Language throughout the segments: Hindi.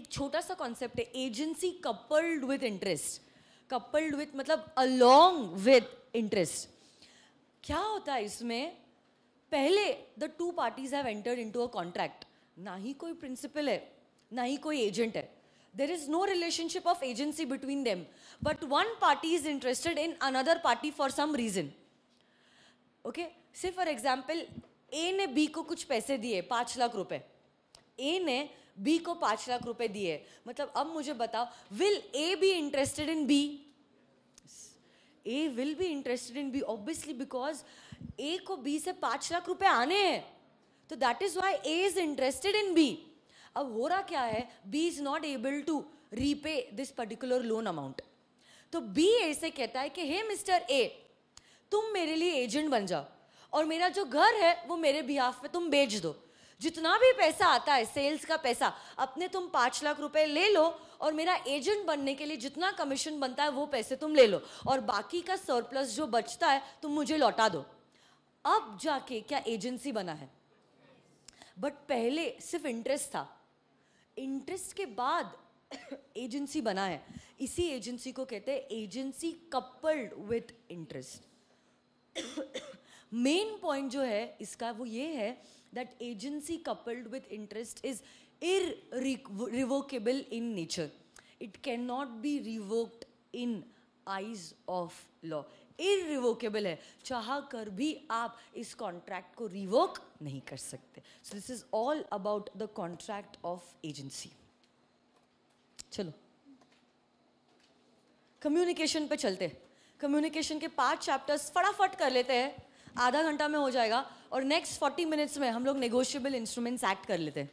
एक छोटा सा कॉन्सेप्ट है agency coupled with interest coupled with मतलब अलोंग विथ इंटरेस्ट क्या होता है इसमें पहले the two parties have entered into a contract ना ही कोई प्रिंसिपल है ना ही कोई एजेंट है there is no relationship of agency between them but one party is interested in another party for some reason okay सिर्फ फॉर एग्जाम्पल ए ने बी को कुछ पैसे दिए पांच लाख रुपए ए ने बी को पांच लाख रुपए दिए मतलब अब मुझे बताओ will A be interested in B A will be interested in B obviously because A को बी से पांच लाख रुपए आने हैं तो that is why A is interested in B अब हो रहा क्या है B is not able to repay this particular loan amount तो बी ए से कहता है कि हे मिस्टर ए तुम मेरे लिए एजेंट बन जाओ और मेरा जो घर है वो मेरे बिहाफ पे तुम बेच दो जितना भी पैसा आता है सेल्स का पैसा अपने तुम पाँच लाख रुपए ले लो और मेरा एजेंट बनने के लिए जितना कमीशन बनता है वो पैसे तुम ले लो और बाकी का सरप्लस जो बचता है तुम मुझे लौटा दो अब जाके क्या एजेंसी बना है बट पहले सिर्फ इंटरेस्ट था इंटरेस्ट के बाद एजेंसी बना है इसी एजेंसी को कहते हैं agency coupled with interest main point जो है इसका वो ये है that agency coupled with interest is irrevocable in nature. It cannot be revoked in eyes of law irrevocable hai chaha kar bhi aap is contract ko revoke nahi kar sakte so this is all about the contract of agency chalo communication पे चलते हैं कम्युनिकेशन के पांच चैप्टर्स फटाफट कर लेते हैं आधा घंटा में हो जाएगा और नेक्स्ट फोर्टी मिनट्स में हम लोग नेगोशियबल इंस्ट्रूमेंट्स एक्ट कर लेते हैं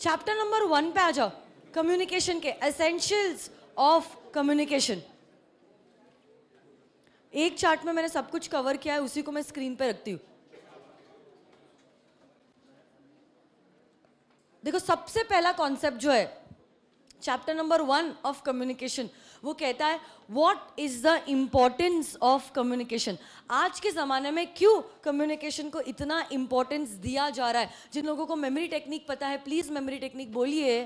चैप्टर नंबर वन पे आ जाओ कम्युनिकेशन के एसेंशियल्स ऑफ कम्युनिकेशन एक चार्ट में मैंने सब कुछ कवर किया है उसी को मैं स्क्रीन पे रखती हूं देखो सबसे पहला कॉन्सेप्ट जो है chapter number one of communication वो कहता है what is the importance of communication आज के ज़माने में क्यों कम्युनिकेशन को इतना इम्पोर्टेंस दिया जा रहा है जिन लोगों को मेमोरी टेक्निक पता है प्लीज़ मेमोरी टेक्निक बोलिए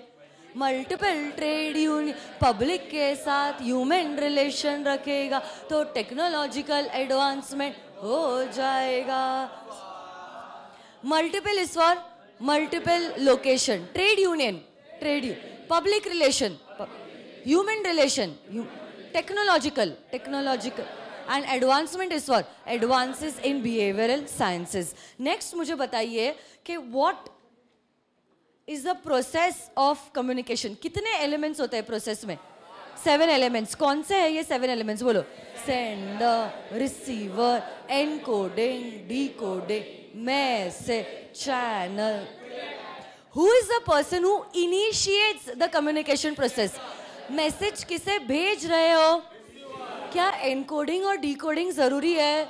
मल्टीपल ट्रेड यूनियन पब्लिक के साथ ह्यूमन रिलेशन रखेगा तो टेक्नोलॉजिकल एडवांसमेंट हो जाएगा multiple is for multiple location trade union trade union public relation human relation technological technological and advancement is for advances in behavioural sciences next मुझे बताइए कि what is the process of communication कितने एलिमेंट्स होते हैं प्रोसेस में सेवन एलिमेंट्स कौन से है ये सेवन एलिमेंट्स बोलो send receiver encoding decoding message channel who is the person who initiates the communication process message किसे भेज रहे हो क्या एनकोडिंग और डिकोडिंग ज़रूरी है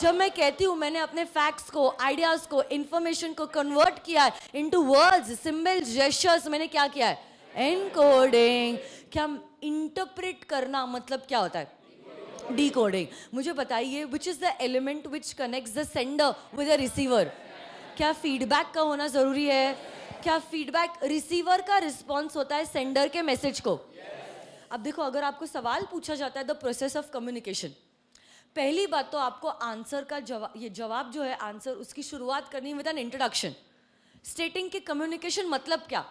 जब मैं कहती हूँ मैंने अपने फैक्ट्स को आइडियाज़ को इन्फॉर्मेशन को कन्वर्ट किया है इनटू वर्ड्स सिंबल जेस्टर्स मैंने क्या किया है एनकोडिंग क्या इंटरप्रेट करना मतलब क्या होता है कोडिंग मुझे बताइए which is the element which connect the sender with the receiver क्या फीडबैक का होना ज़रूरी है क्या फीडबैक रिसीवर का रिस्पॉन्स होता है सेंडर के मैसेज को अब देखो अगर आपको सवाल पूछा जाता है द प्रोसेस ऑफ कम्युनिकेशन पहली बात तो आपको आंसर का जवाब ये जवाब जो है आंसर उसकी शुरुआत करनी विद एन इंट्रोडक्शन स्टेटिंग के कम्युनिकेशन मतलब क्या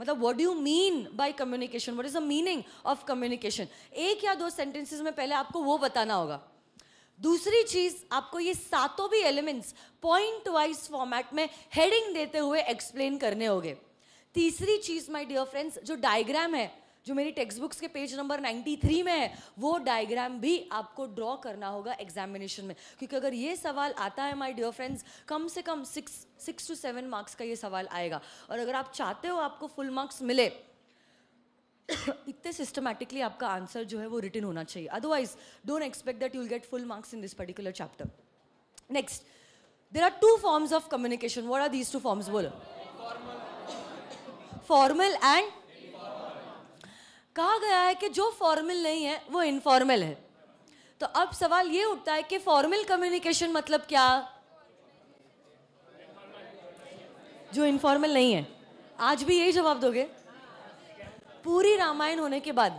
मतलब what do you mean by communication what is the meaning of communication एक या दो सेंटेंसेस में पहले आपको वो बताना होगा दूसरी चीज आपको ये सातों भी एलिमेंट्स पॉइंट वाइज फॉर्मेट में हेडिंग देते हुए एक्सप्लेन करने होंगे तीसरी चीज माय डियर फ्रेंड्स जो डायग्राम है जो मेरी टेक्स्ट बुक्स के पेज नंबर 93 में है वो डायग्राम भी आपको ड्रॉ करना होगा एग्जामिनेशन में क्योंकि अगर ये सवाल आता है माय डियर फ्रेंड्स कम से कम six six two seven marks का ये सवाल आएगा और अगर आप चाहते हो आपको फुल मार्क्स मिले इतने सिस्टमैटिकली आपका आंसर जो है वो रिटर्न होना चाहिए otherwise don't expect that you'll get full marks in this particular chapter next there are two forms of communication what are these two forms बोलो फॉर्मल एंड कहा गया है कि जो फॉर्मल नहीं है वो इनफॉर्मल है तो अब सवाल ये उठता है कि फॉर्मल कम्युनिकेशन मतलब क्या जो इनफॉर्मल नहीं है आज भी यही जवाब दोगे पूरी रामायण होने के बाद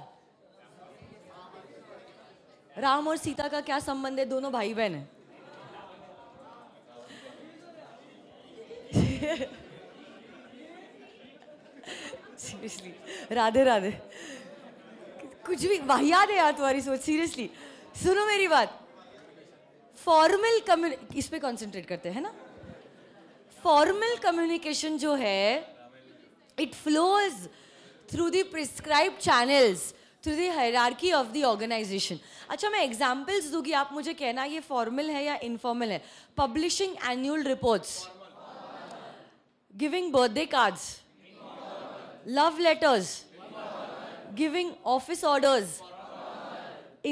राम और सीता का क्या संबंध है दोनों भाई बहन है सीरियसली राधे राधे कुछ भी याद है यार तुम्हारी सोच सीरियसली सुनो मेरी बात फॉर्मल कम्यू इस पर कॉन्सेंट्रेट करते हैं ना फॉर्मल कम्युनिकेशन जो है it flows through the prescribe channels through the hierarchy of the organisation अच्छा मैं एग्जाम्पल्स दूंगी आप मुझे कहना ये फॉर्मल है या इनफॉर्मल है publishing annual reports giving birthday cards love letters giving office orders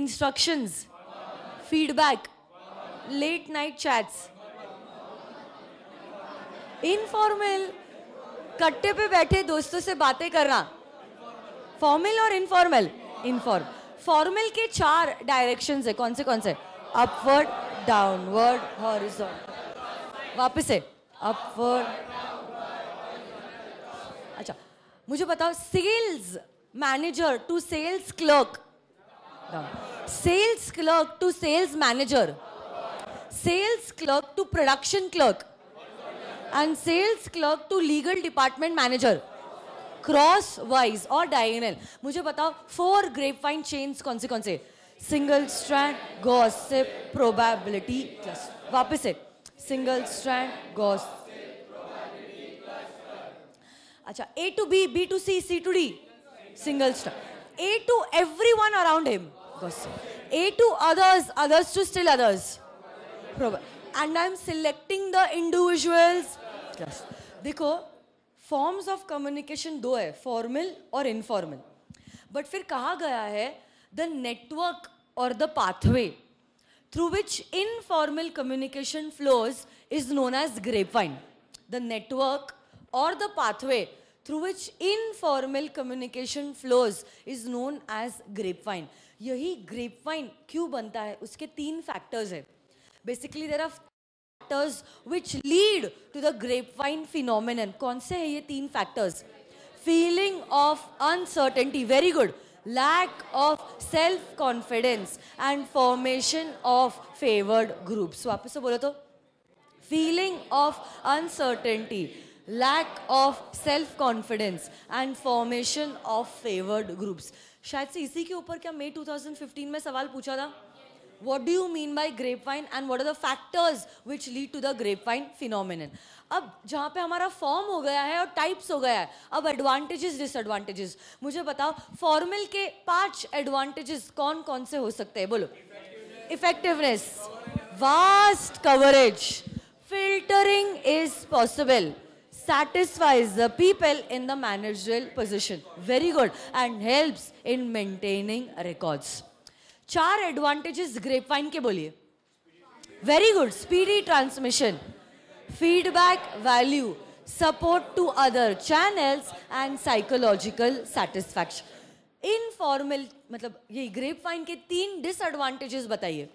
instructions feedback late night chats informal कट्टे पे बैठे दोस्तों से बातें करना फॉर्मल और इनफॉर्मल इनफॉर्म फॉर्मल के चार डायरेक्शन है कौन से कौन से अपवर्ड डाउनवर्ड हॉरिजॉन वापस है अपवर्ड अच्छा मुझे बताओ sales manager to sales clerk sales clerk to sales manager sales clerk to production clerk and sales clerk to legal department manager cross wise और डायगनल मुझे बताओ फोर ग्रेप फाइन चेन्स कौन से कौन से सिंगल स्ट्रैंड गॉसिप प्रोबेबिलिटी वापस से सिंगल स्ट्रैंड गॉस अच्छा A to B B to C C to D single strand A to every one around him A to others others to still others and I am selecting the individuals. देखो फॉर्म्स ऑफ कम्युनिकेशन दो है फॉर्मल और इनफॉर्मल बट फिर कहा गया है द नेटवर्क और the pathway through which informal communication flows is known as grapevine the network और the pathway through which informal communication flows is known as grapevine यही ग्रेप वाइन क्यों बनता है उसके तीन फैक्टर्स है basically there are factors which lead to the grapevine phenomenon कौन से है ये तीन फैक्टर्स feeling of uncertainty very good lack of self confidence and formation of favoured groups वापस से बोलो तो feeling of uncertainty lack of self confidence and formation of favoured groups शायद से इसी के ऊपर क्या मई 2015 में सवाल पूछा था what do you mean by grapevine and what are the factors which lead to the grapevine phenomenon अब जहाँ पे हमारा फॉर्म हो गया है और टाइप्स हो गया है अब एडवांटेजेस डिसएडवांटेजेस मुझे बताओ फॉर्मल के पांच एडवांटेजेस कौन कौन से हो सकते हैं बोलो effectiveness vast coverage filtering is possible satisfies the people in the managerial position very good and helps in maintaining records चार एडवांटेजेस ग्रेप वाइन के बोलिए very good speedy transmission feedback value support to other channels and psychological satisfaction informal मतलब ये ग्रेप वाइन के तीन डिसएडवांटेजेस बताइए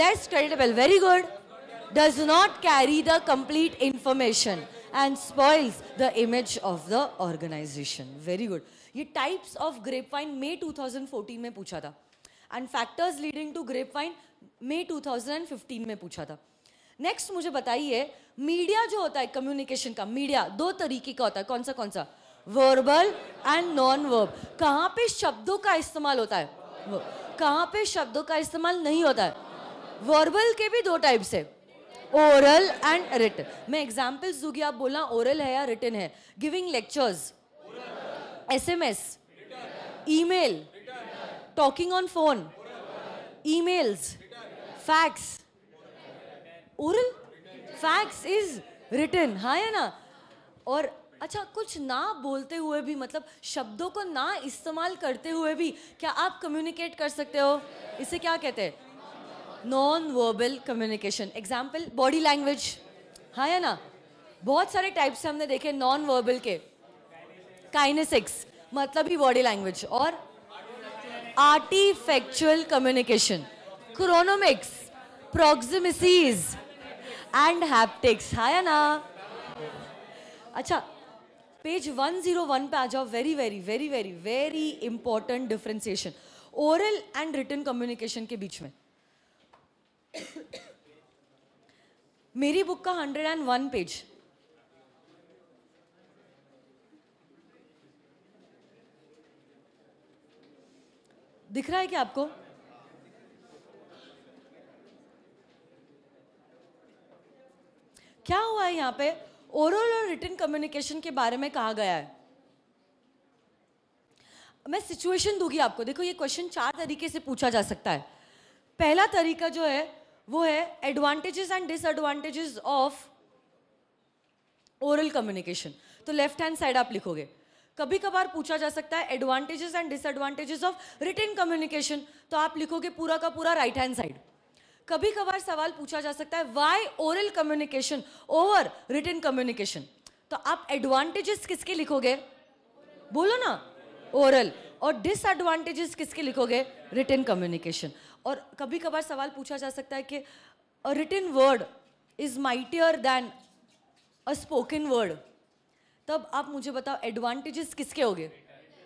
less creditable very good does not carry the complete information and spoils the image of the organisation very good ये टाइप्स ऑफ ग्रेप वाइन मे में पूछा था and factors leading to grape vine मे 2015 में पूछा था नेक्स्ट मुझे बताइए मीडिया जो होता है कम्युनिकेशन का मीडिया दो तरीके का होता है कौन सा कौन सा वर्बल एंड नॉन वर्ब कहाँ पे शब्दों का इस्तेमाल होता है कहाँ पे शब्दों का इस्तेमाल नहीं होता है वर्बल के भी दो टाइप्स है ओरल एंड रिटन मैं एग्जाम्पल्स दूंगी आप बोलना ओरल है या रिटन है giving lectures SMS, talking on phone emails fax Oral? Fax is written हाँ है ना और अच्छा कुछ ना बोलते हुए भी मतलब शब्दों को ना इस्तेमाल करते हुए भी क्या आप कम्युनिकेट कर सकते हो इसे क्या कहते हैं non verbal communication example body language हाँ या ना बहुत सारे टाइप्स हमने देखे नॉन वर्बल के काइनेसिक्स मतलब ही बॉडी लैंग्वेज और artifactual communication chronemics proxemics and haptics है ना अच्छा पेज 101 पे आ जाओ very very very very very important differentiation oral and written communication के बीच में मेरी बुक का 101 पेज दिख रहा है क्या आपको क्या हुआ है यहां पे ओरल और रिटर्न कम्युनिकेशन के बारे में कहा गया है मैं सिचुएशन दूंगी आपको देखो ये क्वेश्चन चार तरीके से पूछा जा सकता है पहला तरीका जो है वो है advantages and disadvantages of oral communication तो लेफ्ट हैंड साइड आप लिखोगे कभी कभार पूछा जा सकता है advantages and disadvantages of written communication तो आप लिखोगे पूरा का पूरा राइट हैंड साइड कभी कभार सवाल पूछा जा सकता है why oral communication over written communication तो आप एडवांटेजेस किसके लिखोगे बोलो ना ओरल और डिसएडवांटेजेस किसके लिखोगे रिटर्न कम्युनिकेशन और कभी कभार सवाल पूछा जा सकता है कि written word is mightier than a spoken word तब आप मुझे बताओ एडवांटेजेस किसके होंगे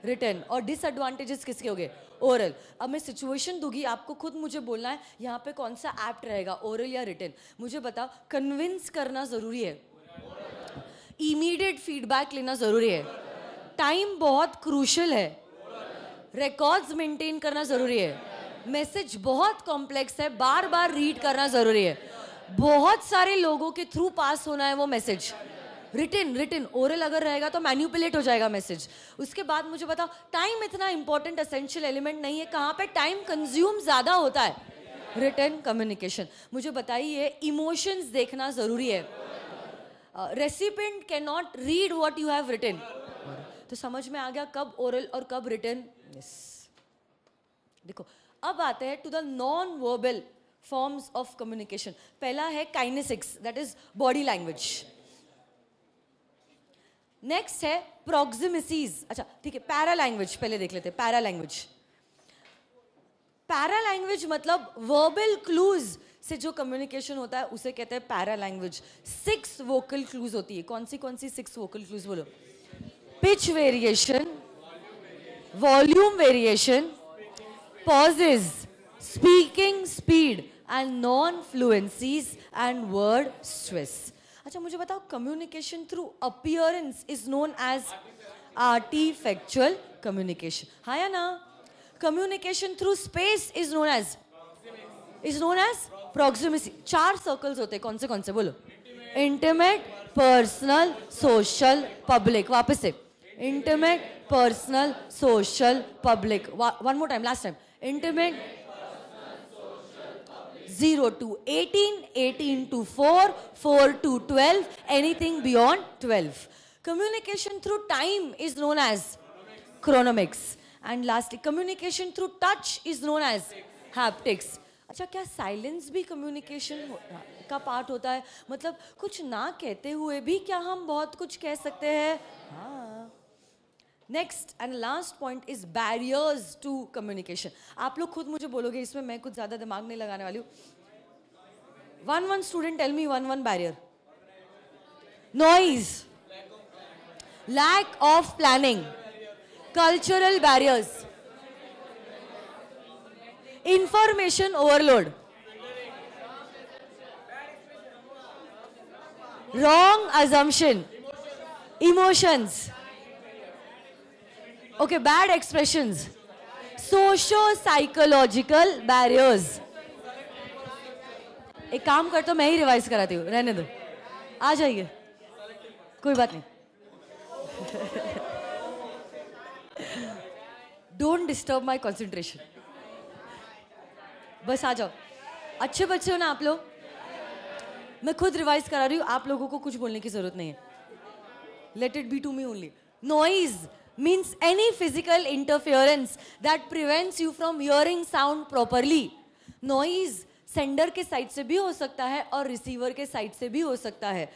रिटर्न और डिसएडवांटेजेस किसके होंगे ओरल अब मैं सिचुएशन दूंगी आपको खुद मुझे बोलना है यहाँ पे कौन सा ऐप्ट रहेगा ओरल या रिटर्न मुझे बताओ कन्विंस करना ज़रूरी है इमीडिएट फीडबैक लेना ज़रूरी है टाइम बहुत क्रूशल है रिकॉर्ड्स मेंटेन करना ज़रूरी है मैसेज बहुत कॉम्प्लेक्स है बार बार रीड करना ज़रूरी है बहुत सारे लोगों के थ्रू पास होना है वो मैसेज रिटन रिटन ओरल अगर रहेगा तो मैन्यूपुलेट हो जाएगा मैसेज उसके बाद मुझे बताओ टाइम इतना इंपॉर्टेंट असेंशियल एलिमेंट नहीं है कहाँ पे टाइम कंज्यूम ज़्यादा होता है रिटर्न कम्युनिकेशन मुझे बताइए इमोशंस देखना ज़रूरी है recipient can not read what you have written तो समझ में आ गया कब ओरल और कब रिटर्न yes. देखो अब आते हैं to the non verbal forms of communication पहला है kinesics that is body language next है प्रोक्सिमिसीज अच्छा ठीक है पैरा लैंग्वेज पहले देख लेते हैं पैरा लैंग्वेज पैरा लैंग्वेज मतलब वर्बल क्लूज से जो कम्युनिकेशन होता है उसे कहते हैं paralanguage six vocal clues होती है कौन सी कौन सी सिक्स वोकल क्लूज बोलो pitch variation volume variation pauses speaking speed and non fluencies and word stress. अच्छा मुझे बताओ communication through appearance is known as artifactual communication हाँ या ना communication through space is known as is known as प्रोक्सिमेसी चार सर्कल्स होते हैं कौन से कौन से बोलो इंटरमेट पर्सनल सोशल पब्लिक वापस से intimate personal social public one more time last time intimate zero to eighteen eighteen to four four to twelve anything beyond twelve communication through time is known as chronemics and lastly communication through touch is known as haptics अच्छा क्या साइलेंस भी कम्युनिकेशन का पार्ट होता है मतलब कुछ ना कहते हुए भी क्या हम बहुत कुछ कह सकते हैं हाँ next and last point is barriers to communication आप लोग खुद मुझे बोलोगे इसमें मैं कुछ ज़्यादा दिमाग नहीं लगाने वाली हूँ one one student tell me one one barrier noise lack of planning cultural barriers information overload wrong assumption emotions okay bad expression socio psychological barriers एक काम कर तो मैं ही रिवाइज कराती हूँ रहने दो आ जाइए कोई बात नहीं डोंट डिस्टर्ब माई कॉन्सेंट्रेशन बस आ जाओ अच्छे बच्चे हो ना आप लोग मैं खुद रिवाइज करा रही हूँ आप लोगों को कुछ बोलने की जरूरत नहीं है let it be to me only noise means any physical interference that prevents you from hearing sound properly. Noise sender के साइड से भी हो सकता है और रिसीवर के साइड से भी हो सकता है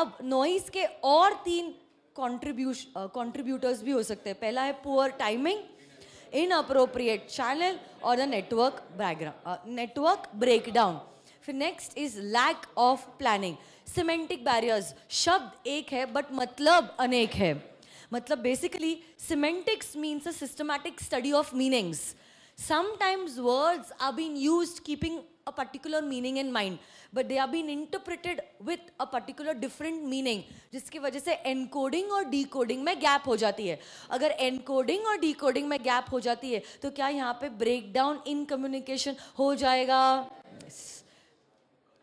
अब नॉइज के और तीन कॉन्ट्रीब्यूश कॉन्ट्रीब्यूटर्स भी हो सकते हैं पहला है poor timing inappropriate channel और the network background network breakdown फिर next is lack of planning semantic barriers शब्द एक है बट मतलब अनेक है मतलब basically semantics means a systematic study of meanings sometimes words are been use keeping a particular meaning in mind but they are been interpreted with a particular different meaning जिसकी वजह से एनकोडिंग और डी कोडिंग में गैप हो जाती है अगर एनकोडिंग और डी कोडिंग में गैप हो जाती है तो क्या यहाँ पे ब्रेकडाउन इन कम्युनिकेशन हो जाएगा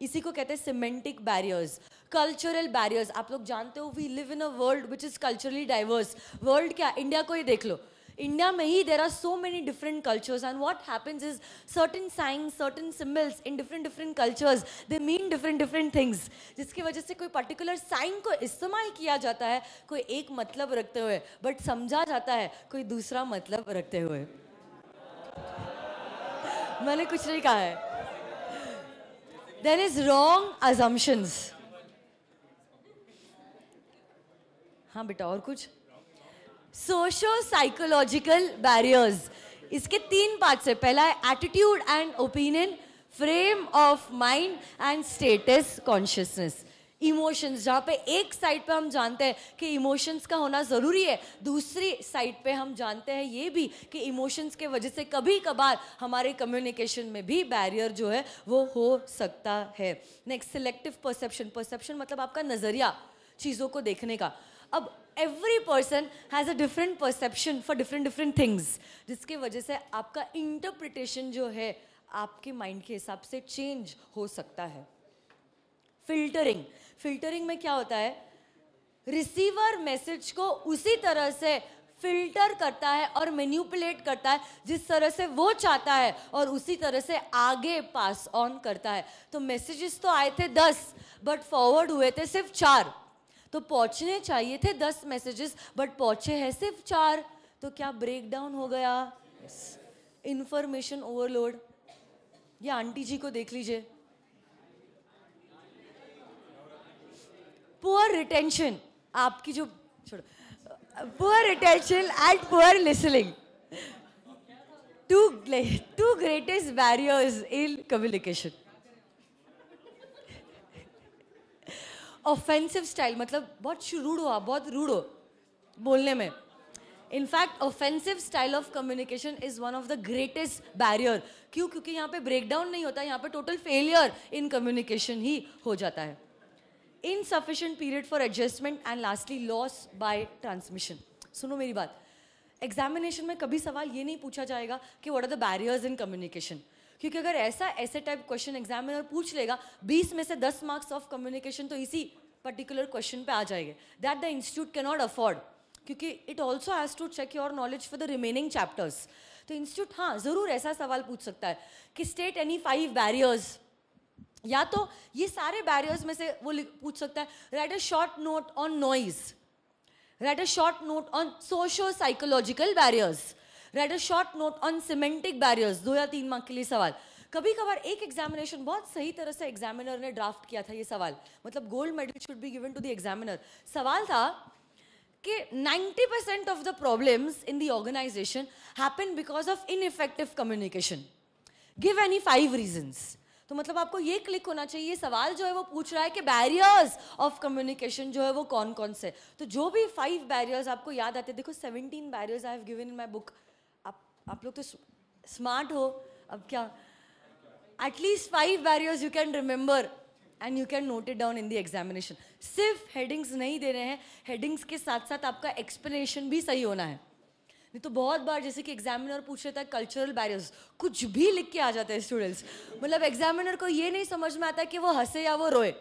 इसी को कहते हैं सिमेंटिक बैरियर्स कल्चरल बैरियर्स आप लोग जानते हो we live in a world which is culturally diverse world क्या इंडिया को ही देख लो इंडिया में ही there are so many different cultures and what happens is certain signs certain symbols in different different cultures they mean different different things जिसकी वजह से कोई पर्टिकुलर साइन को इस्तेमाल किया जाता है कोई एक मतलब रखते हुए बट समझा जाता है कोई दूसरा मतलब रखते हुए मैंने कुछ नहीं कहा है देर इज रॉन्ग अजम्पन्स हाँ बेटा और कुछ सोशो साइकोलॉजिकल बैरियर्स इसके तीन पार्ट है पहला है attitude and opinion frame of mind and status consciousness emotions जहाँ पे एक साइड पे हम जानते हैं कि इमोशंस का होना ज़रूरी है दूसरी साइड पे हम जानते हैं ये भी कि इमोशंस के वजह से कभी कभार हमारे कम्युनिकेशन में भी बैरियर जो है वो हो सकता है नेक्स्ट सिलेक्टिव परसेप्शन परसेप्शन मतलब आपका नज़रिया चीज़ों को देखने का अब every person has a different perception for different different things जिसकी वजह से आपका इंटरप्रिटेशन जो है आपके माइंड के हिसाब से चेंज हो सकता है फिल्टरिंग फिल्टरिंग में क्या होता है रिसीवर मैसेज को उसी तरह से फिल्टर करता है और मैन्यूपुलेट करता है जिस तरह से वो चाहता है और उसी तरह से आगे पास ऑन करता है तो मैसेजेस तो आए थे दस बट फॉरवर्ड हुए थे सिर्फ चार तो पहुंचने चाहिए थे दस मैसेजेस बट पहुंचे हैं सिर्फ चार तो क्या ब्रेक डाउन हो गया इंफॉर्मेशन ओवरलोड ये आंटी जी को देख लीजिए पुअर रिटेंशन आपकी जो छोड़ो poor retention and poor listening two two greatest barriers in communication offensive style मतलब बहुत शुरूड हो आप बहुत रूड हो बोलने में in fact offensive style of communication is one of the greatest barrier क्यों क्योंकि यहाँ पे ब्रेकडाउन नहीं होता यहाँ पे टोटल फेलियर इन कम्युनिकेशन ही हो जाता है insufficient period for adjustment and lastly loss by transmission सुनो मेरी बात एग्जामिनेशन में कभी सवाल ये नहीं पूछा जाएगा कि what are the barriers in communication क्योंकि अगर ऐसा ऐसे टाइप क्वेश्चन एग्जामिनर पूछ लेगा 20 में से 10 मार्क्स ऑफ कम्युनिकेशन तो इसी पर्टिकुलर क्वेश्चन पे आ जाएंगे that the institute can not afford क्योंकि it also has to check your knowledge for the remaining chapters तो इंस्टीट्यूट हाँ ज़रूर ऐसा सवाल पूछ सकता है कि स्टेट एनी फाइव बैरियर्स या तो ये सारे बैरियर्स में से वो पूछ सकता है write a short note on noise write a short note on socio psychological barriers write a short note on semantic barriers दो या तीन मार्क के लिए सवाल कभी कभार एक एग्जामिनेशन बहुत सही तरह से एग्जामिनर ने ड्राफ्ट किया था ये सवाल मतलब gold medal should be given to the examiner सवाल था कि 90% percent of the problems in the organisation happen because of effective communication give any five reasons तो मतलब आपको ये क्लिक होना चाहिए ये सवाल जो है वो पूछ रहा है कि बैरियर्स ऑफ कम्युनिकेशन जो है वो कौन कौन से तो जो भी फाइव बैरियर्स आपको याद आते देखो seventeen barriers I have given in my book आप लोग तो स्मार्ट हो अब क्या at least five barriers you can remember and you can note it down in the examination सिर्फ हेडिंग्स नहीं दे रहे हैं हेडिंग्स के साथ साथ आपका एक्सप्लेनेशन भी सही होना है नहीं तो बहुत बार जैसे कि एग्जामिनर पूछ लेता है कल्चरल बैरियर्स कुछ भी लिख के आ जाते हैं स्टूडेंट्स मतलब एग्जामिनर को ये नहीं समझ में आता कि वो हंसे या वो रोए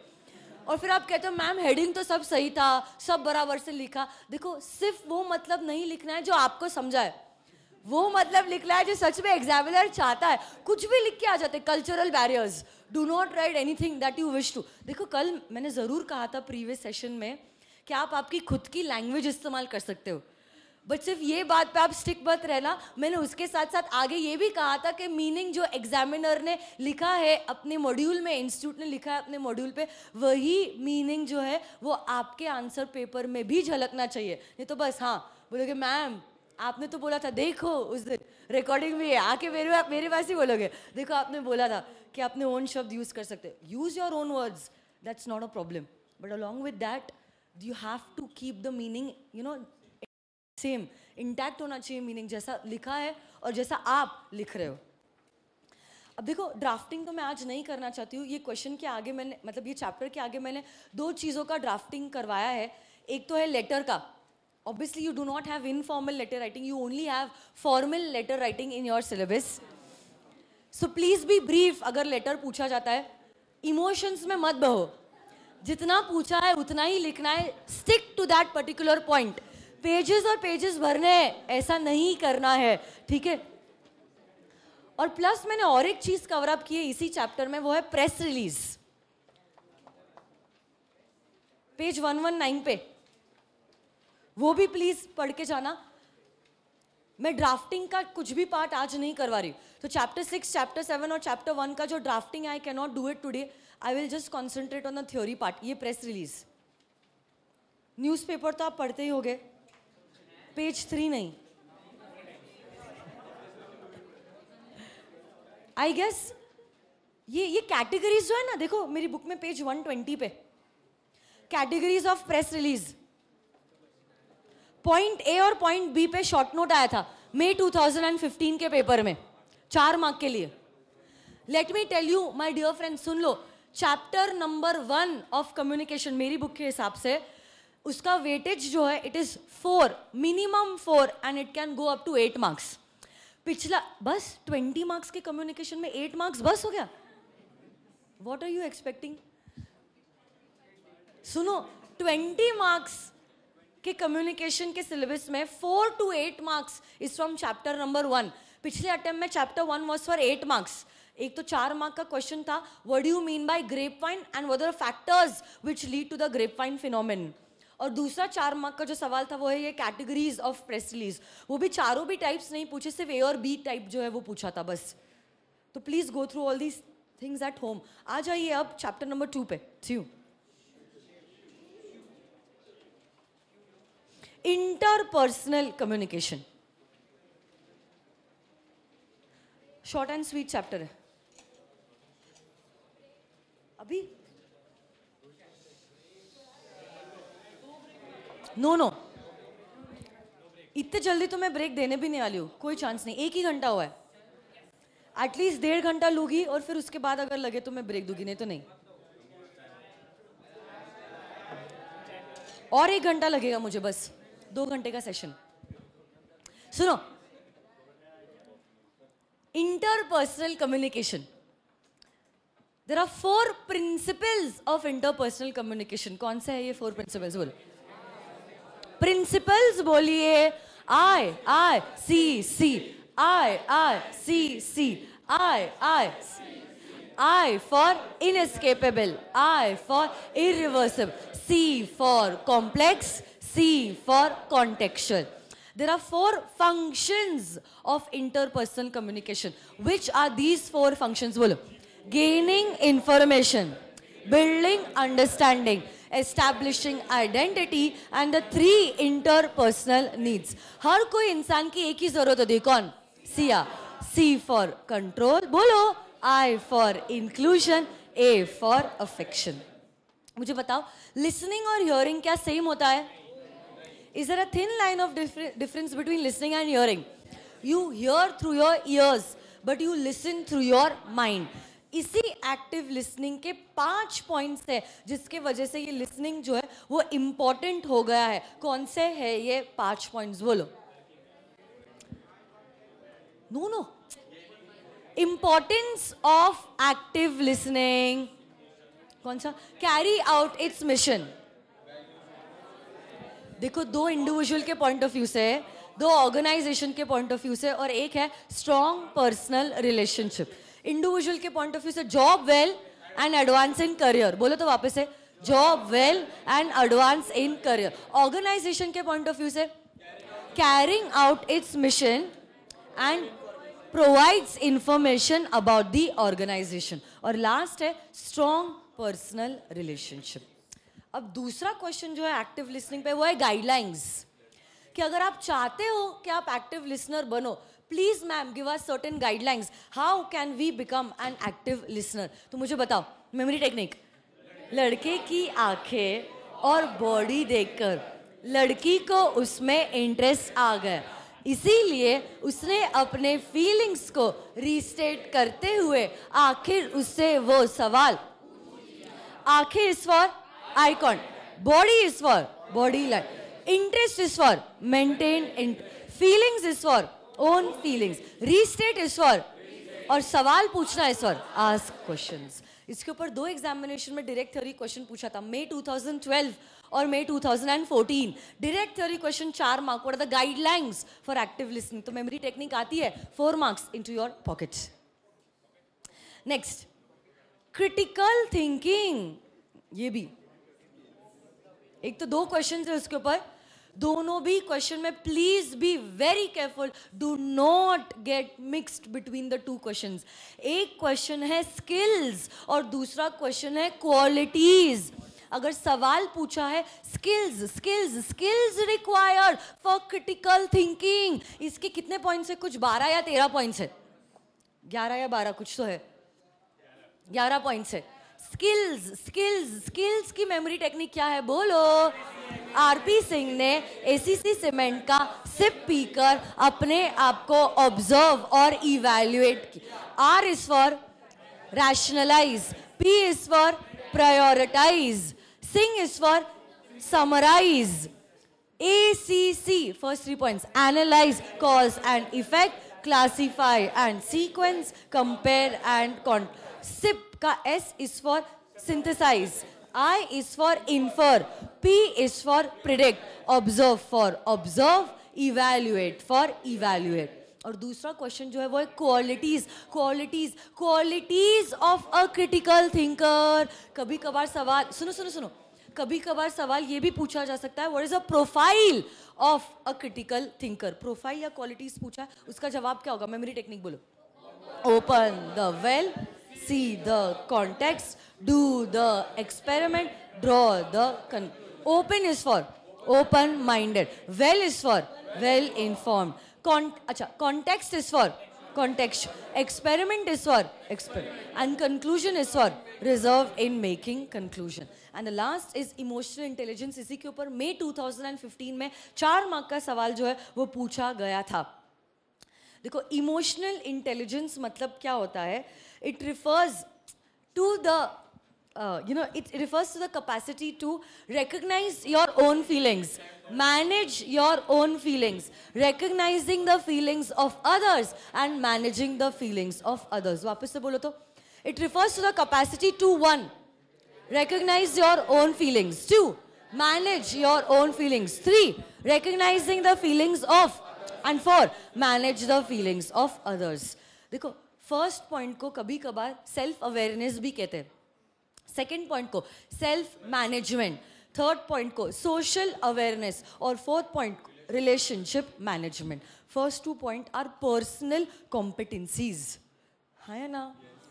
और फिर आप कहते हो मैम हेडिंग तो सब सही था सब बराबर से लिखा देखो सिर्फ वो मतलब नहीं लिखना है जो आपको समझा है वो मतलब निकला है जो सच में एग्जामिनर चाहता है कुछ भी लिख के आ जाते cultural barriers do not write anything that you wish to देखो कल मैंने ज़रूर कहा था प्रीवियस सेशन में कि आप आपकी खुद की लैंग्वेज इस्तेमाल कर सकते हो बट सिर्फ ये बात पे आप स्टिक मत रहना मैंने उसके साथ साथ आगे ये भी कहा था कि मीनिंग जो एग्जामिनर ने लिखा है अपने मॉड्यूल में इंस्टीट्यूट ने लिखा है अपने मॉड्यूल पे वही मीनिंग जो है वो आपके आंसर पेपर में भी झलकना चाहिए नहीं तो बस हाँ बोलोगे मैम आपने तो बोला था देखो उस दिन रिकॉर्डिंग में आके मेरे आप मेरे पास ही बोलोगे देखो आपने बोला था कि आपने ओन शब्द यूज़ कर सकते use your own words that's not a problem but along with that you have to keep the meaning you know same intact होना चाहिए मीनिंग जैसा लिखा है और जैसा आप लिख रहे हो अब देखो ड्राफ्टिंग तो मैं आज नहीं करना चाहती हूँ ये क्वेश्चन के आगे मैंने मतलब ये चैप्टर के आगे मैंने दो चीज़ों का ड्राफ्टिंग करवाया है एक तो है लेटर का obviously you do not have informal letter writing you only have formal letter writing in your syllabus so please be brief agar letter pucha jata hai emotions mein mat baho jitna pucha hai utna hi likhna hai stick to that particular point pages aur pages bharne hai aisa nahi karna hai theek hai और प्लस मैंने और एक चीज कवर अप की है इसी चैप्टर में वो है प्रेस रिलीज पेज 119 पे वो भी प्लीज़ पढ़ के जाना मैं ड्राफ्टिंग का कुछ भी पार्ट आज नहीं करवा रही तो चैप्टर सिक्स चैप्टर सेवन और चैप्टर वन का जो drafting I can not do it today I will just concentrate on the theory part ये प्रेस रिलीज न्यूज़पेपर तो आप पढ़ते ही हो पेज थ्री नहीं आई गेस ये ये कैटेगरीज जो है ना देखो मेरी बुक में पेज 120 पे categories of press release point A और पॉइंट बी पे शॉर्ट नोट आया था मई 2015 के पेपर में चार मार्क के लिए let me tell you my dear friend सुन लो chapter number one of communication मेरी बुक के हिसाब से उसका वेटेज जो है it is four minimum four and it can go up to eight marks पिछला बस ट्वेंटी मार्क्स के कम्युनिकेशन में एट मार्क्स बस हो गया वॉट आर यू एक्सपेक्टिंग सुनो ट्वेंटी मार्क्स कि कम्युनिकेशन के सिलेबस में four to eight marks is from chapter number one पिछले अटेम्प्ट में chapter one was for eight marks एक तो चार मार्क का क्वेश्चन था what you mean by grape vine and whether factors which lead to the grape vine phenomenon और दूसरा चार मार्क का जो सवाल था वो है ये कैटेगरीज ऑफ प्रेस रिलीज वो भी चारों भी टाइप्स नहीं पूछे सिर्फ ए और बी टाइप जो है वो पूछा था बस तो please go through all these things at home आ जाइए अब चैप्टर नंबर टू पे थी interpersonal communication short and sweet chapter है अभी नो नो इतने जल्दी तो मैं ब्रेक देने भी नहीं आ हूँ कोई चांस नहीं एक ही घंटा हुआ है एटलीस्ट डेढ़ घंटा लूंगी और फिर उसके बाद अगर लगे तो मैं ब्रेक दूंगी नहीं तो नहीं और एक घंटा लगेगा मुझे बस दो घंटे का सेशन सुनो interpersonal communication there are four principles of interpersonal communication कौन सा है ये फोर प्रिंसिपल्स बोल प्रिंसिपल्स बोलिए I I C C I I C C I I I for inescapable, I for irreversible, C for complex, C for contextual there are four function of interpersonal communication which are these four function बोलो gaining information building understanding establishing identity and the three interpersonal needs हर कोई इंसान की एक ही जरूरत होती है कौन सी सिया सी फॉर कंट्रोल बोलो I for inclusion A for affection मुझे बताओ लिसनिंग और हियरिंग क्या सेम होता है is there a thin line of differ difference between listening and hearing? You hear through your ears, but you listen through your mind. इसी एक्टिव लिसनिंग के पांच पॉइंट्स हैं जिसके वजह से ये लिसनिंग जो है वो इम्पॉर्टेंट हो गया है कौन से है ये पांच पॉइंट्स बोलो no no importance of active listening कौन सा कैरी आउट इट्स मिशन देखो दो इंडिविजुअल के पॉइंट ऑफ व्यू से दो ऑर्गेनाइजेशन के पॉइंट ऑफ व्यू से और एक है स्ट्रॉन्ग पर्सनल रिलेशनशिप इंडिविजुअल के पॉइंट ऑफ व्यू से job well and advance in career बोलो तो वापस है job well and advance in career organisation के पॉइंट ऑफ व्यू से carrying out its mission and provides information about the organisation और लास्ट है स्ट्रॉन्ग पर्सनल रिलेशनशिप अब दूसरा क्वेश्चन जो है एक्टिव लिसनिंग पे वो है गाइडलाइंस कि अगर आप चाहते हो कि आप एक्टिव लिसनर बनो please ma'am give us certain guidelines how can we become an active listener तो मुझे बताओ मेमोरी टेक्निक लड़के की आंखें और बॉडी देखकर लड़की को उसमें इंटरेस्ट आ गया इसीलिए उसने अपने फीलिंग्स को रीस्टेट करते हुए आखिर उससे वो सवाल आखिर इस बार icon. Body is for body line. Interest is for maintain. Int feelings is for own feelings. Restate is for और सवाल पूछना इस पर आस्क क्वेश्चन इसके ऊपर दो एग्जामिनेशन में डायरेक्ट थ्योरी क्वेश्चन पूछा था मई 2012 और मई 2014 डायरेक्ट थ्योरी क्वेश्चन चार mark were the guidelines for active listening तो मेमोरी टेक्निक आती है four marks into your pocket next critical thinking ये भी एक तो दो क्वेश्चन है उसके ऊपर दोनों भी क्वेश्चन में please be very careful do not get mixed between the two question एक क्वेश्चन है स्किल्स और दूसरा क्वेश्चन है क्वालिटीज अगर सवाल पूछा है skills skills skills required for critical thinking इसके कितने पॉइंट्स है कुछ बारह या तेरह पॉइंट्स है ग्यारह या बारह कुछ तो है ग्यारह पॉइंट्स है स्किल्स स्किल्स स्किल्स की मेमोरी टेक्निक क्या है बोलो आरपी सिंह ने एसीसी सीमेंट का सिप पीकर अपने आप को ऑब्जर्व और इवेल्युएट किया R is for rationalise P is for prioritise S is for summarise A C C first three point analyse cause and effect classify and sequence compare and contrast आपका S is for synthesise I is for infer, P is for predict, observe for observe, evaluate for evaluate. और दूसरा क्वेश्चन जो है वो है qualities qualities qualities of a critical thinker कभी कभार सवाल सुनो सुनो सुनो कभी कभार सवाल ये भी पूछा जा सकता है what is a profile of a critical thinker profile या क्वालिटीज पूछा है उसका जवाब क्या होगा मेमोरी टेक्निक बोलो open the well see the context, do the experiment, draw the con Open is for open-minded. Well is for well-informed. Con acha, context is for context. Experiment is for experiment. And conclusion is for reserve in making conclusion. And the last is emotional intelligence. इसी के ऊपर मई 2015 में चार मार्क का सवाल जो है वो पूछा गया था देखो इमोशनल इंटेलिजेंस मतलब क्या होता है it refers to the uh, you know, it, it, refers to the capacity to recognize your own feelings, manage your own feelings, recognizing the feelings of others and managing the feelings of others. से बोलो तो it refers to the capacity to one recognize your own feelings two manage your own feelings three recognizing the feelings of and four manage the feelings of others देखो फर्स्ट पॉइंट को कभी कभार सेल्फ अवेयरनेस भी कहते हैं सेकेंड पॉइंट को सेल्फ मैनेजमेंट थर्ड पॉइंट को सोशल अवेयरनेस और फोर्थ पॉइंट को relationship management first two point are personal competencies है ना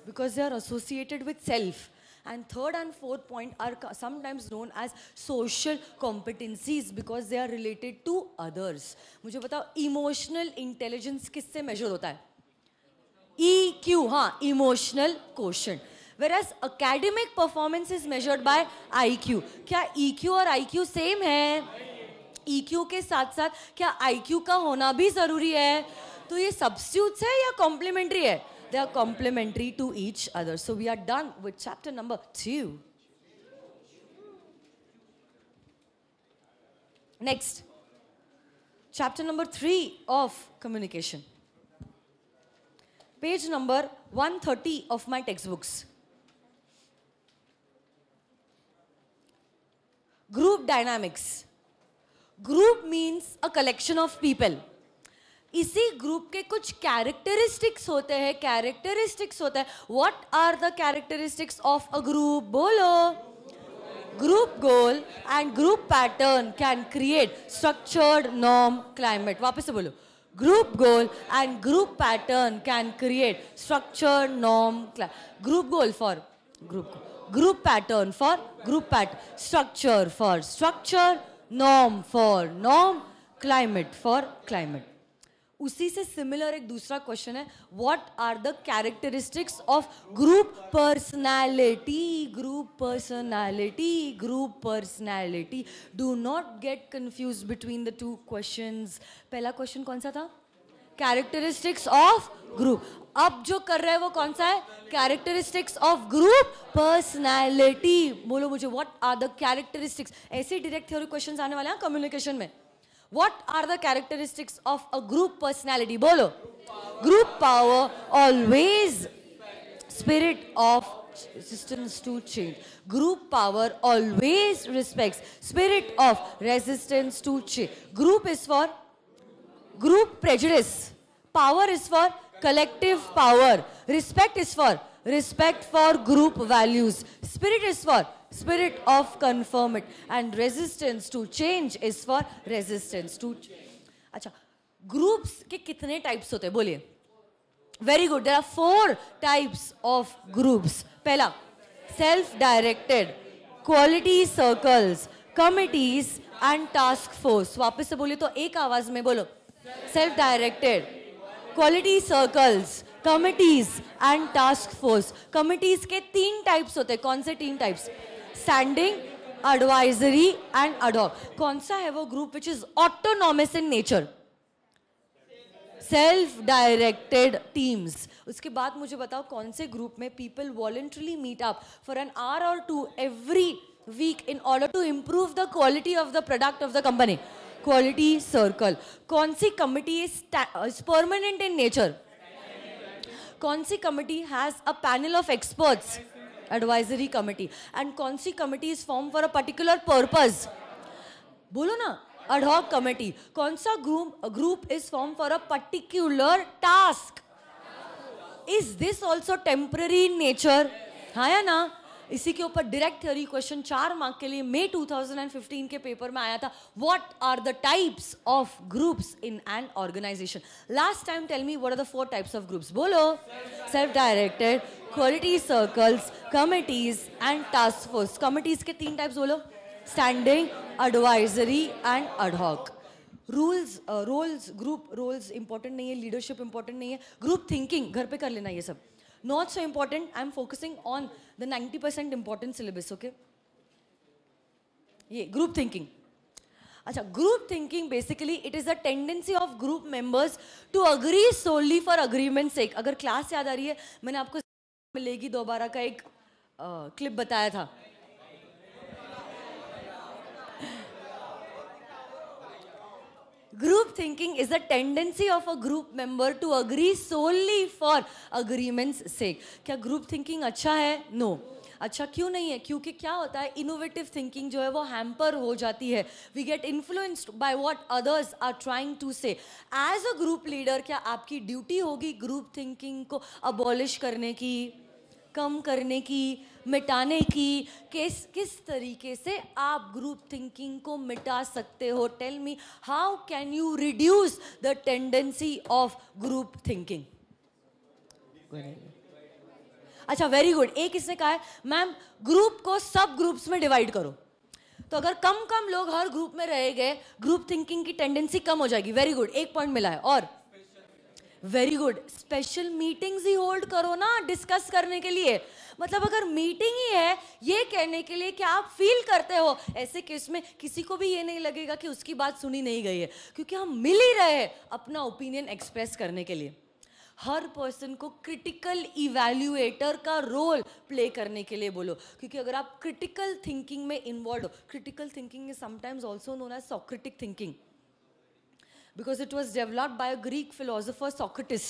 because they are associated with self and third and fourth point are sometimes known as social competencies because they are related to others मुझे बताओ इमोशनल इंटेलिजेंस किससे मेजर होता है ई e क्यू हाँ emotional question whereas academic performance is measured by I Q क्या ई e क्यू और आई क्यू सेम है ई e क्यू के साथ साथ क्या आई क्यू का होना भी ज़रूरी है तो ये सब्सिट्यूट्स है या कॉम्प्लीमेंट्री है they are complementary to each other so we are done with chapter number three next chapter number three of communication page number 130 of my textbooks group dynamics group means a collection of people इसी ग्रुप के कुछ कैरेक्टरिस्टिक्स होते हैं कैरेक्टरिस्टिक्स होते हैं what are the characteristics of a group बोलो group goal and group pattern can create structured norm climate वापस से बोलो Group goal and group pattern can create structure, norm, group goal for group group pattern for group pattern, structure for structure, norm for norm, climate for climate. उसी से सिमिलर एक दूसरा क्वेश्चन है what are the characteristics of group personality group personality group personality do not get confuse between the two question पहला क्वेश्चन कौन सा था कैरेक्टरिस्टिक्स ऑफ ग्रुप अब जो कर रहे हैं वो कौन सा है कैरेक्टरिस्टिक्स ऑफ ग्रुप पर्सनैलिटी बोलो मुझे व्हाट आर द कैरेक्टरिस्टिक्स ऐसे डायरेक्ट थ्योरी क्वेश्चंस आने वाले हैं कम्युनिकेशन में what are the characteristics of a group personality? Bolo. Group power, group power always spirit of resistance to change. Group power always respects spirit of resistance to change. Group is for group prejudice. Power is for collective power. Respect is for respect for group values. Spirit is for spirit of conformity and resistance to change is for resistance to अच्छा ग्रुप्स के कितने टाइप्स होते हैं बोलिए very good there are four types of groups पहला self directed quality circles committees and task force वापस से बोलिए तो एक आवाज में बोलो self directed quality circles committees and task force committees के तीन टाइप्स होते हैं कौन से तीन types standing advisory and adopt कौन सा है वो group which is autonomous in nature self directed teams उसके बाद मुझे बताओ कौन से ग्रुप में people voluntarily meet up for an hour or two every week in order to improve the quality of the product of the company quality circle कौन सी committee is permanent in nature कौन सी committee has a panel of experts advisory committee and कौन सी committee is form for a particular purpose बोलो ना अडहॉक कमेटी कौन सा group group is form for a particular task is this also temporary in nature हाँ या ना इसी के ऊपर डायरेक्ट थ्योरी क्वेश्चन चार मार्क के लिए मे 2015 के पेपर में आया था what are the types of groups in an organisation last time tell me what are the four types of groups बोलो self directed quality circles committees and task force committees के तीन टाइप्स बोलो standing advisory and ad hoc rules roles group roles important नहीं है लीडरशिप इंपॉर्टेंट नहीं है ग्रुप थिंकिंग घर पे कर लेना ये सब Not so important. I'm focusing on the 90% important syllabus, okay? Yeah, group thinking. अच्छा group thinking basically it is a tendency of group members to agree solely for agreement sake अगर क्लास याद आ रही है मैंने आपको मिलेगी दोबारा का एक क्लिप बताया था group thinking is a tendency of a group member to agree solely for agreements से क्या ग्रुप थिंकिंग अच्छा है? No. अच्छा क्यों नहीं है क्योंकि क्या होता है इनोवेटिव थिंकिंग जो है वो हैम्पर हो जाती है we get influenced by what others are trying to say as a group leader क्या आपकी ड्यूटी होगी ग्रुप थिंकिंग को अबॉलिश करने की कम करने की मिटाने की किस किस तरीके से आप ग्रुप थिंकिंग को मिटा सकते हो tell me how can you reduce the tendency of group thinking अच्छा वेरी गुड एक इसने कहा है मैम ग्रुप को सब ग्रुप्स में डिवाइड करो तो अगर कम कम लोग हर ग्रुप में रह गए ग्रुप थिंकिंग की टेंडेंसी कम हो जाएगी वेरी गुड एक पॉइंट मिला है और वेरी गुड स्पेशल मीटिंग्स ही होल्ड करो ना डिस्कस करने के लिए मतलब अगर मीटिंग ही है ये कहने के लिए कि आप फील करते हो ऐसे केस में किसी को भी ये नहीं लगेगा कि उसकी बात सुनी नहीं गई है क्योंकि हम मिल ही रहे अपना ओपिनियन एक्सप्रेस करने के लिए हर पर्सन को क्रिटिकल इवेल्यूएटर का रोल प्ले करने के लिए बोलो क्योंकि अगर आप क्रिटिकल थिंकिंग में इन्वॉल्व हो critical thinking is sometimes also known as Socratic thinking because it was developed by a Greek philosopher Socrates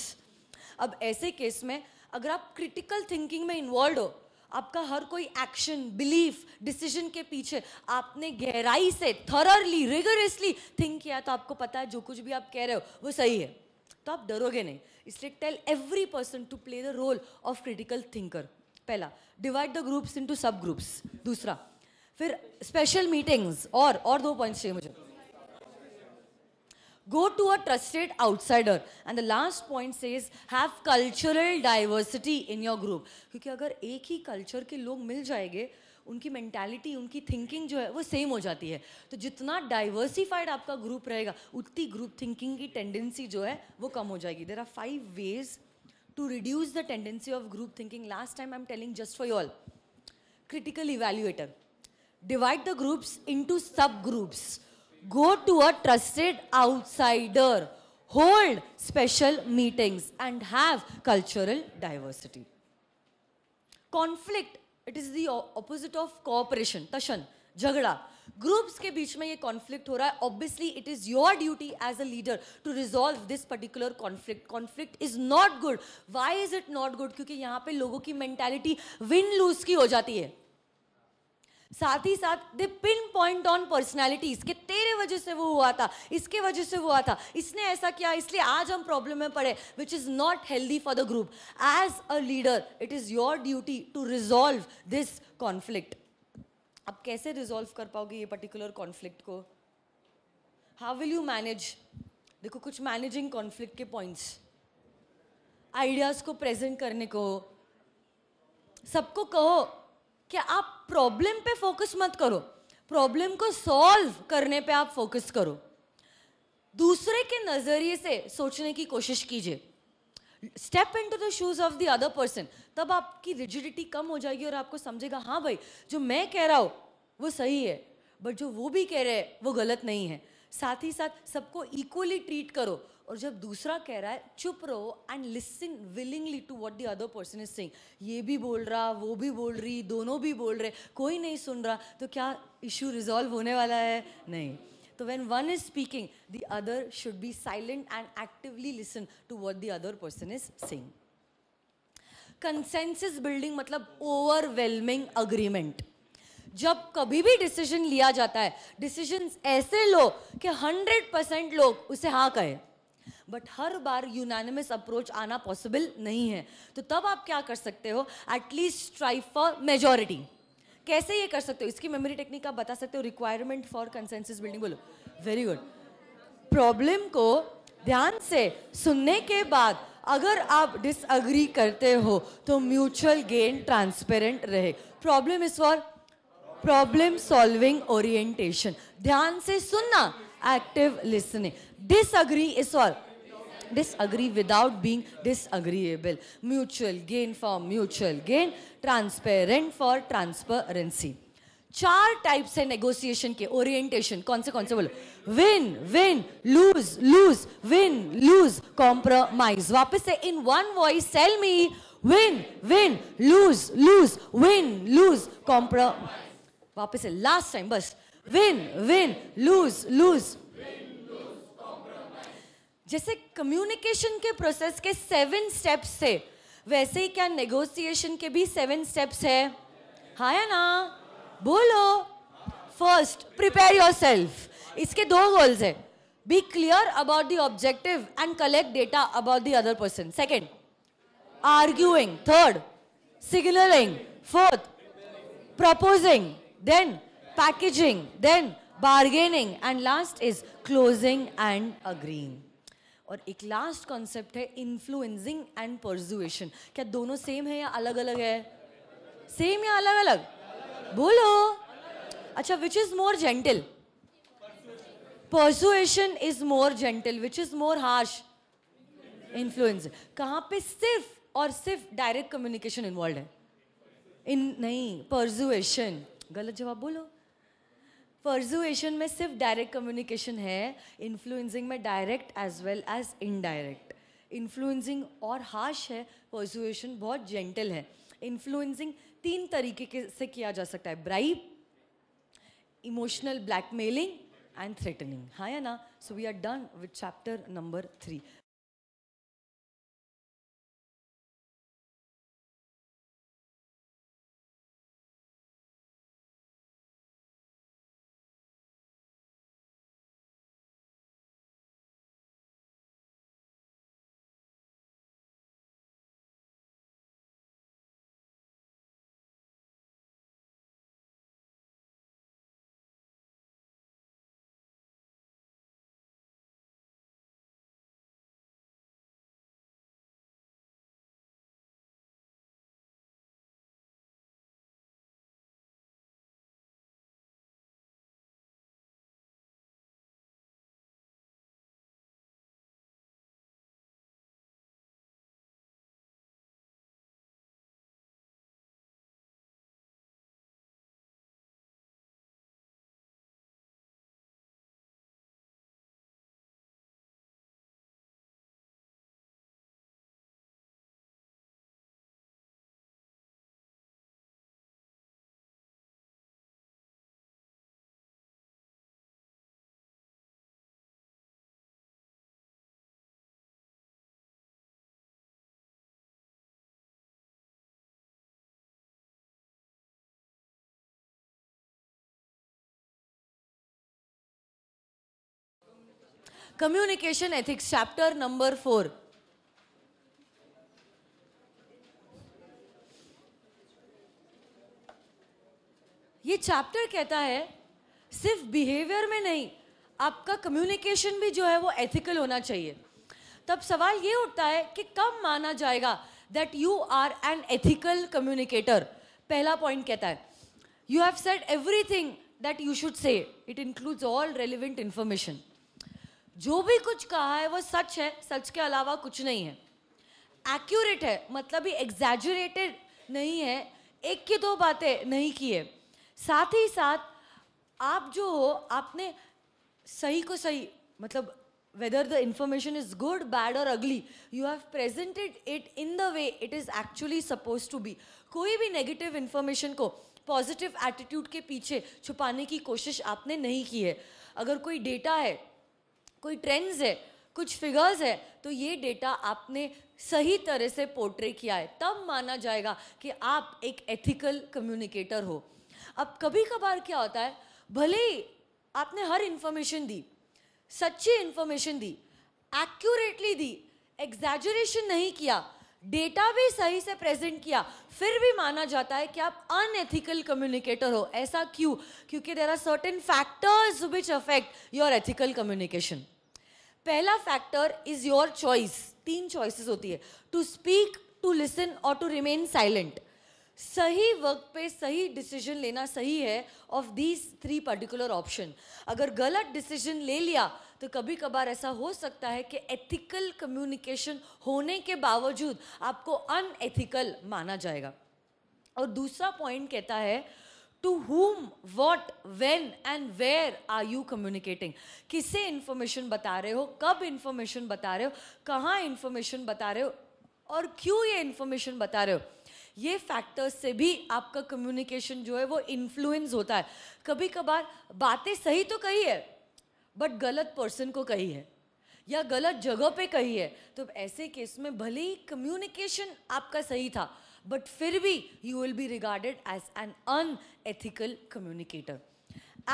अब ऐसे केस में अगर आप क्रिटिकल थिंकिंग में इन्वॉल्व हो आपका हर कोई एक्शन बिलीफ डिसीजन के पीछे आपने गहराई से थररली रिगरसली थिंक किया तो आपको पता है जो कुछ भी आप कह रहे हो वो सही है तो आप डरोगे नहीं इसलिए tell every person to play the role of critical thinker पहला divide the groups into sub groups दूसरा फिर स्पेशल मीटिंग्स और और दो पॉइंट्स चाहिए मुझे Go to a trusted outsider. And the last point says, have cultural diversity in your group. क्योंकि अगर एक ही culture के लोग मिल जाएंगे उनकी मैंटेलिटी उनकी थिंकिंग जो है वो सेम हो जाती है तो जितना डाइवर्सिफाइड आपका ग्रुप रहेगा उतनी ग्रुप थिंकिंग की टेंडेंसी जो है वो कम हो जाएगी there are five ways to reduce the tendency of group thinking last time I am telling just for all critical evaluator. Divide the groups into subgroups go to a trusted outsider, hold special meetings and have cultural diversity. Conflict, it is the opposite of cooperation, tashan, झगड़ा ग्रुप्स के बीच में ये कॉन्फ्लिक्ट हो रहा है obviously it is your duty as a leader to resolve this particular conflict conflict is not good why is it not good क्योंकि यहाँ पे लोगों की मेंटेलिटी विन लूज की हो जाती है साथ ही साथ they pin point on personality इसके तेरे वजह से वो हुआ था इसके वजह से हुआ था इसने ऐसा किया इसलिए आज हम प्रॉब्लम में पड़े which is not healthy for the group as a leader it is your duty to resolve this conflict आप कैसे रिजॉल्व कर पाओगे ये पर्टिकुलर कॉन्फ्लिक्ट को हाउ विल यू मैनेज देखो कुछ मैनेजिंग कॉन्फ्लिक्ट के पॉइंट्स आइडियाज़ को प्रेजेंट करने को सबको कहो कि आप प्रॉब्लम पे फोकस मत करो प्रॉब्लम को सॉल्व करने पे आप फोकस करो दूसरे के नज़रिए से सोचने की कोशिश कीजिए step in to the shoes of the other person तब आपकी रिजिडिटी कम हो जाएगी और आपको समझेगा हाँ भाई जो मैं कह रहा हूँ वो सही है बट जो वो भी कह रहे हैं वो गलत नहीं है साथ ही साथ सबको इक्वली ट्रीट करो और जब दूसरा कह रहा है चुप रहो and listen willingly to what the other person is saying ये भी बोल रहा वो भी बोल रही दोनों भी बोल रहे कोई नहीं सुन रहा तो क्या इशू रिजॉल्व होने वाला है नहीं तो when one is speaking the other should be silent and actively listen to what the other person is saying consensus building मतलब ओवरवेलमिंग अग्रीमेंट जब कभी भी डिसीजन लिया जाता है डिसीजन ऐसे लो कि हंड्रेड परसेंट लोग उसे हाँ कहें बट हर बार यूनानिमस अप्रोच आना पॉसिबल नहीं है तो तब आप क्या कर सकते हो एटलीस्ट ट्राई फॉर मेजोरिटी कैसे ये कर सकते हो इसकी मेमोरी टेक्निक आप बता सकते हो रिक्वायरमेंट फॉर कंसेंसिस बिल्डिंग बोलो वेरी गुड प्रॉब्लम को ध्यान से सुनने के बाद अगर आप डिसअग्री करते हो तो म्यूचुअल गेन ट्रांसपेरेंट रहे problem is for problem solving orientation ध्यान से सुनना active listening. Disagree is all. Disagree without being disagreeable. Mutual gain for mutual gain. Transparent for transparency. चार टाइप्स है नेगोशिएशन के ओरिएंटेशन कौन से कौन से बोलो win win lose lose win lose compromise वापस से in one voice tell me win win lose lose win lose compromise वापस से लास्ट टाइम बस विन विन लूज लूज जैसे कम्युनिकेशन के प्रोसेस के सेवन स्टेप्स थे वैसे ही क्या नेगोशिएशन के भी सेवन स्टेप्स है हा या ना बोलो फर्स्ट प्रिपेयर योर सेल्फ इसके दो गोल्स है be clear about the objective and collect data about the other person second arguing third signalling fourth proposing then packaging, then bargaining, and last is closing and agreeing. और एक लास्ट कॉन्सेप्ट है इन्फ्लुएंसिंग एंड परजुएशन क्या दोनों सेम है या अलग अलग है सेम या अलग अलग बोलो अच्छा which is more gentle persuasion is more gentle which is more harsh influence कहां पे सिर्फ और सिर्फ डायरेक्ट कम्युनिकेशन इन्वॉल्व है इन नहीं परजुएशन गलत जवाब बोलो परजुएशन में सिर्फ डायरेक्ट कम्युनिकेशन है इन्फ्लुएंसिंग में direct as well as indirect influencing और हार्श है परजुएशन बहुत जेंटल है इन्फ्लुएंसिंग तीन तरीके के से किया जा सकता है bribe emotional blackmailing and threatening हाँ या ना so we are done with chapter number three communication ethics chapter number four ये चैप्टर कहता है सिर्फ बिहेवियर में नहीं आपका कम्युनिकेशन भी जो है वो एथिकल होना चाहिए तब सवाल ये उठता है कि कब माना जाएगा that you are an ethical communicator पहला पॉइंट कहता है you have said everything that you should say it includes all relevant information जो भी कुछ कहा है वो सच है सच के अलावा कुछ नहीं है एक्यूरेट है मतलब ही एग्जैजरेटेड नहीं है एक की दो बातें नहीं की है साथ ही साथ आप जो हो आपने सही को सही मतलब whether the information is good bad और अगली you have presented it in the way it is actually supposed to be कोई भी नेगेटिव इन्फॉर्मेशन को पॉजिटिव एटीट्यूड के पीछे छुपाने की कोशिश आपने नहीं की है अगर कोई डेटा है कोई ट्रेंड्स है कुछ फिगर्स है तो ये डेटा आपने सही तरह से पोर्ट्रे किया है तब माना जाएगा कि आप एक एथिकल कम्युनिकेटर हो अब कभी कभार क्या होता है भले ही आपने हर इन्फॉर्मेशन दी सच्ची इन्फॉर्मेशन दी एक्यूरेटली दी एग्जैजरेशन नहीं किया डेटा भी सही से प्रेजेंट किया फिर भी माना जाता है कि आप अनएथिकल कम्युनिकेटर हो ऐसा क्यों क्योंकि there are certain factors which affect your ethical communication पहला फैक्टर इज योर चॉइस तीन चॉइसेस होती है टू स्पीक टू लिसन और टू रिमेन साइलेंट सही वक्त पे सही डिसीजन लेना सही है of these three particular option अगर गलत डिसीजन ले लिया तो कभी कभार ऐसा हो सकता है कि एथिकल कम्युनिकेशन होने के बावजूद आपको अनएथिकल माना जाएगा और दूसरा पॉइंट कहता है to whom, what, when and where are you communicating? किसे इन्फॉर्मेशन बता रहे हो कब इन्फॉर्मेशन बता रहे हो कहाँ इन्फॉर्मेशन बता रहे हो और क्यों ये इन्फॉर्मेशन बता रहे हो ये फैक्टर्स से भी आपका कम्युनिकेशन जो है वो इन्फ्लुएंस होता है कभी कभार बातें सही तो कही है बट गलत पर्सन को कही है या गलत जगह पे कही है तो ऐसे केस में भले ही कम्युनिकेशन आपका सही था बट फिर भी you will be regarded as an unethical communicator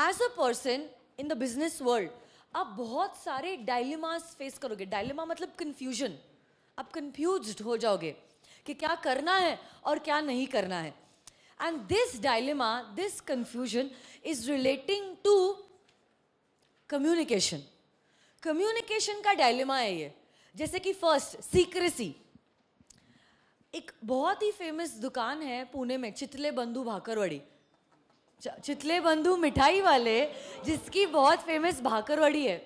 as a person in the business world आप बहुत सारे डायलिमास फेस करोगे डायलिमा मतलब कन्फ्यूजन आप कन्फ्यूज हो जाओगे कि क्या करना है और क्या नहीं करना है and this dilemma this confusion is relating to communication communication का डायलिमा है ये जैसे कि फर्स्ट सीक्रेसी एक बहुत ही फेमस दुकान है पुणे में चितले बंधु भाकरवाड़ी चितले बंधु मिठाई वाले जिसकी बहुत फेमस भाकरवाड़ी है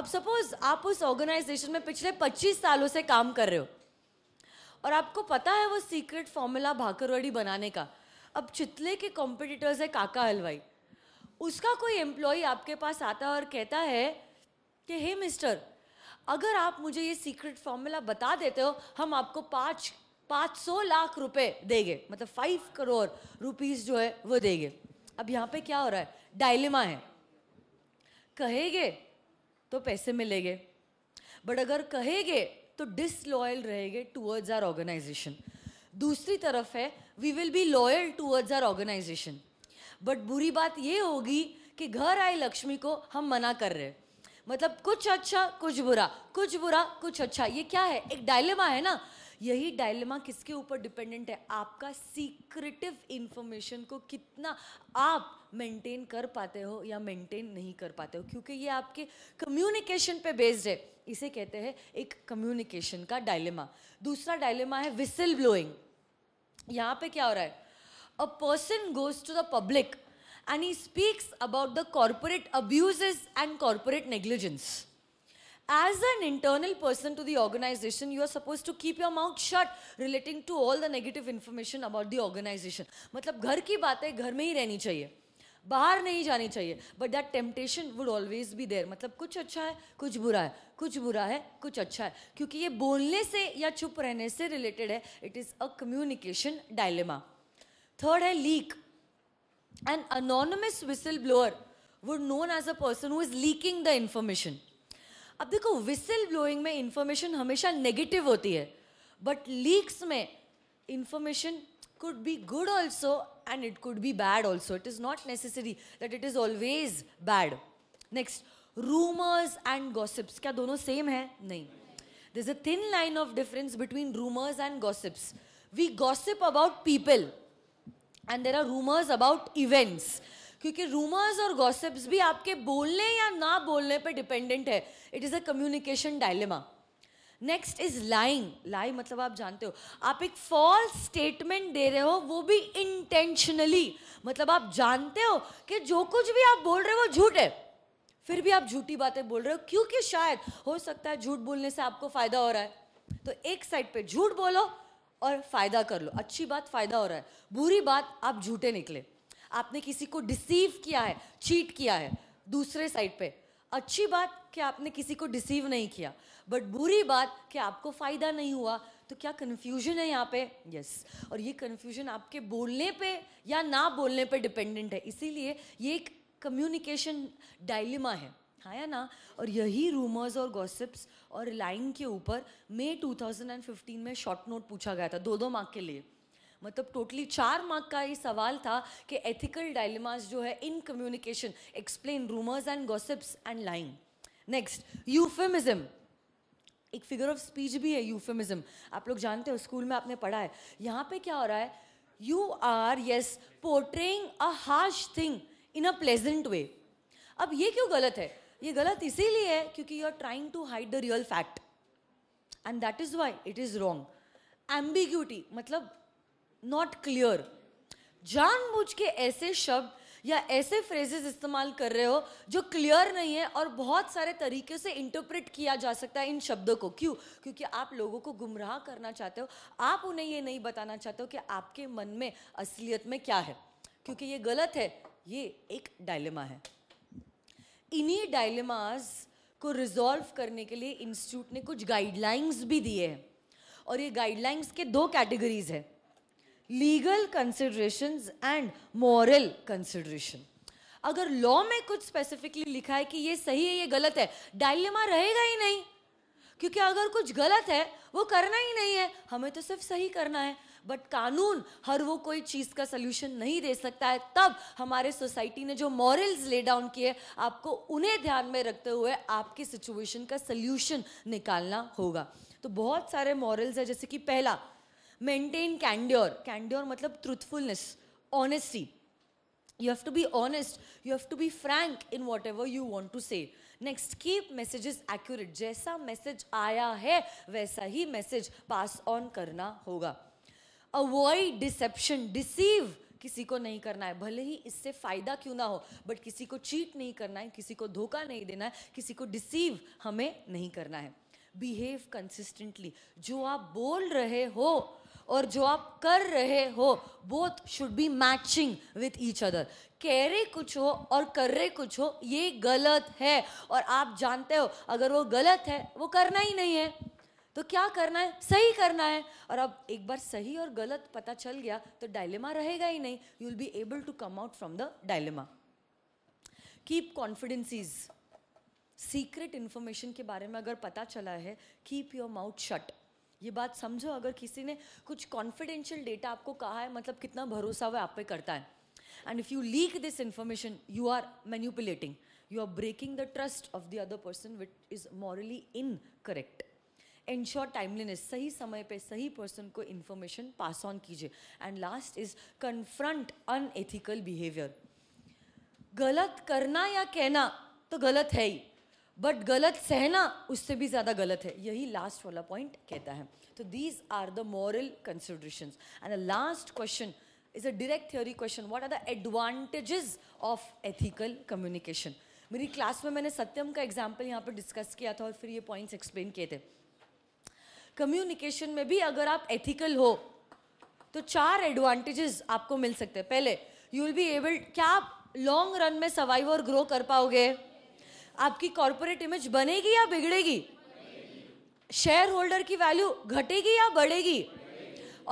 अब सपोज आप उस ऑर्गेनाइजेशन में पिछले 25 सालों से काम कर रहे हो और आपको पता है वो सीक्रेट फॉर्मूला भाकरवाड़ी बनाने का अब चितले के कॉम्पिटिटर्स है काका हलवाई उसका कोई एम्प्लॉय आपके पास आता है और कहता है कि हे मिस्टर अगर आप मुझे ये सीक्रेट फॉर्मूला बता देते हो हम आपको पाँच 500 लाख रुपए देंगे मतलब फाइव करोड़ रुपीस जो है वो देंगे अब यहाँ पे क्या हो रहा है डायलिमा है कहेंगे तो पैसे मिलेंगे बट अगर कहेंगे तो डिसलॉयल रहेंगे टूअर्ड्स आर ऑर्गेनाइजेशन दूसरी तरफ है we will be loyal towards our organisation but बुरी बात ये होगी कि घर आए लक्ष्मी को हम मना कर रहे हैं मतलब कुछ अच्छा कुछ बुरा कुछ बुरा कुछ अच्छा ये क्या है एक डायलेमा है ना यही डायलमा किसके ऊपर डिपेंडेंट है आपका सीक्रेटिव इन्फॉर्मेशन को कितना आप मेंटेन कर पाते हो या मेंटेन नहीं कर पाते हो क्योंकि ये आपके कम्युनिकेशन पे बेस्ड है इसे कहते हैं एक कम्युनिकेशन का डायलमा दूसरा डायलमा है विसिल ब्लोइंग यहाँ पे क्या हो रहा है a person goes to the public and he speaks about the corporate abuses and corporate negligence As an internal person to the organization, you are supposed to keep your mouth shut relating to all the negative information about the organization. मतलब घर की बातें घर में ही रहनी चाहिए बाहर नहीं जानी चाहिए but that temptation would always be there मतलब कुछ अच्छा है कुछ बुरा है कुछ बुरा है कुछ अच्छा है क्योंकि ये बोलने से या चुप रहने से रिलेटेड है it is a communication dilemma third है leak an anonymous whistle blower would known as a person who is leaking the information अब देखो विसिल ब्लोइंग में इंफॉर्मेशन हमेशा नेगेटिव होती है बट लीक्स में information could be good also and it could be bad also it is not necessary that it is always bad next rumours and gossips क्या दोनों सेम है नहीं there is a thin line of difference between rumours and gossips we gossip about people and there are rumours about events क्योंकि रूमर्स और गॉसिप्स भी आपके बोलने या ना बोलने पे डिपेंडेंट है it is a communication dilemma next is lying lie मतलब आप जानते हो आप एक फॉल्स स्टेटमेंट दे रहे हो वो भी इंटेंशनली मतलब आप जानते हो कि जो कुछ भी आप बोल रहे हो वो झूठ है फिर भी आप झूठी बातें बोल रहे हो क्योंकि शायद हो सकता है झूठ बोलने से आपको फायदा हो रहा है तो एक साइड पे झूठ बोलो और फायदा कर लो अच्छी बात फायदा हो रहा है बुरी बात आप झूठे निकले आपने किसी को डिसीव किया है चीट किया है दूसरे साइड पे अच्छी बात कि आपने किसी को डिसीव नहीं किया बट बुरी बात कि आपको फ़ायदा नहीं हुआ तो क्या कन्फ्यूजन है यहाँ पे यस yes. और ये कन्फ्यूजन आपके बोलने पे या ना बोलने पे डिपेंडेंट है इसीलिए ये एक कम्युनिकेशन डायलिमा है हाँ या ना और यही रूमर्स और गॉसिप्स और लाइन के ऊपर मई 2015 में शॉर्ट नोट पूछा गया था दो दो मार्क के लिए मतलब टोटली चार मार्क का ये सवाल था कि एथिकल डायलिमास जो है in communication explain rumours and gossips and lying next euphemism एक फिगर ऑफ स्पीच भी है यूफेमिज्म आप लोग जानते हो स्कूल में आपने पढ़ा है यहाँ पे क्या हो रहा है you are just portraying a harsh thing in a pleasant way अब ये क्यों गलत है ये गलत इसीलिए है क्योंकि you are trying to hide the real fact and that is why it is wrong ambiguity मतलब नॉट क्लियर जानबूझ के ऐसे शब्द या ऐसे फ्रेजेस इस्तेमाल कर रहे हो जो क्लियर नहीं है और बहुत सारे तरीके से इंटरप्रेट किया जा सकता है इन शब्दों को क्यों क्योंकि आप लोगों को गुमराह करना चाहते हो आप उन्हें ये नहीं बताना चाहते हो कि आपके मन में असलियत में क्या है क्योंकि ये गलत है ये एक डायलेमा है इन्हीं डायलेमाज को रिजॉल्व करने के लिए इंस्टीट्यूट ने कुछ गाइडलाइंस भी दिए हैं और ये गाइडलाइंस के दो कैटेगरीज हैं legal consideration and moral consideration अगर लॉ में कुछ स्पेसिफिकली लिखा है कि ये सही है ये गलत है डायलेमा रहेगा ही नहीं क्योंकि अगर कुछ गलत है वो करना ही नहीं है हमें तो सिर्फ सही करना है बट कानून हर वो कोई चीज़ का सोल्यूशन नहीं दे सकता है तब हमारे सोसाइटी ने जो मॉरल्स ले डाउन किए आपको उन्हें ध्यान में रखते हुए आपकी सिचुएशन का सल्यूशन निकालना होगा तो बहुत सारे मॉरल्स है जैसे कि पहला मेंटेन कैंड्योर कैंड्योर मतलब truthfulness honesty you have to be honest you have to be frank in whatever you want to save next keep messages accurate जैसा मैसेज आया है वैसा ही मैसेज पास ऑन करना होगा अवॉइड डिसेप्शन डिसीव किसी को नहीं करना है भले ही इससे फायदा क्यों ना हो बट किसी को चीट नहीं करना है किसी को धोखा नहीं देना है किसी को डिसीव हमें नहीं करना है बिहेव कंसिस्टेंटली जो आप बोल रहे हो और जो आप कर रहे हो both should be matching with each other कह रहे कुछ हो और कर रहे कुछ हो ये गलत है और आप जानते हो अगर वो गलत है वो करना ही नहीं है तो क्या करना है सही करना है और अब एक बार सही और गलत पता चल गया तो डायलेमा रहेगा ही नहीं you will be able to come out from the dilemma keep confidences secret information के बारे में अगर पता चला है कीप योर माउथ शट ये बात समझो अगर किसी ने कुछ कॉन्फिडेंशियल डेटा आपको कहा है मतलब कितना भरोसा वह आप पे करता है and if you leak this information you are manipulating you are breaking the trust of the other person which is morally incorrect ensure timeliness सही समय पे सही पर्सन को इन्फॉर्मेशन पास ऑन कीजिए and last is confront unethical behaviour गलत करना या कहना तो गलत है ही बट गलत सहना उससे भी ज़्यादा गलत है यही लास्ट वाला पॉइंट कहता है तो these are the moral consideration and last question is a direct theory question what are the advantages of ethical communication मेरी क्लास में मैंने सत्यम का एग्जाम्पल यहाँ पर डिस्कस किया था और फिर ये पॉइंट्स एक्सप्लेन किए थे कम्युनिकेशन में भी अगर आप एथिकल हो तो चार एडवांटेजेस आपको मिल सकते हैं पहले यू विल बी एबल क्या आप लॉन्ग रन में सर्वाइव और ग्रो कर पाओगे आपकी कॉरपोरेट इमेज बनेगी या बिगड़ेगी शेयर होल्डर की वैल्यू घटेगी या बढ़ेगी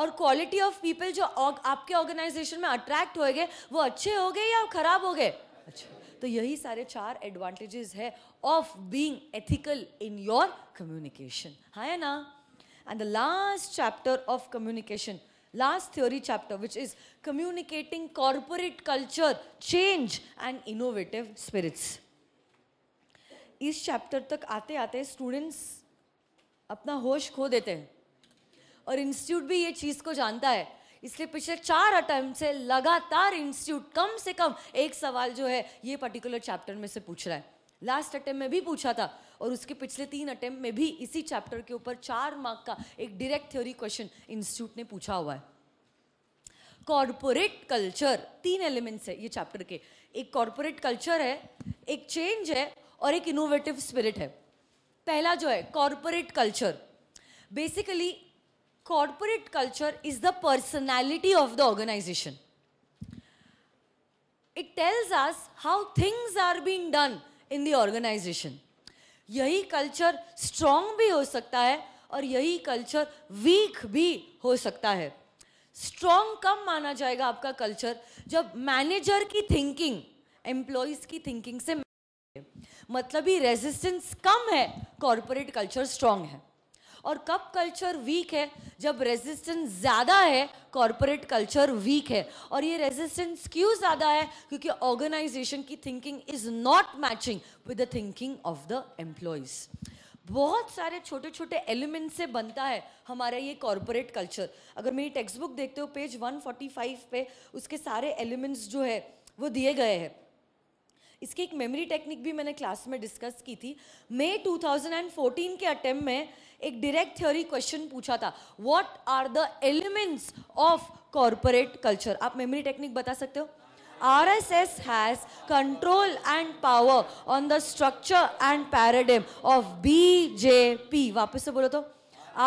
और क्वालिटी ऑफ पीपल जो आपके ऑर्गेनाइजेशन में अट्रैक्ट हो गए वो अच्छे हो गए या खराब हो गए अच्छा तो यही सारे चार एडवांटेजेस है of being ethical in your communication है ना and the last chapter of communication last theory chapter which is communicating corporate culture change and innovative spirits इस चैप्टर तक आते आते स्टूडेंट्स अपना होश खो देते हैं और इंस्टीट्यूट भी ये चीज़ को जानता है इसलिए पिछले चार अटैम्प्ट से लगातार इंस्टीट्यूट कम से कम एक सवाल जो है ये पर्टिकुलर चैप्टर में से पूछ रहा है लास्ट अटैम्प्ट में भी पूछा था और उसके पिछले तीन अटैम्प्ट में भी इसी चैप्टर के ऊपर चार मार्क का एक डायरेक्ट थ्योरी क्वेश्चन इंस्टीट्यूट ने पूछा हुआ है कॉरपोरेट कल्चर तीन एलिमेंट्स है ये चैप्टर के एक कॉरपोरेट कल्चर है एक चेंज है और एक इनोवेटिव स्पिरिट है पहला जो है corporate culture basically corporate culture is the personality of the organisation it tells us how things are being done in the organisation यही कल्चर स्ट्रांग भी हो सकता है और यही कल्चर वीक भी हो सकता है स्ट्रांग कम माना जाएगा आपका कल्चर जब मैनेजर की थिंकिंग एम्प्लॉयज़ की थिंकिंग से मतलब ही रेजिस्टेंस कम है कॉरपोरेट कल्चर स्ट्रांग है और कब कल्चर वीक है जब रेजिस्टेंस ज़्यादा है कॉरपोरेट कल्चर वीक है और ये रेजिस्टेंस क्यों ज़्यादा है क्योंकि ऑर्गेनाइजेशन की thinking is not matching with the thinking of the employees बहुत सारे छोटे छोटे एलिमेंट से बनता है हमारा ये कॉरपोरेट कल्चर अगर मेरी टेक्स्ट बुक देखते हो पेज 145 पे उसके सारे एलिमेंट्स जो है वो दिए गए हैं इसकी एक मेमोरी टेक्निक भी मैंने क्लास में डिस्कस की थी मई 2014 के अटेम्प्ट में एक डायरेक्ट थ्योरी क्वेश्चन पूछा था what are the elements of corporate culture आप मेमोरी टेक्निक बता सकते हो R S S has control and power on the structure and paradigm of B J P वापस से बोलो तो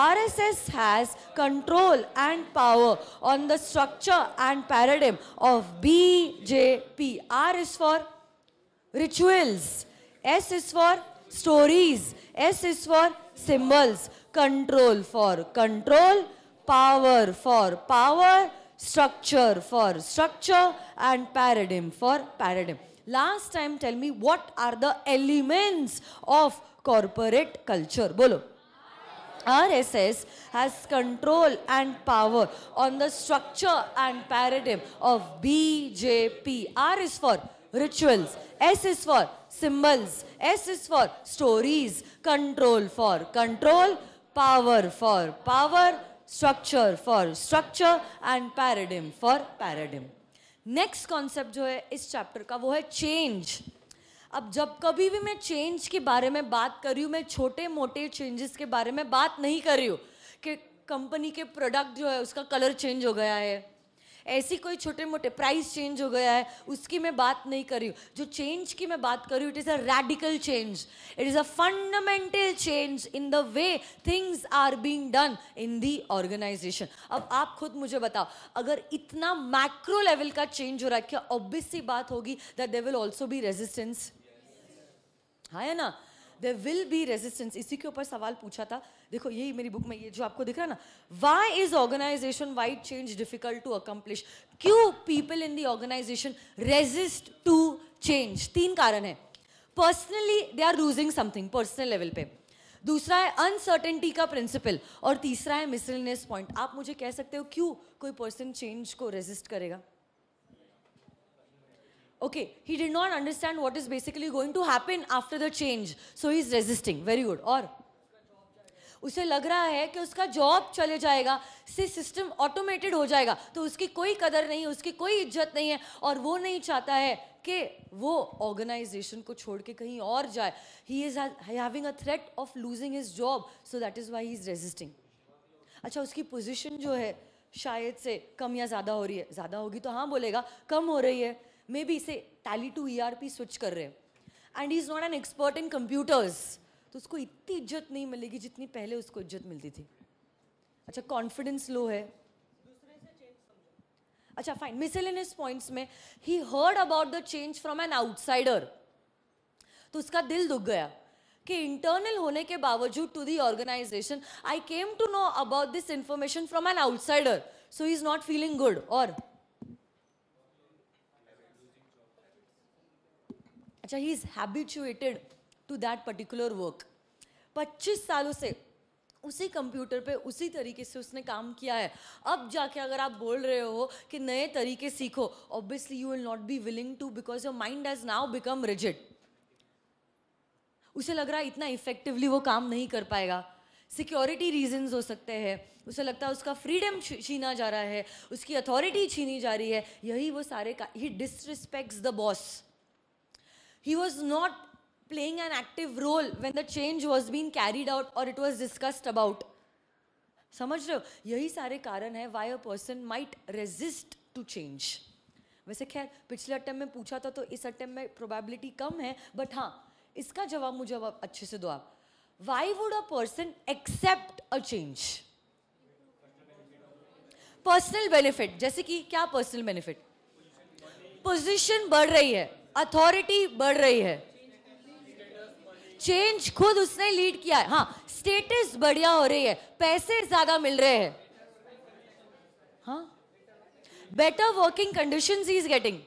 R S S has control and power on the structure and paradigm of B J P R is for rituals. S is for stories. S is for symbols. Control for control. Power for power. Structure for structure. And paradigm for paradigm. Last time tell me what are the elements of corporate culture. Bolo. RSS has control and power on the structure and paradigm of BJP. R is for rituals. S is for symbols. S is for stories. Control for control. Power for power. Structure for structure. And paradigm for paradigm. Next concept जो है इस चैप्टर का वो है चेंज अब जब कभी भी मैं चेंज के बारे में बात कर रही हूँ मैं छोटे मोटे चेंजेस के बारे में बात नहीं कर रही हूँ कि कंपनी के प्रोडक्ट जो है उसका कलर चेंज हो गया है ऐसी कोई छोटे मोटे प्राइस चेंज हो गया है उसकी मैं बात नहीं कर रही हूँ जो चेंज की मैं बात कर रही हूँ it is a radical change it is a fundamental change in the way things are being done in the organisation अब आप खुद मुझे बताओ अगर इतना मैक्रो लेवल का चेंज हो रहा है क्या ऑब्वियसली बात होगी that they will also be resistance हाँ है ना दे विल बी रेजिस्टेंस इसी के ऊपर सवाल पूछा था देखो यही मेरी बुक में ये जो आपको दिख रहा है ना why is organisation wide change difficult to accomplish क्यों people in the organisation resist to change तीन कारण है personally they are losing something personal level पे दूसरा है अनसर्टेनिटी का प्रिंसिपल और तीसरा है मिसलिनियस पॉइंट आप मुझे कह सकते हो क्यों कोई पर्सन चेंज को रेजिस्ट करेगा he did not understand understand is basically going to happen after the change so he is resisting very good और उसे लग रहा है कि उसका जॉब चले जाएगा से सिस्टम ऑटोमेटेड हो जाएगा तो उसकी कोई कदर नहीं उसकी कोई इज्जत नहीं है और वो नहीं चाहता है कि वो ऑर्गेनाइजेशन को छोड़ के कहीं और जाए he is having a threat of losing his job so that is why he is resisting अच्छा उसकी पोजिशन जो है शायद से कम या ज़्यादा हो रही है ज़्यादा होगी तो हाँ बोलेगा कम हो रही है मे बी इसे Tally to E R P switch कर रहे हैं and he is not an expert in computers तो उसको इतनी इज्जत नहीं मिलेगी जितनी पहले उसको इज्जत मिलती थी अच्छा कॉन्फिडेंस लो है अच्छा फाइन मिसेलेनियस पॉइंट्स में he heard about the change from an outsider तो उसका दिल दुख गया कि इंटरनल होने के बावजूद to the organisation I came to know about this information from an outsider so is not feeling good और अच्छा he is habituated to that particular work 25 सालों से उसी कंप्यूटर पे उसी तरीके से उसने काम किया है अब जाके अगर आप बोल रहे हो कि नए तरीके सीखो obviously you will not be willing to because your mind has now become rigid उसे लग रहा है इतना इफेक्टिवली वो काम नहीं कर पाएगा सिक्योरिटी रीजंस हो सकते हैं उसे लगता है उसका फ्रीडम छीना जा रहा है उसकी अथॉरिटी छीनी जा रही है यही वो सारे का he disrespects the boss he was not playing an active role when the change was being carried out or it was discussed about समझ रहे हो यही सारे कारण है why a person might resist to change वैसे खैर पिछले अटैम्प में पूछा था तो इस अटैम्प में प्रोबेबिलिटी कम है बट हाँ इसका जवाब मुझे अब अच्छे से दो आप why would a person accept a change personal benefit जैसे कि क्या पर्सनल बेनिफिट पोजीशन बढ़ रही है अथॉरिटी बढ़ रही है चेंज खुद उसने लीड किया है हाँ स्टेटस बढ़िया हो रही है पैसे ज्यादा मिल रहे हैं हाँ better working condition is getting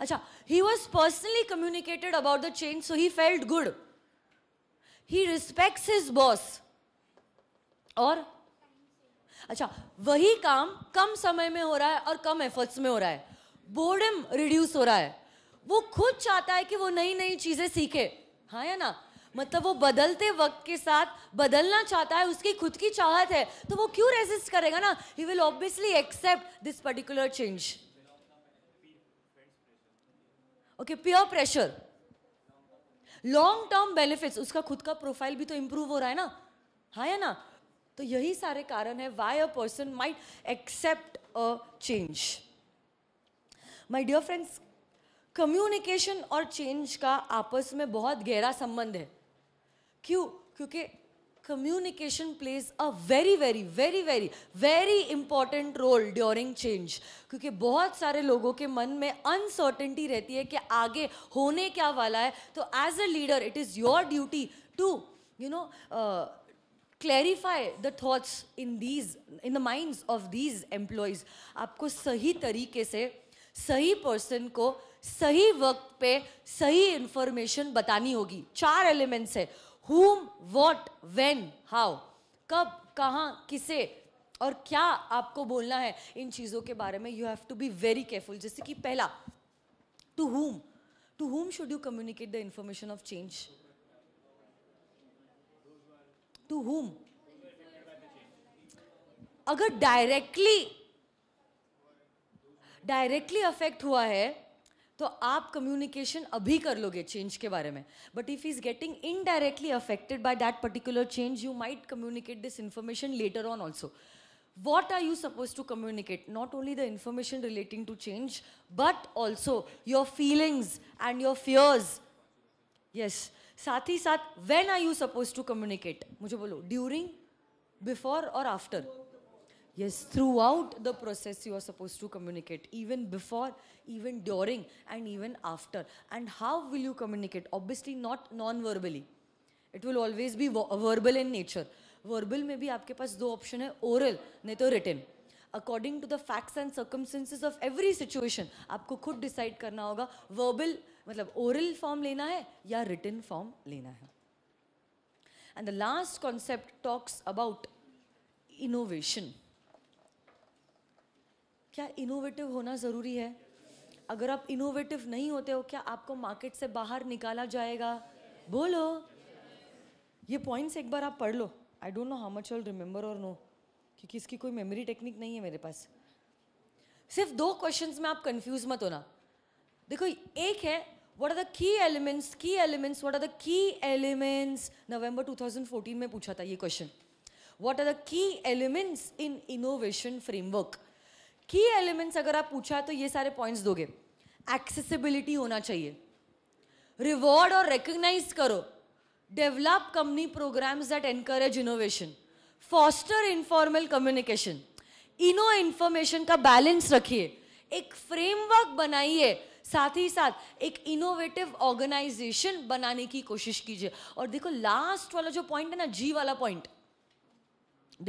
अच्छा he was personally communicated about the change so he felt good he respect his boss और अच्छा वही काम कम समय में हो रहा है और कम एफर्ट्स में हो रहा है बोर्डम रिड्यूस हो रहा है वो खुद चाहता है कि वो नई नई चीज़ें सीखे हाँ या ना मतलब वो बदलते वक्त के साथ बदलना चाहता है उसकी खुद की चाहत है तो वो क्यों रेजिस्ट करेगा ना he will obviously accept this particular change okay peer pressure long term benefits उसका खुद का प्रोफाइल भी तो इंप्रूव हो रहा है ना हाँ या ना तो यही सारे कारण है why a person might accept a change my dear friends communication और चेंज का आपस में बहुत गहरा संबंध है क्यों क्योंकि communication plays a very very very very very important role during change क्योंकि बहुत सारे लोगों के मन में अनसर्टेनिटी रहती है कि आगे होने क्या वाला है तो as a leader it is your duty to you know clarify the thoughts in these in the minds of these employees आपको सही तरीके से सही पर्सन को सही वक्त पे सही इंफॉर्मेशन बतानी होगी चार एलिमेंट्स है हुम वॉट वेन हाउ कब कहाँ किसे और क्या आपको बोलना है इन चीज़ों के बारे में you have to be very careful जैसे कि पहला to whom to whom should you communicate the information of change to whom अगर डायरेक्टली डायरेक्टली अफेक्ट हुआ है तो आप कम्युनिकेशन अभी कर लोगे चेंज के बारे में but if is getting indirectly affected by that particular change you might communicate this information later on also what are you suppose to communicate not only the information relating to change but also your feelings and your fears yes साथ ही साथ when are you suppose to communicate मुझे बोलो ड्यूरिंग बिफोर और after Yes, throughout the process you are supposed to communicate, even before, even during, and even after. And how will you communicate? Obviously, not non-verbally. It will always be verbal in nature. Verbal may be aapke paas do option hai, oral, neto written. According to the facts and circumstances of every situation, aapko khud decide karna hoga, verbal, matlab oral form lena hai, ya written form lena hai. And the last concept talks about innovation. क्या इनोवेटिव होना ज़रूरी है अगर आप इनोवेटिव नहीं होते हो क्या आपको मार्केट से बाहर निकाला जाएगा बोलो ये पॉइंट्स एक बार आप पढ़ लो I don't know how much all remember और नो क्योंकि इसकी कोई मेमोरी टेक्निक नहीं है मेरे पास सिर्फ दो क्वेश्चन में आप कंफ्यूज मत होना देखो एक है what are the key elements key elements what are the key elements नवंबर 2014 में पूछा था ये question what are the key elements in innovation framework key elements अगर आप पूछा तो ये सारे पॉइंट्स दोगे एक्सेसिबिलिटी होना चाहिए रिवॉर्ड और रिकग्नाइज करो develop company programmes that encourage innovation foster informal communication इनो इन्फॉर्मेशन का बैलेंस रखिए एक फ्रेमवर्क बनाइए साथ ही साथ एक इनोवेटिव ऑर्गेनाइजेशन बनाने की कोशिश कीजिए और देखो लास्ट वाला जो पॉइंट है ना जी वाला पॉइंट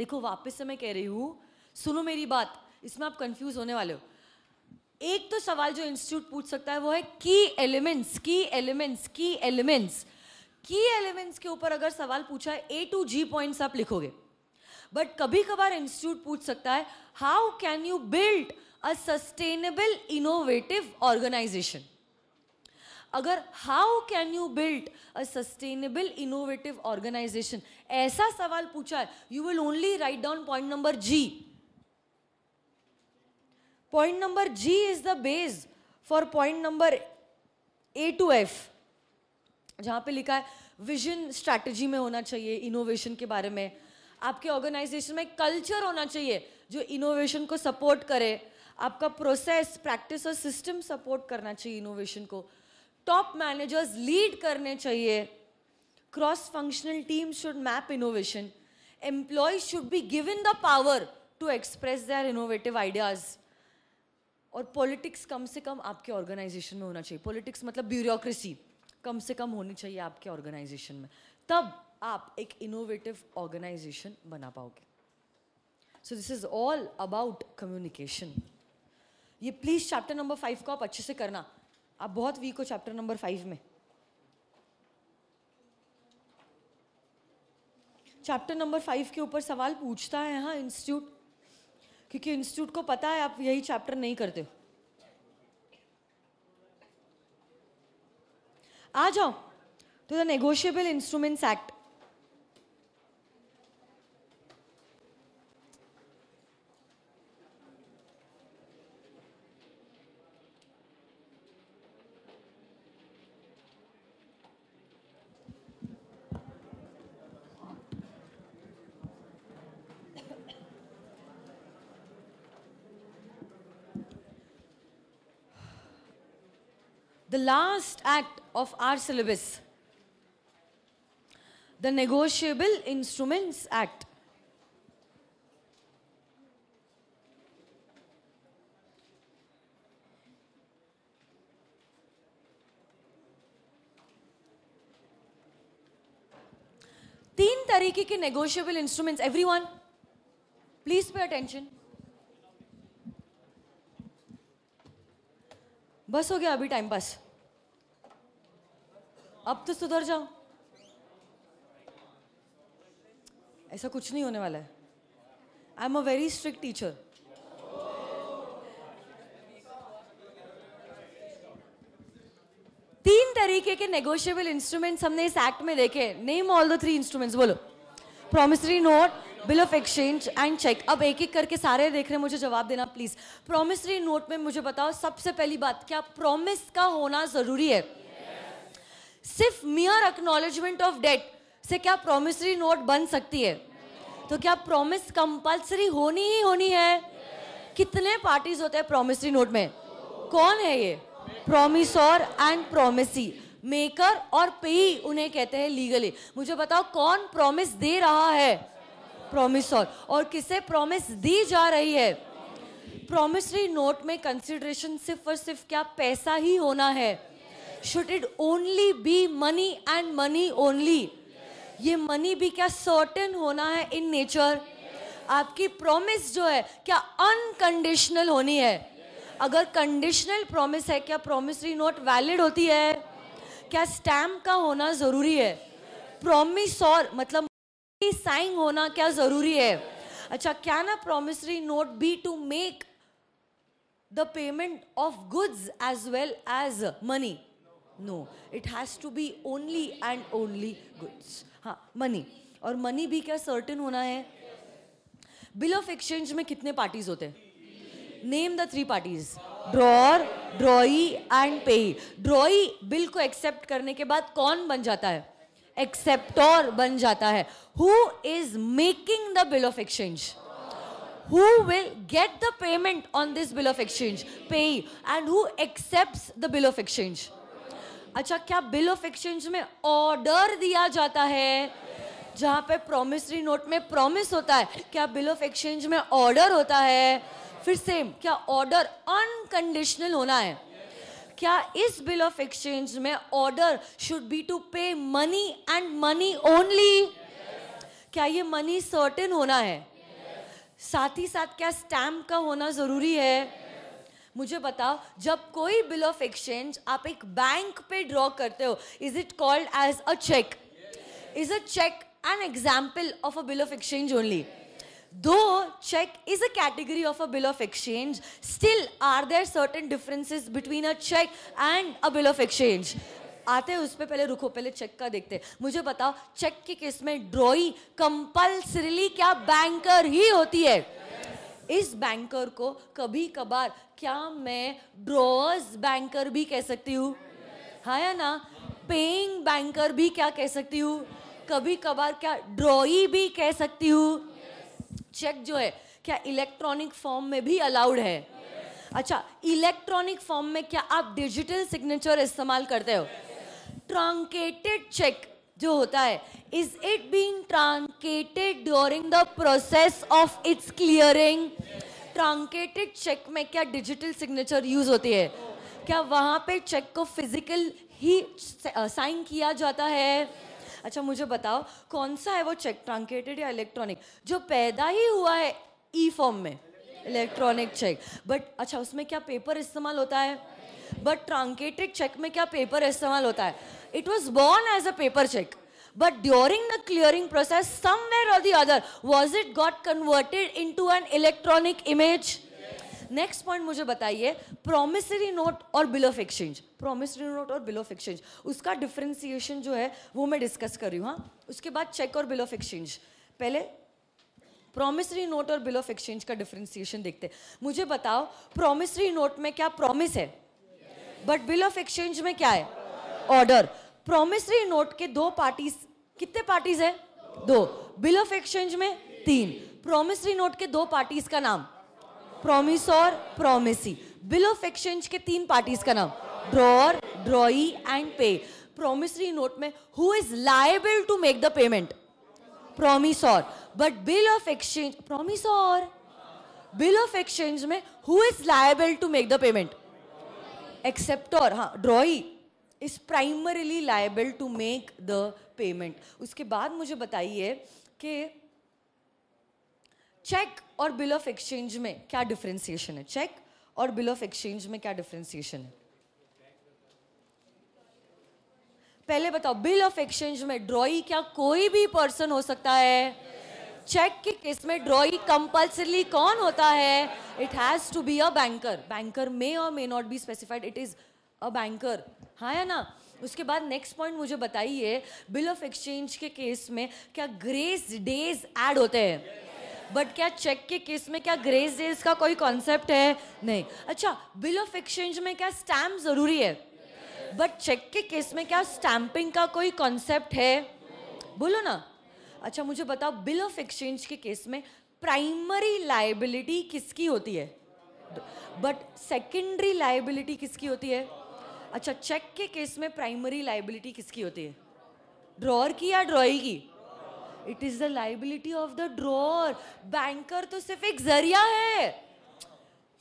देखो वापस से मैं कह रही हूं सुनो मेरी बात इसमें आप कंफ्यूज होने वाले हो एक तो सवाल जो इंस्टीट्यूट पूछ सकता है वो है की elements key elements key elements key elements के ऊपर अगर सवाल पूछा है ए टू जी पॉइंट्स आप लिखोगे बट कभी कभार इंस्टीट्यूट पूछ सकता है how can you build a sustainable innovative organisation अगर how can you build a sustainable innovative organisation ऐसा सवाल पूछा है you will only write down point number G point number G is the base for point number A to F जहाँ पे लिखा है विजन स्ट्रैटेजी में होना चाहिए इनोवेशन के बारे में आपके ऑर्गेनाइजेशन में कल्चर होना चाहिए जो इनोवेशन को सपोर्ट करे आपका प्रोसेस प्रैक्टिस और सिस्टम सपोर्ट करना चाहिए इनोवेशन को टॉप मैनेजर्स लीड करने चाहिए cross functional team should map innovation employees should be given the power to express their innovative ideas और पॉलिटिक्स कम से कम आपके ऑर्गेनाइजेशन में होना चाहिए पॉलिटिक्स मतलब ब्यूरोक्रेसी कम से कम होनी चाहिए आपके ऑर्गेनाइजेशन में तब आप एक इनोवेटिव ऑर्गेनाइजेशन बना पाओगे so this is all about communication ये प्लीज़ चैप्टर नंबर फाइव को आप अच्छे से करना आप बहुत वीक हो चैप्टर नंबर फाइव में चैप्टर नंबर फाइव के ऊपर सवाल पूछता है हाँ इंस्टीट्यूट क्योंकि इंस्टीट्यूट को पता है आप यही चैप्टर नहीं करते हो आ जाओ तो the negotiable instruments act the last act of our syllabus the negotiable instruments act teen tarike ke negotiable instruments everyone please pay attention बस हो गया अभी टाइम अब तो सुधर जाओ ऐसा कुछ नहीं होने वाला है I am a very strict teacher तीन तरीके के नेगोशियबल इंस्ट्रूमेंट्स हमने इस एक्ट में देखे name all the three instruments बोलो promissory note bill of exchange and cheque अब एक एक करके सारे देख रहे मुझे जवाब देना प्लीज प्रोमिसरी नोट में मुझे बताओ सबसे पहली बात क्या प्रोमिस का होना जरूरी है सिर्फ मियर एक्नोलेजमेंट ऑफ डेट से क्या प्रोमिसरी नोट बन सकती है तो क्या प्रोमिस कंपल्सरी होनी ही होनी है कितने पार्टीज होते हैं प्रोमिसरी नोट में कौन है ये प्रोमिसोर एंड प्रोमिसी मेकर और पेई उन्हें कहते हैं लीगली मुझे बताओ कौन प्रॉमिस दे रहा है प्रोमिसोर और किसे प्रॉमिस दी जा रही है प्रोमिसरी नोट में कंसिडरेशन सिर्फ और सिर्फ क्या पैसा ही होना है should it only be money and money only ये मनी भी क्या सर्टेन होना है इन नेचर आपकी प्रॉमिस जो है क्या अनकंडीशनल होनी है अगर कंडीशनल प्रॉमिस है क्या प्रोमिसरी नोट वैलिड होती है क्या स्टैम्प का होना जरूरी है प्रोमिस और मतलब साइन होना क्या जरूरी है अच्छा क्या ना promissory note be to make the payment of goods as well as money no it has to be only and only goods हाँ मनी और मनी भी क्या सर्टेन होना है बिल ऑफ एक्सचेंज में कितने पार्टीज होते हैं name the three parties drawer drawee and payee drawee bill को एक्सेप्ट करने के बाद कौन बन जाता है एक्सेप्टर बन जाता है who is making the bill of exchange who will get the payment on this bill of exchange payee and who accepts the bill of exchange अच्छा क्या बिल ऑफ एक्सचेंज में ऑर्डर दिया जाता है जहाँ पे प्रोमिसरी नोट में प्रोमिस होता है क्या बिल ऑफ एक्सचेंज में ऑर्डर होता है फिर सेम क्या ऑर्डर अनकंडीशनल होना है क्या इस बिल ऑफ एक्सचेंज में order should be to pay money and money only क्या ये मनी सर्टेन होना है yes. साथ ही साथ क्या स्टैम्प का होना जरूरी है yes. मुझे बताओ जब कोई बिल ऑफ एक्सचेंज आप एक बैंक पे ड्रॉ करते हो is it called as a cheque is a cheque an example of a bill of exchange only though cheque is a category of a bill of exchange still are there certain differences between a cheque and a bill of exchange आते हैं उस पर पहले रुको पहले चेक का देखते हैं मुझे बताओ चेक के केस में ड्रॉई कंपल्सरीली क्या बैंकर ही होती है इस बैंकर को कभी कभार क्या मैं ड्रॉअर्स बैंकर भी कह सकती हूँ हाँ या ना पेइंग बैंकर भी क्या कह सकती हूँ कभी कभार क्या ड्रॉई भी कह सकती हूँ चेक जो है क्या इलेक्ट्रॉनिक फॉर्म में भी अलाउड है अच्छा इलेक्ट्रॉनिक फॉर्म में क्या आप डिजिटल सिग्नेचर इस्तेमाल करते हो ट्रांकेटेड चेक जो होता है is it been truncated during the process of its clearing truncated cheque में क्या डिजिटल सिग्नेचर यूज होती है क्या वहाँ पे चेक को फिजिकल ही साइन किया जाता है अच्छा मुझे बताओ कौन सा है वो चेक ट्रांकेटेड या इलेक्ट्रॉनिक जो पैदा ही हुआ है ई e फॉर्म में इलेक्ट्रॉनिक चेक बट अच्छा उसमें क्या पेपर इस्तेमाल होता है बट ट्रांकेटेड चेक में क्या पेपर इस्तेमाल होता है It was born as a paper check. But during the clearing process, somewhere or the other, was it got converted into an electronic image? Next point मुझे बताइए प्रोमिसरी नोट और bill of exchange promissory note और बिल ऑफ एक्सचेंज उसका डिफ्रेंसिएशन जो है वो मैं डिस्कस कर रही हूँ हाँ उसके बाद चेक और बिल ऑफ एक्सचेंज पहले प्रोमिसरी नोट और बिल ऑफ एक्सचेंज का डिफ्रेंसिएशन देखते हैं मुझे बताओ प्रोमिसरी नोट में क्या प्रोमिस है बट बिल ऑफ एक्सचेंज में क्या है ऑर्डर प्रोमिसरी नोट के दो पार्टीज कितने पार्टीज है दो बिल ऑफ एक्सचेंज में तीन प्रोमिसरी नोट के दो पार्टीज का नाम प्रोमिस और प्रोमिसी बिल ऑफ एक्सचेंज के तीन पार्टीज का नाम drawer drawee and payee promissory note में who is liable to make the payment promise और बट बिल ऑफ एक्सचेंज और बिल ऑफ एक्सचेंज में who is liable to make the payment acceptor हाँ drawee is primarily liable to make the payment उसके बाद मुझे बताइए कि चेक और बिल ऑफ एक्सचेंज में क्या डिफ्रेंसिएशन है चेक और बिल ऑफ एक्सचेंज में क्या डिफ्रेंसिएशन है पहले बताओ बिल ऑफ एक्सचेंज में ड्रॉई क्या कोई भी पर्सन हो सकता है चेक के केस में ड्रॉई कंपल्सरली कौन होता है it has to be a banker banker may और may not be specified it is a banker हाँ या ना उसके बाद नेक्स्ट पॉइंट मुझे बताइए बिल ऑफ एक्सचेंज के केस में क्या ग्रेस डेज ऐड होते हैं बट क्या चेक के केस में क्या ग्रेस डेज का कोई कॉन्सेप्ट है नहीं अच्छा बिल ऑफ एक्सचेंज में क्या स्टैम्प जरूरी है बट चेक के केस में क्या स्टैम्पिंग का कोई कॉन्सेप्ट है बोलो ना अच्छा मुझे बताओ बिल ऑफ एक्सचेंज के केस में प्राइमरी लाइबिलिटी किसकी होती है बट सेकेंडरी लाइबिलिटी किसकी होती है अच्छा चेक के केस में प्राइमरी लाइबिलिटी किसकी होती है ड्रॉर की या ड्रॉई की it is the liability of the drawer banker तो सिर्फ एक जरिया है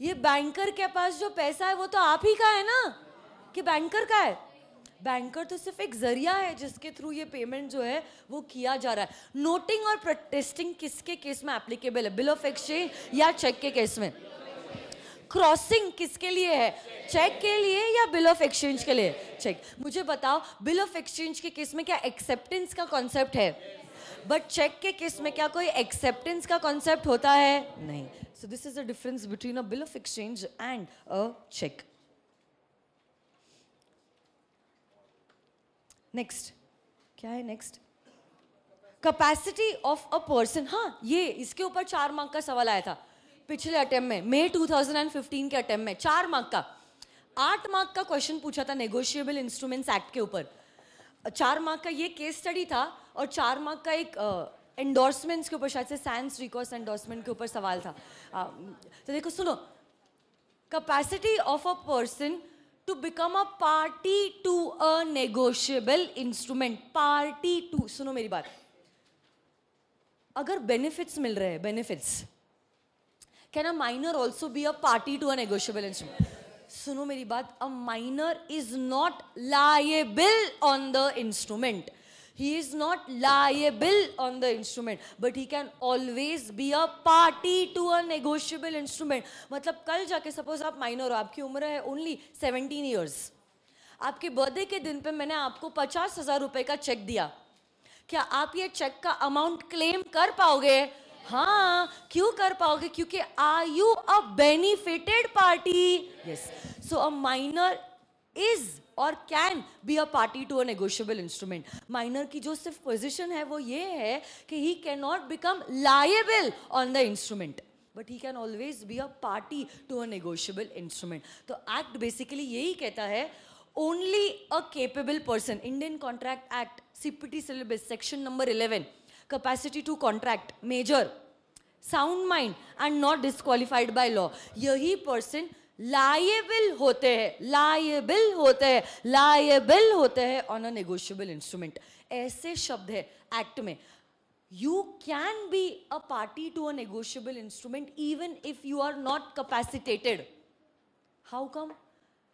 ये बैंकर के पास जो पैसा है वो तो आप ही का है ना कि बैंकर का है बैंकर तो सिर्फ एक जरिया है जिसके थ्रू ये पेमेंट जो है वो किया जा रहा है नोटिंग और प्रोटेस्टिंग किसके केस में एप्लीकेबल है बिल ऑफ एक्सचेंज या चेक के केस में क्रॉसिंग किसके लिए है चेक के लिए या बिल ऑफ एक्सचेंज के लिए चेक मुझे बताओ बिल ऑफ एक्सचेंज के किस में क्या एक्सेप्टेंस का कॉन्सेप्ट है बट चेक के केस में क्या कोई एक्सेप्टेंस का कॉन्सेप्ट होता है नहीं so this is a difference between a bill of exchange and a cheque next क्या है next capacity of a person हाँ ये इसके ऊपर चार मार्क का सवाल आया था पिछले अटेम्प में मई 2015 के अटेम्प में चार मार्क का आठ मार्क का क्वेश्चन पूछा था नेगोशिएबल इंस्ट्रूमेंट्स एक्ट के ऊपर चार मार्क का ये केस स्टडी था और चार मार्क का एक एंडोर्समेंट्स के ऊपर शायद से साइंस रिकॉर्स एंडोर्समेंट के ऊपर सवाल था आ, तो देखो सुनो capacity of a person to become a party to a negotiable instrument party to सुनो मेरी बात अगर बेनिफिट्स मिल रहे हैं benefits can a minor also be a party to a negotiable instrument सुनो मेरी बात a minor is not liable on the instrument he is not liable on the instrument but he can always be a party to a negotiable instrument मतलब कल जाके सपोज आप माइनर हो आपकी उम्र है ओनली 17 ईयर्स आपके बर्थडे के दिन पे मैंने आपको पचास हजार रुपए का चेक दिया क्या आप ये चेक का अमाउंट क्लेम कर पाओगे हाँ क्यों कर पाओगे क्योंकि are you a benefited party yes so a minor is or can be a party to a negotiable instrument minor की जो सिर्फ पोजिशन है वो ये है कि he can not become liable on the instrument but he can always be a party to a negotiable instrument तो एक्ट बेसिकली यही कहता है only a capable person Indian contract act CPT syllabus section number eleven capacity to contract, major, sound mind and not disqualified by law. यही person liable होते हैं liable होते हैं liable होते हैं on a negotiable instrument. ऐसे शब्द है एक्ट में you can be a party to a negotiable instrument even if you are not capacitated. How come?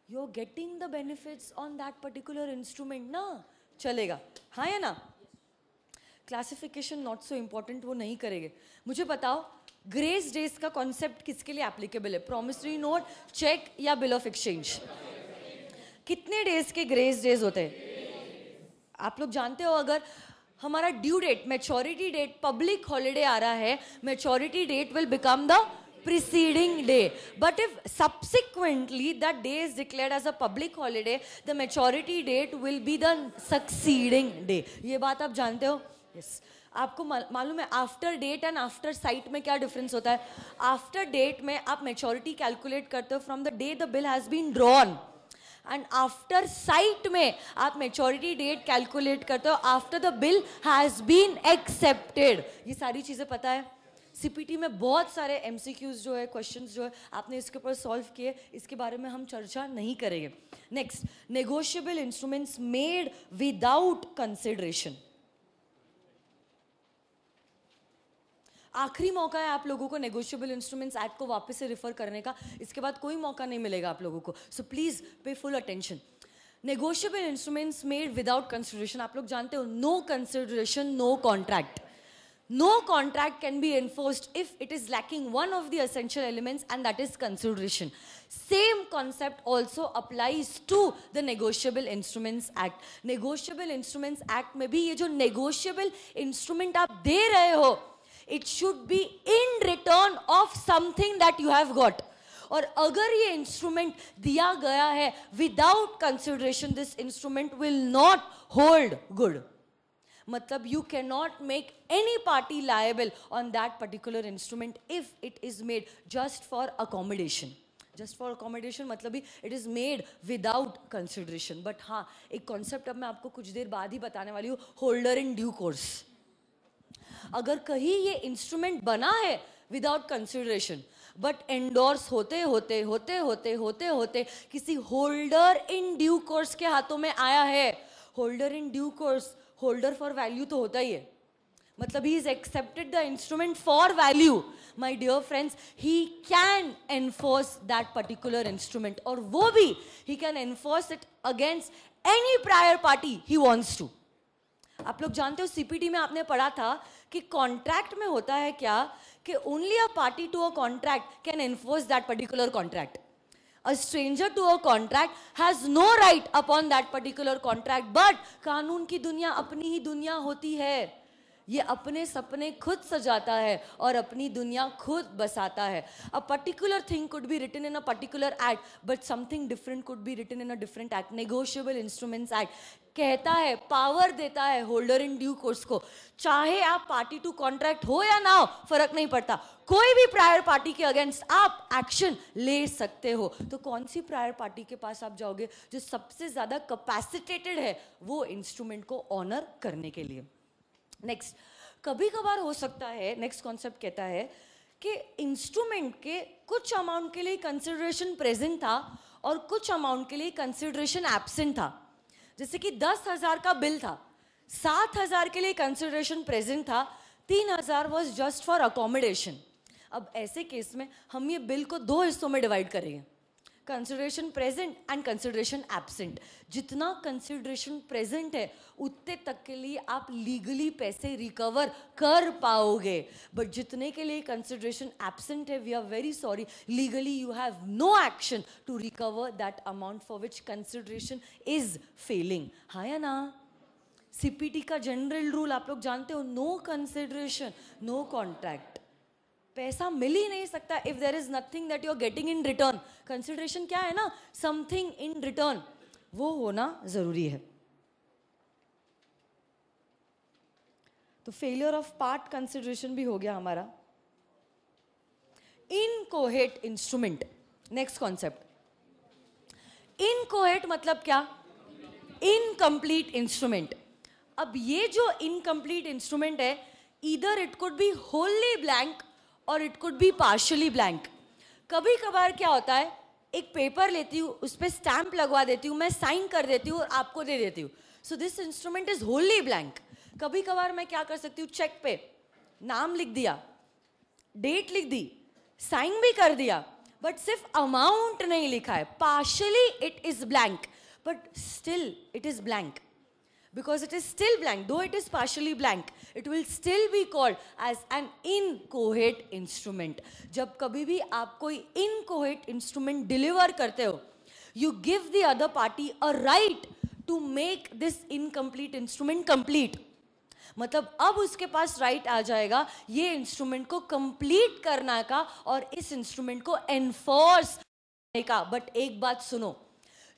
You're getting the benefits on that particular instrument, na? Chalega. Hai na? Classification not so important वो नहीं करेंगे मुझे बताओ ग्रेस डेज का कॉन्सेप्ट किसके लिए एप्लीकेबल है प्रोमिसरी नोट चेक या बिल ऑफ एक्सचेंज कितने डेज के ग्रेस डेज होते हैं आप लोग जानते हो अगर हमारा due date maturity date public holiday आ रहा है maturity date will become the preceding day. But if subsequently that day is declared as a public holiday, the maturity date will be the succeeding day. ये बात आप जानते हो यस आपको मालूम है after date and after sight में क्या डिफरेंस होता है आफ्टर डेट में आप मेचोरिटी कैलकुलेट करते हो from the day the bill has been drawn and after sight में आप मेच्योरिटी डेट कैलकुलेट करते हो after the bill has been accepted ये सारी चीज़ें पता है सीपीटी में बहुत सारे एम जो है क्वेश्चन जो है आपने इसके ऊपर सॉल्व किए इसके बारे में हम चर्चा नहीं करेंगे next negotiable instruments made without consideration आखिरी मौका है आप लोगों को नेगोशियबल इंस्ट्रूमेंट्स एक्ट को वापस से रिफर करने का इसके बाद कोई मौका नहीं मिलेगा आप लोगों को so please pay full attention negotiable instruments made without consideration आप लोग जानते हो no consideration no contract no contract can be enforced if it is lacking one of the essential elements and that is consideration same concept also applies to the negotiable instruments act negotiable instruments act में भी ये जो नेगोशियबल इंस्ट्रूमेंट आप दे रहे हो it should be in return of something that you have got और अगर ये इंस्ट्रूमेंट दिया गया है without consideration this instrument will not hold good मतलब you can not make any party liable on that particular instrument if it is made just for accommodation just for accommodation मतलब he it is made without consideration but हाँ एक कॉन्सेप्ट अब मैं आपको कुछ देर बाद ही बताने वाली हूँ होल्डर इन ड्यू कोर्स अगर कहीं ये इंस्ट्रूमेंट बना है विदाउट कंसिडरेशन बट एंडोर्स होते होते होते होते होते होते किसी होल्डर इन ड्यू कोर्स के हाथों में आया है holder in due course holder for value तो होता ही है मतलब he is accepted the instrument for value my dear friends he can enforce that particular instrument और वो भी he can enforce it against any prior party he wants to आप लोग जानते हो सीपीटी में आपने पढ़ा था कि कॉन्ट्रैक्ट में होता है क्या कि only a party to a contract can enforce that particular contract a stranger to a contract has no right upon that particular contract but कानून की दुनिया अपनी ही दुनिया होती है ये अपने सपने खुद सजाता है और अपनी दुनिया खुद बसाता है a particular thing could be written in a particular act but something different could be written in a different act negotiable instruments act कहता है पावर देता है होल्डर इन ड्यू कोर्स को चाहे आप पार्टी टू कॉन्ट्रैक्ट हो या ना हो फर्क नहीं पड़ता कोई भी प्रायर पार्टी के अगेंस्ट आप एक्शन ले सकते हो तो कौन सी प्रायर पार्टी के पास आप जाओगे जो सबसे ज़्यादा कैपेसिटेटेड है वो इंस्ट्रूमेंट को ऑनर करने के लिए नेक्स्ट कभी कभार हो सकता है नेक्स्ट कॉन्सेप्ट कहता है कि इंस्ट्रूमेंट के कुछ अमाउंट के लिए कंसिडरेशन प्रेजेंट था और कुछ अमाउंट के लिए कंसिडरेशन एब्सेंट था जैसे कि दस हज़ार का बिल था सात हज़ार के लिए कंसिडरेशन प्रेजेंट था तीन हज़ार वॉज जस्ट फॉर अकोमोडेशन अब ऐसे केस में हम ये बिल को दो हिस्सों में डिवाइड करेंगे consideration present and consideration absent जितना कंसिडरेशन प्रेजेंट है उतने तक के लिए आप लीगली पैसे रिकवर कर पाओगे बट जितने के लिए कंसिडरेशन एबसेंट है we are very sorry legally you have no action to recover that amount for which consideration is failing हाँ या ना सीपीटी का जनरल रूल आप लोग जानते हो नो कंसिडरेशन नो कॉन्ट्रैक्ट पैसा मिल ही नहीं सकता if there is nothing that you are getting in return consideration क्या है ना समथिंग इन रिटर्न वो होना जरूरी है तो फेलियर ऑफ पार्ट कंसिडरेशन भी हो गया हमारा inchoate instrument next concept inchoate मतलब क्या इनकम्प्लीट इंस्ट्रूमेंट अब ये जो इनकम्प्लीट इंस्ट्रूमेंट है इधर it could be wholly blank और it could be partially blank कभी कभार क्या होता है एक पेपर लेती हूँ उस पर स्टैम्प लगवा देती हूँ मैं साइन कर देती हूँ और आपको दे देती हूँ so this instrument is wholly blank कभी कभार मैं क्या कर सकती हूँ चेक पे नाम लिख दिया डेट लिख दी साइन भी कर दिया बट सिर्फ अमाउंट नहीं लिखा है partially it is blank but still it is blank because it is still blank. Though it is partially blank, it will still be called as an incoherent instrument. jab kabhi bhi aap koi incoherent instrument deliver karte ho you give the other party a right to make this incomplete instrument complete. मतलब अब उसके पास राइट आ जाएगा ये इंस्ट्रूमेंट को कंप्लीट करना का और इस इंस्ट्रूमेंट को एनफोर्स करने का बट एक बात सुनो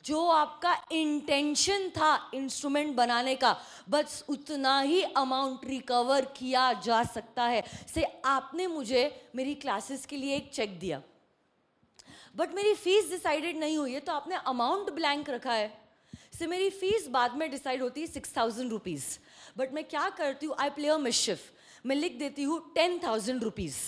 जो आपका इंटेंशन था इंस्ट्रूमेंट बनाने का बस उतना ही अमाउंट रिकवर किया जा सकता है से आपने मुझे मेरी क्लासेस के लिए एक चेक दिया बट मेरी फीस डिसाइडेड नहीं हुई है तो आपने अमाउंट ब्लैंक रखा है से मेरी फीस बाद में डिसाइड होती है सिक्स थाउजेंड रुपीज़ बट मैं क्या करती हूँ आई प्ले अ मिशिफ मैं लिख देती हूँ ten thousand rupees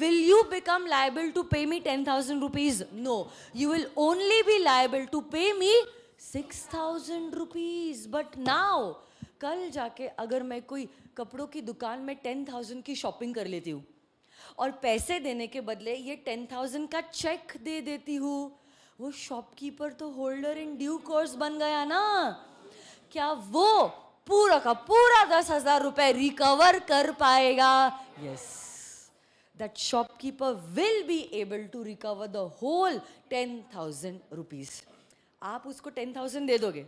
will you become liable to pay me 10,000 rupees? No. You will only be liable to pay me 6,000 rupees. But now, कल जाके अगर मैं कोई कपड़ों की दुकान में टेन थाउजेंड की शॉपिंग कर लेती हूँ और पैसे देने के बदले ये टेन थाउजेंड का चेक दे देती हूँ वो शॉपकीपर तो होल्डर इन ड्यू कोर्स बन गया ना क्या वो पूरा का पूरा दस हजार रुपए रिकवर कर पाएगा yes yes. that shopkeeper will be able to recover the whole 10,000 rupees. आप उसको 10,000 दे दोगे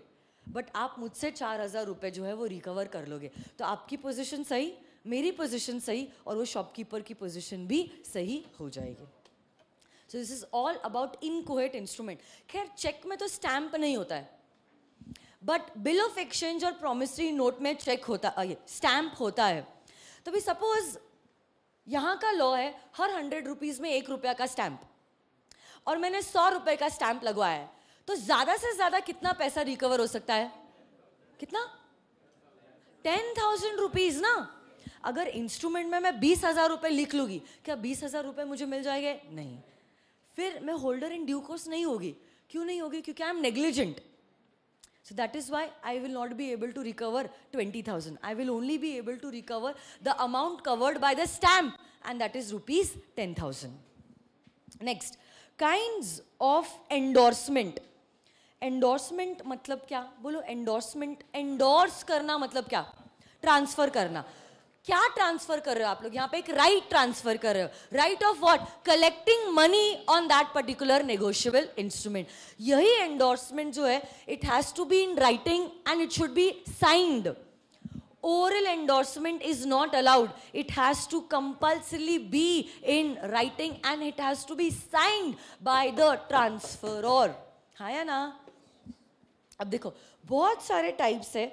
बट आप मुझसे चार हज़ार रुपये जो है वो रिकवर कर लोगे तो आपकी पोजीशन सही मेरी पोजीशन सही और वो शॉपकीपर की पोजीशन भी सही हो जाएगी so this is all about inchoate instrument खैर चेक में तो स्टैम्प नहीं होता है बट बिल ऑफ एक्सचेंज और प्रोमिसरी नोट में चेक होता ये स्टैम्प होता है तो भी सपोज यहाँ का लॉ है हर हंड्रेड रुपीज़ में एक रुपया का स्टैंप और मैंने सौ रुपए का स्टैंप लगवाया है तो ज़्यादा से ज़्यादा कितना पैसा रिकवर हो सकता है कितना टेन थाउजेंड रुपीज़ ना अगर इंस्ट्रूमेंट में मैं बीस हज़ार रुपए लिख लूंगी क्या बीस हज़ार रुपये मुझे मिल जाएंगे नहीं फिर मैं होल्डर इन ड्यू कोर्स नहीं होगी क्यों नहीं होगी क्योंकि I am negligent So that is why I will not be able to recover 20,000. I will only be able to recover the amount covered by the stamp and that is rupees 10,000. Next, kinds of endorsement. Endorsement मतलब क्या? बोलो endorsement. Endorse करना मतलब क्या? Transfer करना. क्या ट्रांसफर कर रहे हो आप लोग यहाँ पे एक राइट ट्रांसफर कर रहे हो right of what collecting money on that particular negotiable instrument यही एंडोर्समेंट जो है it has to be in writing and it should be signed endorsement is not allowed it has to to be in writing and it has to be signed by the transfer transferor. हाँ या ना अब देखो बहुत सारे टाइप्स है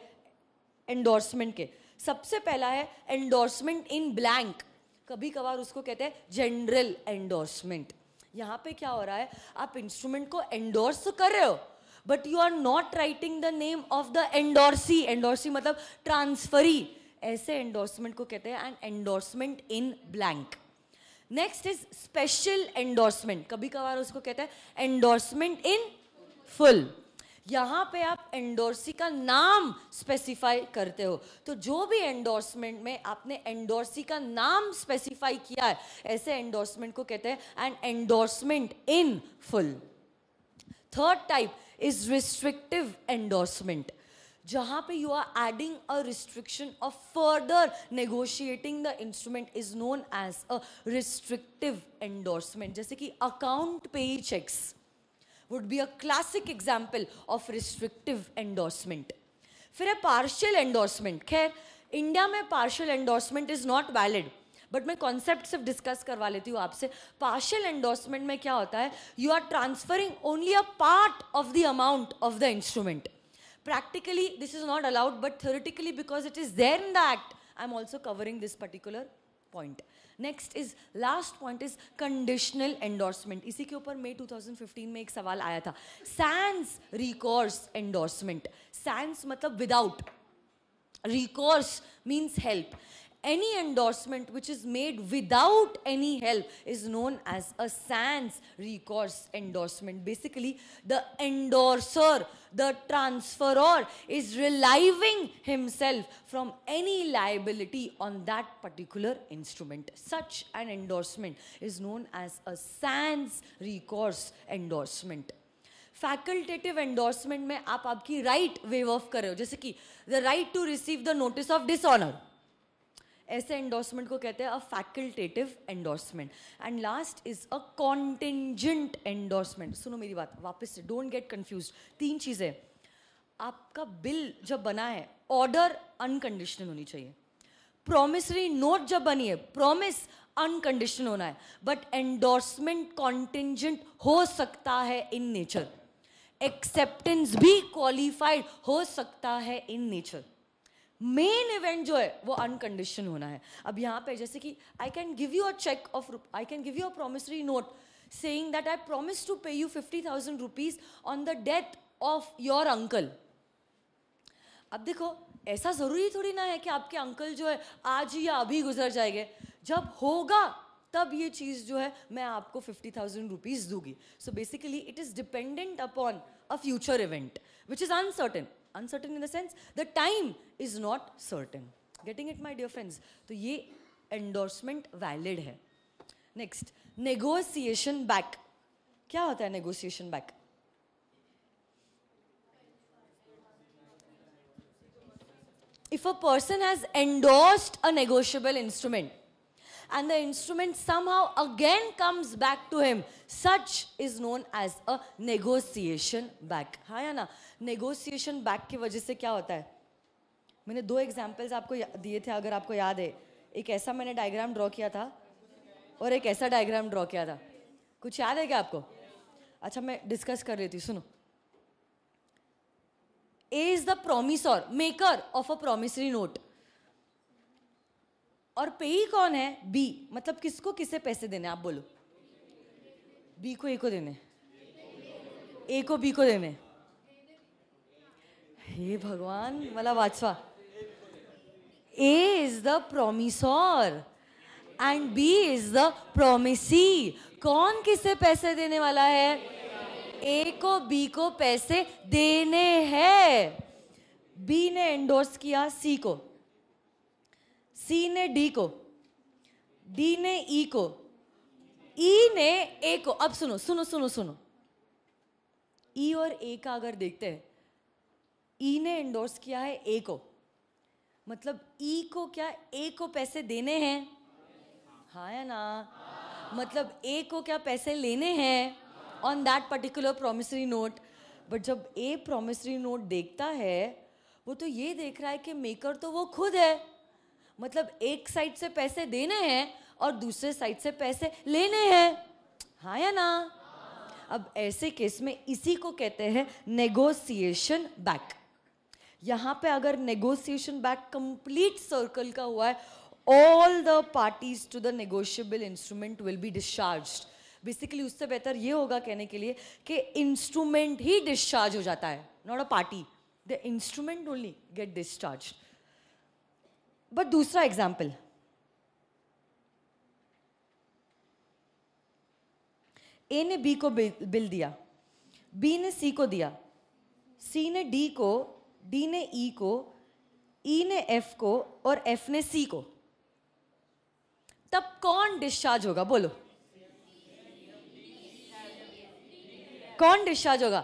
एंडोर्समेंट के सबसे पहला है एंडोर्समेंट इन ब्लैंक कभी कभार उसको कहते हैं जनरल एंडोर्समेंट यहाँ पे क्या हो रहा है आप इंस्ट्रूमेंट को एंडोर्स कर रहे हो but you are not writing the name of the endorsee endorsee मतलब ट्रांसफरी ऐसे एंडोर्समेंट को कहते हैं and endorsement in blank next is special endorsement कभी कभार उसको कहते हैं एंडोर्समेंट इन फुल यहाँ पे आप एंडोर्सी का नाम स्पेसिफाई करते हो तो जो भी एंडोर्समेंट में आपने एंडोर्सी का नाम स्पेसिफाई किया है ऐसे एंडोर्समेंट को कहते हैं and endorsement in full third type is restrictive endorsement जहां पे you are adding a restriction of further negotiating the instrument is known as a restrictive endorsement जैसे कि account payee cheques would be a classic example of restrictive endorsement. फिर है पार्शियल एंडोर्समेंट खैर इंडिया में partial endorsement is not valid. But मैं कॉन्सेप्ट सिर्फ डिस्कस करवा लेती हूँ आपसे पार्शियल एंडोर्समेंट में क्या होता है you are transferring only a part of the amount of the instrument practically this is not allowed but theoretically because it is there in the act i'm also covering this particular point next is last point is conditional endorsement इसी के ऊपर मई 2015 में एक सवाल आया था सैंस रिकॉर्स एंडोर्समेंट सैंस मतलब without recourse means help any endorsement which is made without any help is known as a sans recourse endorsement. Basically, the endorser, the transferor is relieving himself from any liability on that particular instrument. Such an endorsement is known as a sans recourse endorsement. Facultative endorsement में आप आपकी राइट वेव ऑफ कर रहे हो जैसे कि the right to receive the notice of dishonour ऐसे एंडोर्समेंट को कहते हैं a facultative endorsement and last is a contingent endorsement सुनो मेरी बात वापस से डोंट गेट कन्फ्यूज तीन चीज़ें आपका बिल जब बना है ऑर्डर अनकंडीशनल होनी चाहिए प्रोमिसरी नोट जब बनी है प्रोमिस अनकंडीशनल होना है बट एंडोर्समेंट कॉन्टेंजेंट हो सकता है इन नेचर एक्सेप्टेंस भी क्वालिफाइड हो सकता है इन नेचर मेन इवेंट जो है वो अनकंडीशन होना है अब यहाँ पे जैसे कि I can give you a cheque of I can give you a promissory note saying that I promise to pay you fifty thousand rupees on the death of your uncle अब देखो ऐसा ज़रूरी थोड़ी ना है कि आपके अंकल जो है आज या अभी गुजर जाएंगे जब होगा तब ये चीज़ जो है मैं आपको फिफ्टी थाउजेंड रुपीज़ दूंगी so basically it is dependent upon a future event which is uncertain uncertain in the sense the time is not certain. Getting it, my dear friends? So, this endorsement valid है. Next, negotiation back. क्या negotiation back? If a person has endorsed a negotiable instrument, and the instrument somehow again comes back to him. Such is known as a negotiation back. हाँ या ना negotiation back की वजह से क्या होता है मैंने दो एग्जाम्पल्स आपको दिए थे अगर आपको याद है एक ऐसा मैंने डायग्राम ड्रॉ किया था और एक ऐसा डायग्राम ड्रॉ किया था कुछ याद है क्या आपको अच्छा मैं डिस्कस कर लेती सुनो A is the promisor maker of a promissory note और ही कौन है बी मतलब किसको किसे पैसे देने आप बोलो बी को ए को देने ए को बी को देने हे भगवान मला वाचवा A is the promisor and B is the promisee कौन किसे पैसे देने वाला है ए को बी को पैसे देने हैं बी ने एंडोर्स किया सी को सी ने डी को डी ने ई e को ई e ने ए को अब सुनो सुनो सुनो सुनो ई e और ए का अगर देखते हैं ई e ने इंडोर्स किया है ए को मतलब ई e को क्या ए को पैसे देने हैं हाँ या ना मतलब ए को क्या पैसे लेने हैं on that particular promissory note but जब ए प्रोमिसरी नोट देखता है वो तो ये देख रहा है कि मेकर तो वो खुद है मतलब एक साइड से पैसे देने हैं और दूसरे साइड से पैसे लेने हैं हाँ या ना अब ऐसे केस में इसी को कहते हैं नेगोशिएशन बैक यहां पे अगर नेगोशिएशन बैक कंप्लीट सर्कल का हुआ है all the parties to the negotiable instrument will be discharge basically उससे बेहतर ये होगा कहने के लिए कि इंस्ट्रूमेंट ही डिस्चार्ज हो जाता है not a party the instrument only get discharge but दूसरा एग्जाम्पल ए ने बी को बिल दिया बी ने सी को दिया सी ने डी को डी ने ई e को ई e ने एफ को और एफ ने सी को तब कौन डिस्चार्ज होगा बोलो कौन डिस्चार्ज होगा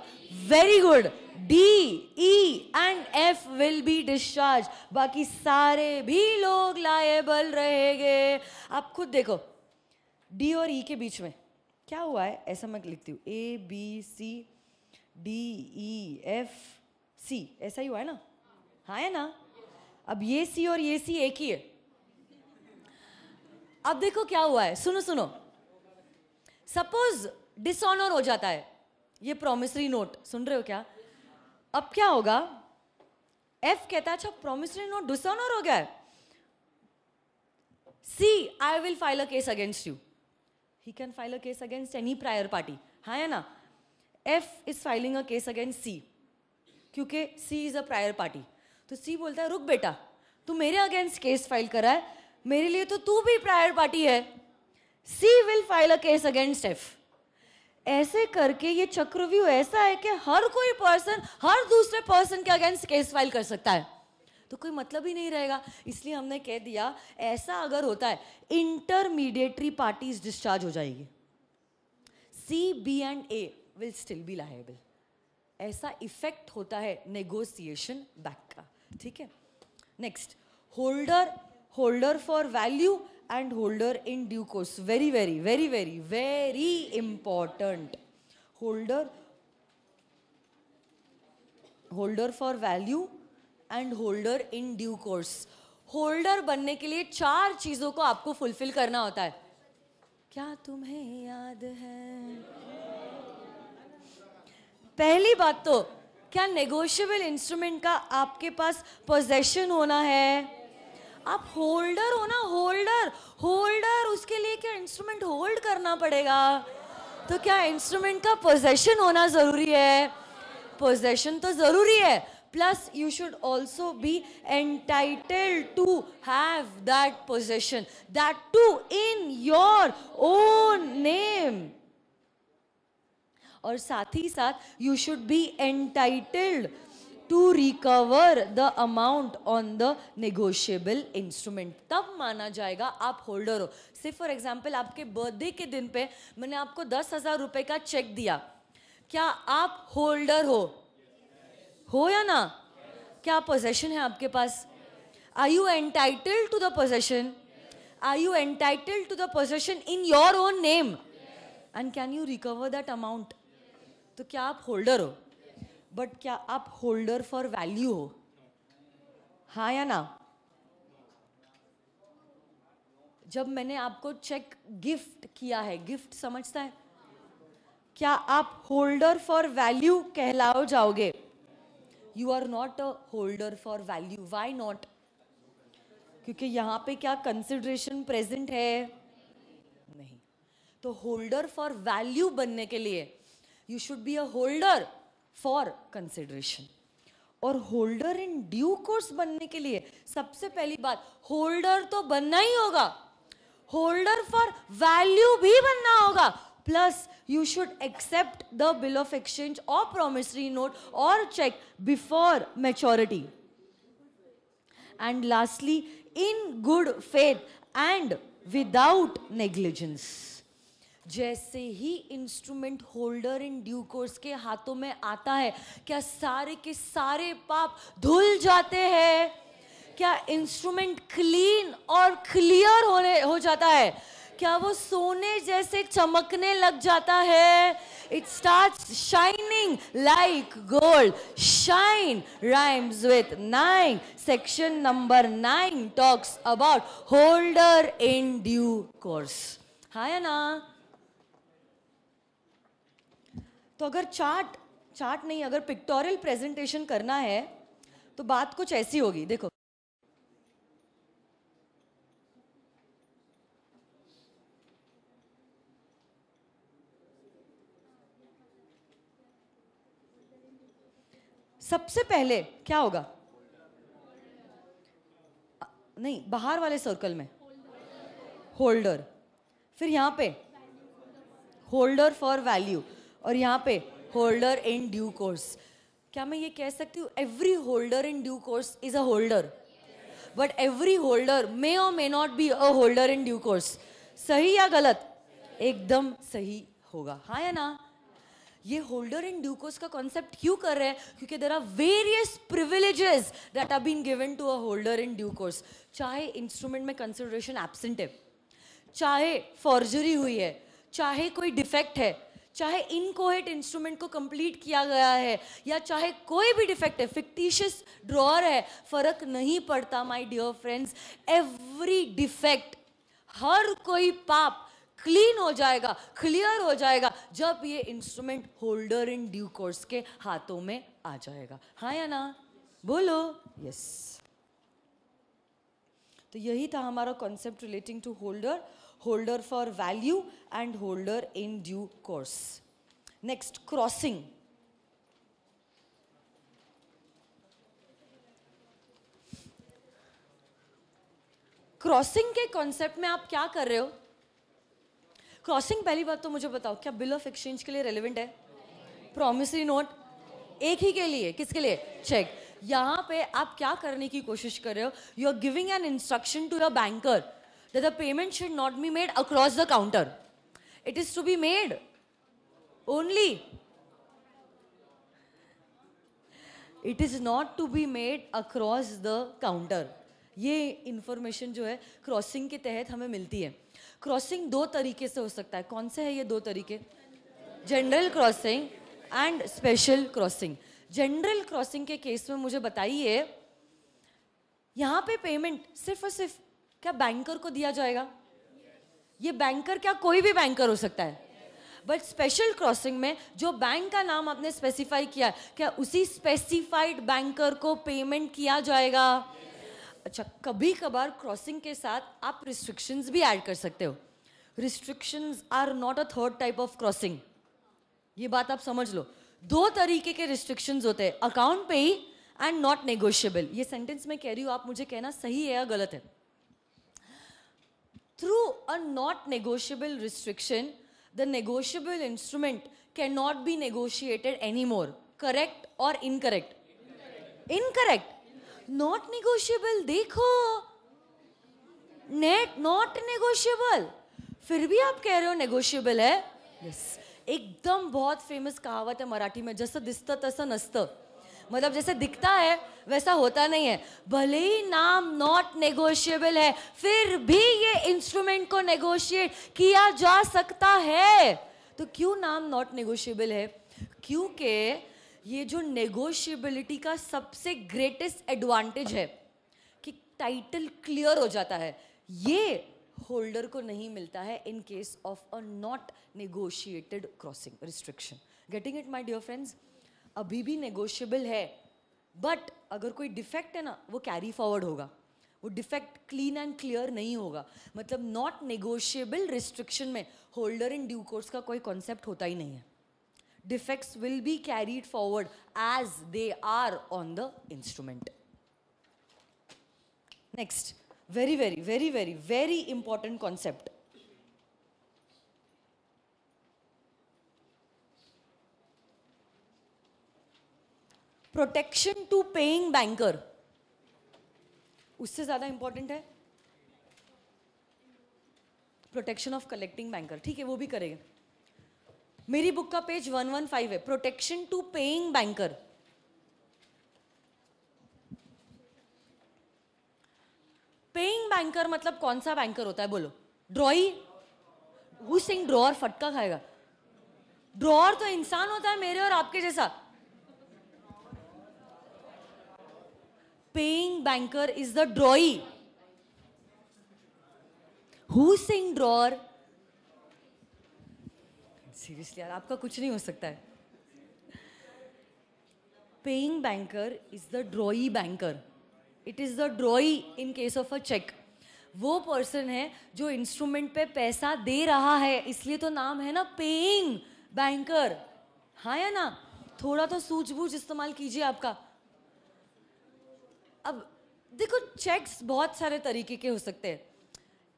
very good D E and F will be discharge बाकी सारे भी लोग लाएबल रहेंगे आप खुद देखो डी और ई e के बीच में क्या हुआ है ऐसा मैं लिखती हूँ A B C D E F C ऐसा ही हुआ है ना हाँ है ना अब ये सी और ये सी एक ही है अब देखो क्या हुआ है सुनो सुनो सपोज डिसऑनर हो जाता है ये प्रोमिसरी नोट सुन रहे हो क्या अब क्या होगा एफ कहता है अच्छा प्रोमिसरी नोट डिसऑनर हो गया है C I will file a case against you he can file a case against any prior party हा है ना F is filing a case against C क्योंकि C is a prior party तो सी बोलता है रुक बेटा तू मेरे अगेंस्ट केस फाइल करा है मेरे लिए तो तू भी प्रायर पार्टी है C will file a case against F ऐसे करके ये चक्रव्यूह ऐसा है कि हर कोई पर्सन हर दूसरे पर्सन के अगेंस्ट केस फाइल कर सकता है तो कोई मतलब ही नहीं रहेगा इसलिए हमने कह दिया ऐसा अगर होता है इंटरमीडिएटरी पार्टीज डिस्चार्ज हो जाएगी C B and A will still be liable ऐसा इफेक्ट होता है नेगोशिएशन बैक का ठीक है next holder holder for value and holder in due course very very very very very important holder holder for value and holder in due course holder बनने के लिए चार चीजों को आपको फुलफिल करना होता है क्या तुम्हें याद है पहली बात तो क्या नेगोशियबल इंस्ट्रूमेंट का आपके पास पोजेशन होना है आप होल्डर हो ना होल्डर होल्डर उसके लिए क्या इंस्ट्रूमेंट होल्ड करना पड़ेगा तो क्या इंस्ट्रूमेंट का पोजेशन होना ज़रूरी है पोजेशन तो ज़रूरी है plus you should also be entitled to have that possession that too in your own name और साथ ही साथ you should be entitled to recover the amount on the negotiable instrument तब माना जाएगा आप होल्डर हो सिर्फ फॉर एग्जाम्पल आपके बर्थडे के दिन पे मैंने आपको दस हज़ार रुपए का चेक दिया क्या आप होल्डर हो हो या ना क्या पोजेशन है आपके पास I you entitle to the possession I you entitle to the possession in your own name and can you recover that amount तो क्या आप होल्डर हो बट क्या आप होल्डर फॉर वैल्यू हो हाँ या ना जब मैंने आपको चेक गिफ्ट किया है गिफ्ट समझता है क्या आप होल्डर फॉर वैल्यू कहलाओ जाओगे you are not a holder for value why not क्योंकि यहां पे क्या कंसिडरेशन प्रेजेंट है नहीं तो होल्डर फॉर वैल्यू बनने के लिए you should be a holder for consideration और होल्डर इन ड्यू कोर्स बनने के लिए सबसे पहली बात होल्डर तो बनना ही होगा होल्डर फॉर वैल्यू भी बनना होगा plus you should accept the bill of exchange और प्रोमिसरी नोट और cheque before maturity and lastly in good faith and without negligence जैसे ही instrument holder in due course के हाथों में आता है क्या सारे के सारे पाप धुल जाते हैं क्या इंस्ट्रूमेंट क्लीन और क्लियर होने हो जाता है क्या वो सोने जैसे चमकने लग जाता है it start shining like gold shine rhymes with nine section number nine talks about holder in due course हाय ना तो अगर चार्ट चार्ट नहीं अगर पिक्टोरियल प्रेजेंटेशन करना है तो बात कुछ ऐसी होगी देखो सबसे पहले क्या होगा नहीं बाहर वाले सर्कल में होल्डर फिर यहां पे होल्डर फॉर वैल्यू और यहाँ पे होल्डर इन ड्यू कोर्स क्या मैं ये कह सकती हूँ every holder in due course is a holder but every holder may और may not be a holder in due course सही या गलत एकदम सही होगा हाँ या ना ये होल्डर इन ड्यू कोर्स का कॉन्सेप्ट क्यों कर रहे हैं क्योंकि there are various privileges that are been given to a holder in due course चाहे इंस्ट्रूमेंट में कंसिडरेशन एबसेंट है चाहे फॉर्जरी हुई है चाहे कोई डिफेक्ट है चाहे इनकोहेट इंस्ट्रूमेंट को कंप्लीट किया गया है या चाहे कोई भी डिफेक्ट है फिक्टिशियस ड्रॉअर है फर्क नहीं पड़ता my dear friends every defect हर कोई पाप क्लीन हो जाएगा क्लियर हो जाएगा जब ये instrument holder in due course के हाथों में आ जाएगा हाँ या ना बोलो यस yes. तो यही था हमारा concept relating to holder holder for value and holder in due course. Next, crossing. Crossing के कॉन्सेप्ट में आप क्या कर रहे हो क्रॉसिंग पहली बात तो मुझे बताओ क्या बिल ऑफ एक्सचेंज के लिए रेलिवेंट है प्रोमिसरी नोट एक ही के लिए किसके लिए चेक यहां पे आप क्या करने की कोशिश कर रहे हो you are giving an instruction to your banker that the payment should not be made across the counter. It is to be made only. It is not to be made across the counter. ये इन्फॉर्मेशन जो है क्रॉसिंग के तहत हमें मिलती है क्रॉसिंग दो तरीके से हो सकता है कौन से है ये दो तरीके general crossing and special crossing general crossing के केस में मुझे बताइए यहाँ पे पेमेंट सिर्फ और सिर्फ क्या बैंकर को दिया जाएगा ये बैंकर क्या कोई भी बैंकर हो सकता है बट स्पेशल क्रॉसिंग में जो बैंक का नाम आपने स्पेसिफाई किया क्या उसी स्पेसिफाइड बैंकर को पेमेंट किया जाएगा अच्छा कभी कभार क्रॉसिंग के साथ आप रिस्ट्रिक्शंस भी ऐड कर सकते हो restrictions are not a third type of crossing ये बात आप समझ लो दो तरीके के रिस्ट्रिक्शंस होते हैं account payee and not negotiable ये सेंटेंस मैं कह रही हूँ आप मुझे कहना सही है या गलत है through a not negotiable restriction, the negotiable instrument cannot be negotiated anymore. Correct or incorrect? Incorrect. incorrect. incorrect. Not negotiable, dekho. Net not negotiable. फिर भी आप कह रहे हो नेगोशियबल है? Yes. एकदम बहुत फेमस कहावत है मराठी में जस दिसतं तस नसतं मतलब जैसे दिखता है वैसा होता नहीं है भले ही नाम नॉट नेगोशिएबल है फिर भी ये इंस्ट्रूमेंट को नेगोशिएट किया जा सकता है तो क्यों नाम नॉट नेगोशिएबल है क्योंकि ये जो नेगोशिएबिलिटी का सबसे ग्रेटेस्ट एडवांटेज है कि टाइटल क्लियर हो जाता है ये होल्डर को नहीं मिलता है in case of a not negotiated crossing restriction getting it my dear friends अभी भी नेगोशियबल है बट अगर कोई डिफेक्ट है ना वो कैरी फॉरवर्ड होगा वो डिफेक्ट क्लीन एंड क्लियर नहीं होगा मतलब नॉट नेगोशियबल रिस्ट्रिक्शन में होल्डर इन ड्यू कोर्स का कोई कॉन्सेप्ट होता ही नहीं है defects will be carried forward as they are on the instrument next very very very very very important concept protection to paying banker उससे ज़्यादा इंपॉर्टेंट है प्रोटेक्शन ऑफ कलेक्टिंग बैंकर ठीक है वो भी करेंगे मेरी बुक का पेज 115 है protection to paying banker paying banker मतलब कौन सा बैंकर होता है बोलो ड्रॉई हु सिंह ड्रॉअर फटका खाएगा ड्रॉअर तो इंसान होता है मेरे और आपके जैसा paying banker is the drawee. Who's saying drawer? Seriously, यार आपका कुछ नहीं हो सकता है Paying banker is the drawee banker. It is the drawee in case of a check. वो पर्सन है जो इंस्ट्रूमेंट पे पैसा दे रहा है इसलिए तो नाम है ना पेइंग बैंकर हाँ या ना थोड़ा तो सूझबूझ इस्तेमाल कीजिए आपका अब देखो चेक्स बहुत सारे तरीके के हो सकते हैं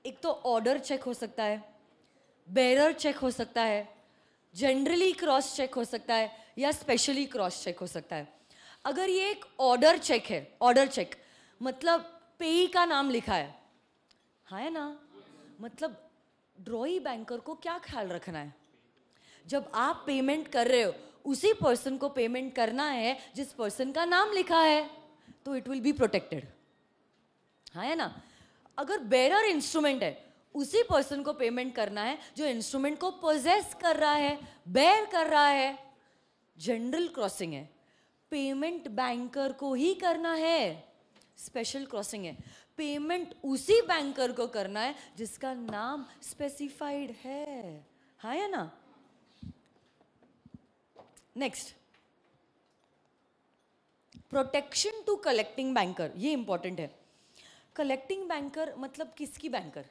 एक तो ऑर्डर चेक हो सकता है बैरर चेक हो सकता है जनरली क्रॉस चेक हो सकता है या स्पेशली क्रॉस चेक हो सकता है अगर ये एक ऑर्डर चेक है ऑर्डर चेक मतलब पेई का नाम लिखा है हाँ है ना मतलब ड्रॉई बैंकर को क्या ख्याल रखना है जब आप पेमेंट कर रहे हो उसी पर्सन को पेमेंट करना है जिस पर्सन का नाम लिखा है तो इट विल बी प्रोटेक्टेड हाँ है ना अगर बेरर इंस्ट्रूमेंट है उसी पर्सन को पेमेंट करना है जो इंस्ट्रूमेंट को पोजेस कर रहा है बेर कर रहा है जनरल क्रॉसिंग है पेमेंट बैंकर को ही करना है स्पेशल क्रॉसिंग है पेमेंट उसी बैंकर को करना है जिसका नाम स्पेसिफाइड है हाँ या ना next protection to collecting banker ये इंपॉर्टेंट है कलेक्टिंग बैंकर मतलब किसकी बैंकर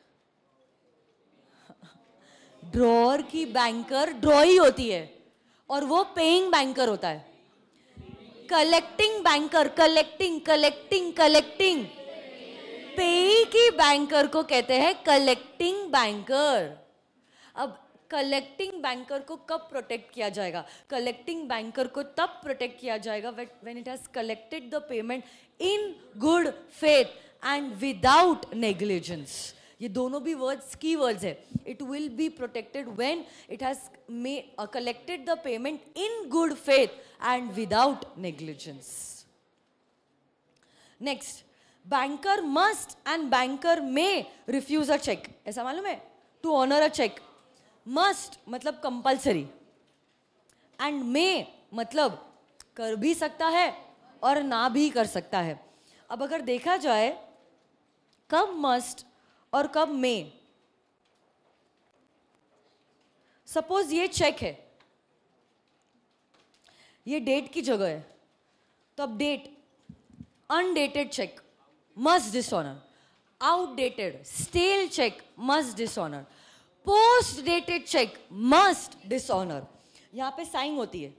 ड्रॉअर की बैंकर ड्रॉ ही होती है और वो पेइंग बैंकर होता है collecting banker collecting collecting collecting payee की बैंकर को कहते हैं कलेक्टिंग बैंकर कलेक्टिंग बैंकर को कब प्रोटेक्ट किया जाएगा कलेक्टिंग बैंकर को तब प्रोटेक्ट किया जाएगा when it has collected the payment in good faith and without negligence ये दोनों भी वर्ड्स की वर्ड्स है it will be protected when it has may collected the payment in good faith and without negligence next banker must and banker may refuse a cheque ऐसा मालूम है to honour a cheque must मतलब कंपल्सरी एंड मे मतलब कर भी सकता है और ना भी कर सकता है अब अगर देखा जाए कब मस्ट और कब मे सपोज ये चेक है ये डेट की जगह है तो अब date undated cheque must dishonour outdated stale cheque must dishonour post dated cheque must dishonour यहां पे साइन होती है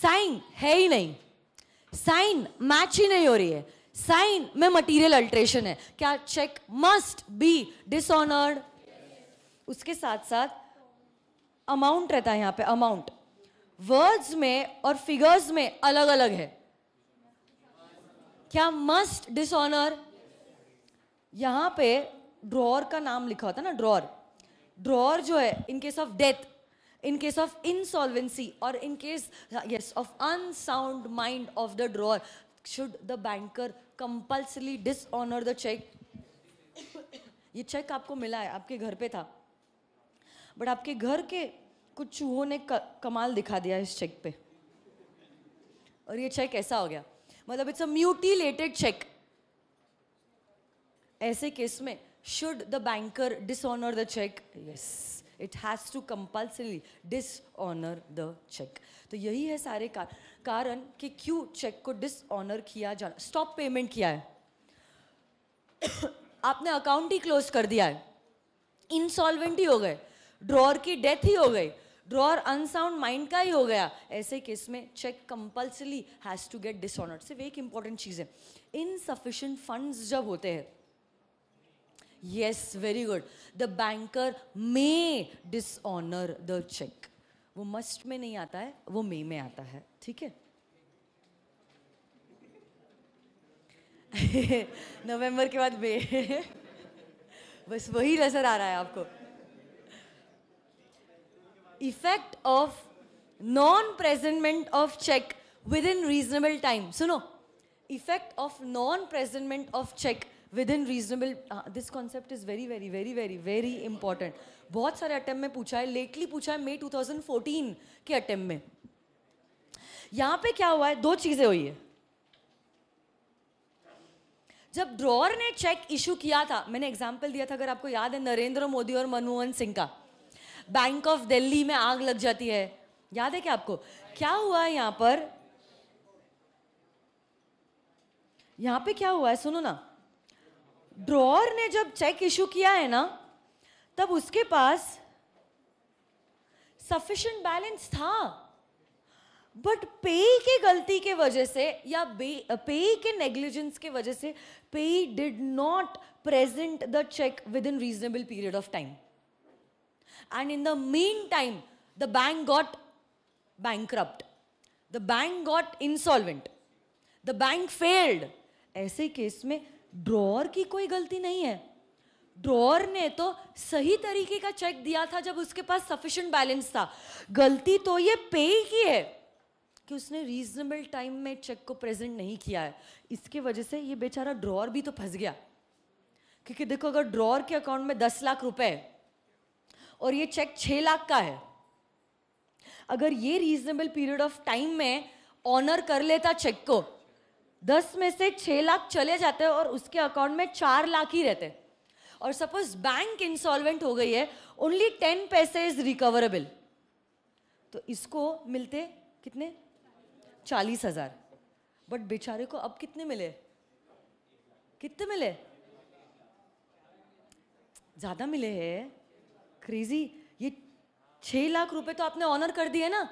साइन है ही नहीं साइन मैच ही नहीं हो रही है साइन में मटेरियल अल्ट्रेशन है क्या चेक मस्ट बी डिसऑनर्ड उसके साथ साथ अमाउंट रहता है यहां पे अमाउंट वर्ड्स में और फिगर्स में अलग अलग है क्या मस्ट डिसऑनर यहां पे ड्रॉर का नाम लिखा होता है ना ड्रॉर ड्रॉर जो है in case of death in case of insolvency और in case yes of unsound mind of the drawer should the banker compulsory dishonour the cheque ये चेक आपको मिला है आपके घर पे था बट आपके घर के कुछ चूहों ने कमाल दिखा दिया इस चेक पे और ये चेक ऐसा हो गया मतलब इट्स अ म्यूटिलेटेड चेक ऐसे केस में should the banker dishonor the check? Yes. It has to compulsory dishonour the cheque तो यही है सारे कार, कारण कि क्यों चेक को डिसऑनर किया जा स्टॉप पेमेंट किया है आपने अकाउंट ही क्लोज कर दिया है इंसॉल्वेंट ही हो गए ड्रॉअर की डेथ ही हो गई ड्रॉअर अनसाउंड माइंड का ही हो गया ऐसे केस में cheque compulsorily has to get dishonoured सिर्फ एक इंपॉर्टेंट चीज़ है इनसफिशियंट फंड्स जब होते हैं yes very good the banker may dishonour the cheque वो मस्ट में नहीं आता है वो मे में आता है ठीक है नवंबर के बाद मे बस वही नजर आ रहा है आपको effect of non presentment of cheque within reasonable time सुनो effect of non presentment of cheque within reasonable uh, this concept is very very very very very important बहुत सारे अटैम्प में पूछा है लेटली पूछा है थाउजेंड 2014 के अटैम्प में यहां पर क्या हुआ है दो चीजें हुई है जब ड्रॉर ने चेक इशू किया था मैंने एग्जाम्पल दिया था अगर आपको याद है नरेंद्र मोदी और मनमोहन सिंह का बैंक ऑफ दिल्ली में आग लग जाती है याद है क्या आपको क्या हुआ है यहां पर यहां पे क्या हुआ है सुनो ना ड्रॉअर ने जब चेक इशू किया है ना तब उसके पास सफिशियंट बैलेंस था बट पे की गलती के वजह से या पे के नेग्लिजेंस के वजह से payee did not present the cheque within reasonable period of time and in the meantime the bank got bank the bank got insolvent the bank failed ऐसे केस में ड्रॉअर की कोई गलती नहीं है ड्रॉअर ने तो सही तरीके का चेक दिया था जब उसके पास सफिशिएंट बैलेंस था गलती तो ये पे ही की है कि उसने रीजनेबल टाइम में चेक को प्रेजेंट नहीं किया है इसके वजह से ये बेचारा ड्रॉअर भी तो फंस गया क्योंकि देखो अगर ड्रॉअर के अकाउंट में दस लाख रुपए और ये चेक छह लाख का है अगर ये रीजनेबल पीरियड ऑफ टाइम में ऑनर कर लेता चेक को दस में से छः लाख चले जाते हैं और उसके अकाउंट में चार लाख ही रहते हैं और सपोज बैंक इंसॉल्वेंट हो गई है only ten paise is recoverable तो इसको मिलते कितने चालीस हजार बट बेचारे को अब कितने मिले कितने मिले ज़्यादा मिले हैं क्रेजी ये छह लाख रुपए तो आपने ऑनर कर दिए ना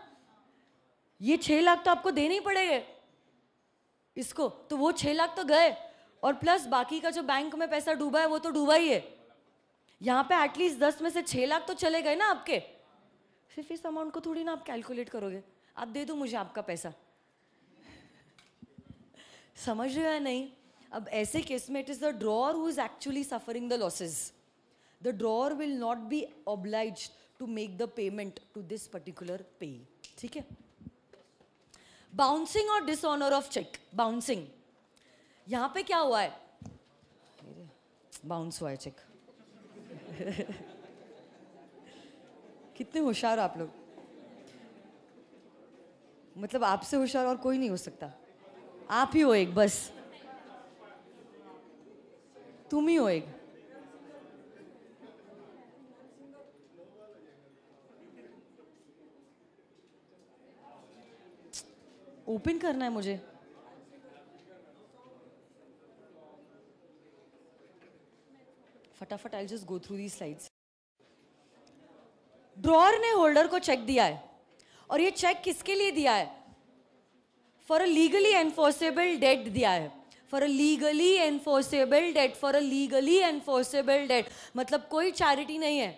ये छह लाख तो आपको देने ही पड़ेगा इसको तो वो छह लाख तो गए और प्लस बाकी का जो बैंक में पैसा डूबा है वो तो डूबा ही है यहाँ पे एटलीस्ट दस में से छह लाख तो चले गए ना आपके सिर्फ इस अमाउंट को थोड़ी ना आप कैलकुलेट करोगे आप दे दो मुझे आपका पैसा समझ रहे हो या नहीं अब ऐसे केस में it is the drawer who is actually suffering the losses the drawer will not be oblige to make the payment to this particular payee ठीक है बाउंसिंग और डिसऑनर ऑफ चेक बाउंसिंग यहां पे क्या हुआ है बाउंस हुआ है चेक कितने होशियार आप लोग मतलब आपसे होशियार और कोई नहीं हो सकता आप ही हो एक बस तुम ही हो एक ओपन करना है मुझे फटाफट I just go through the slides drawer ने होल्डर को चेक दिया है और ये चेक किसके लिए दिया है for a legally enforceable debt दिया है for a legally enforceable debt for a legally enforceable debt मतलब कोई चैरिटी नहीं है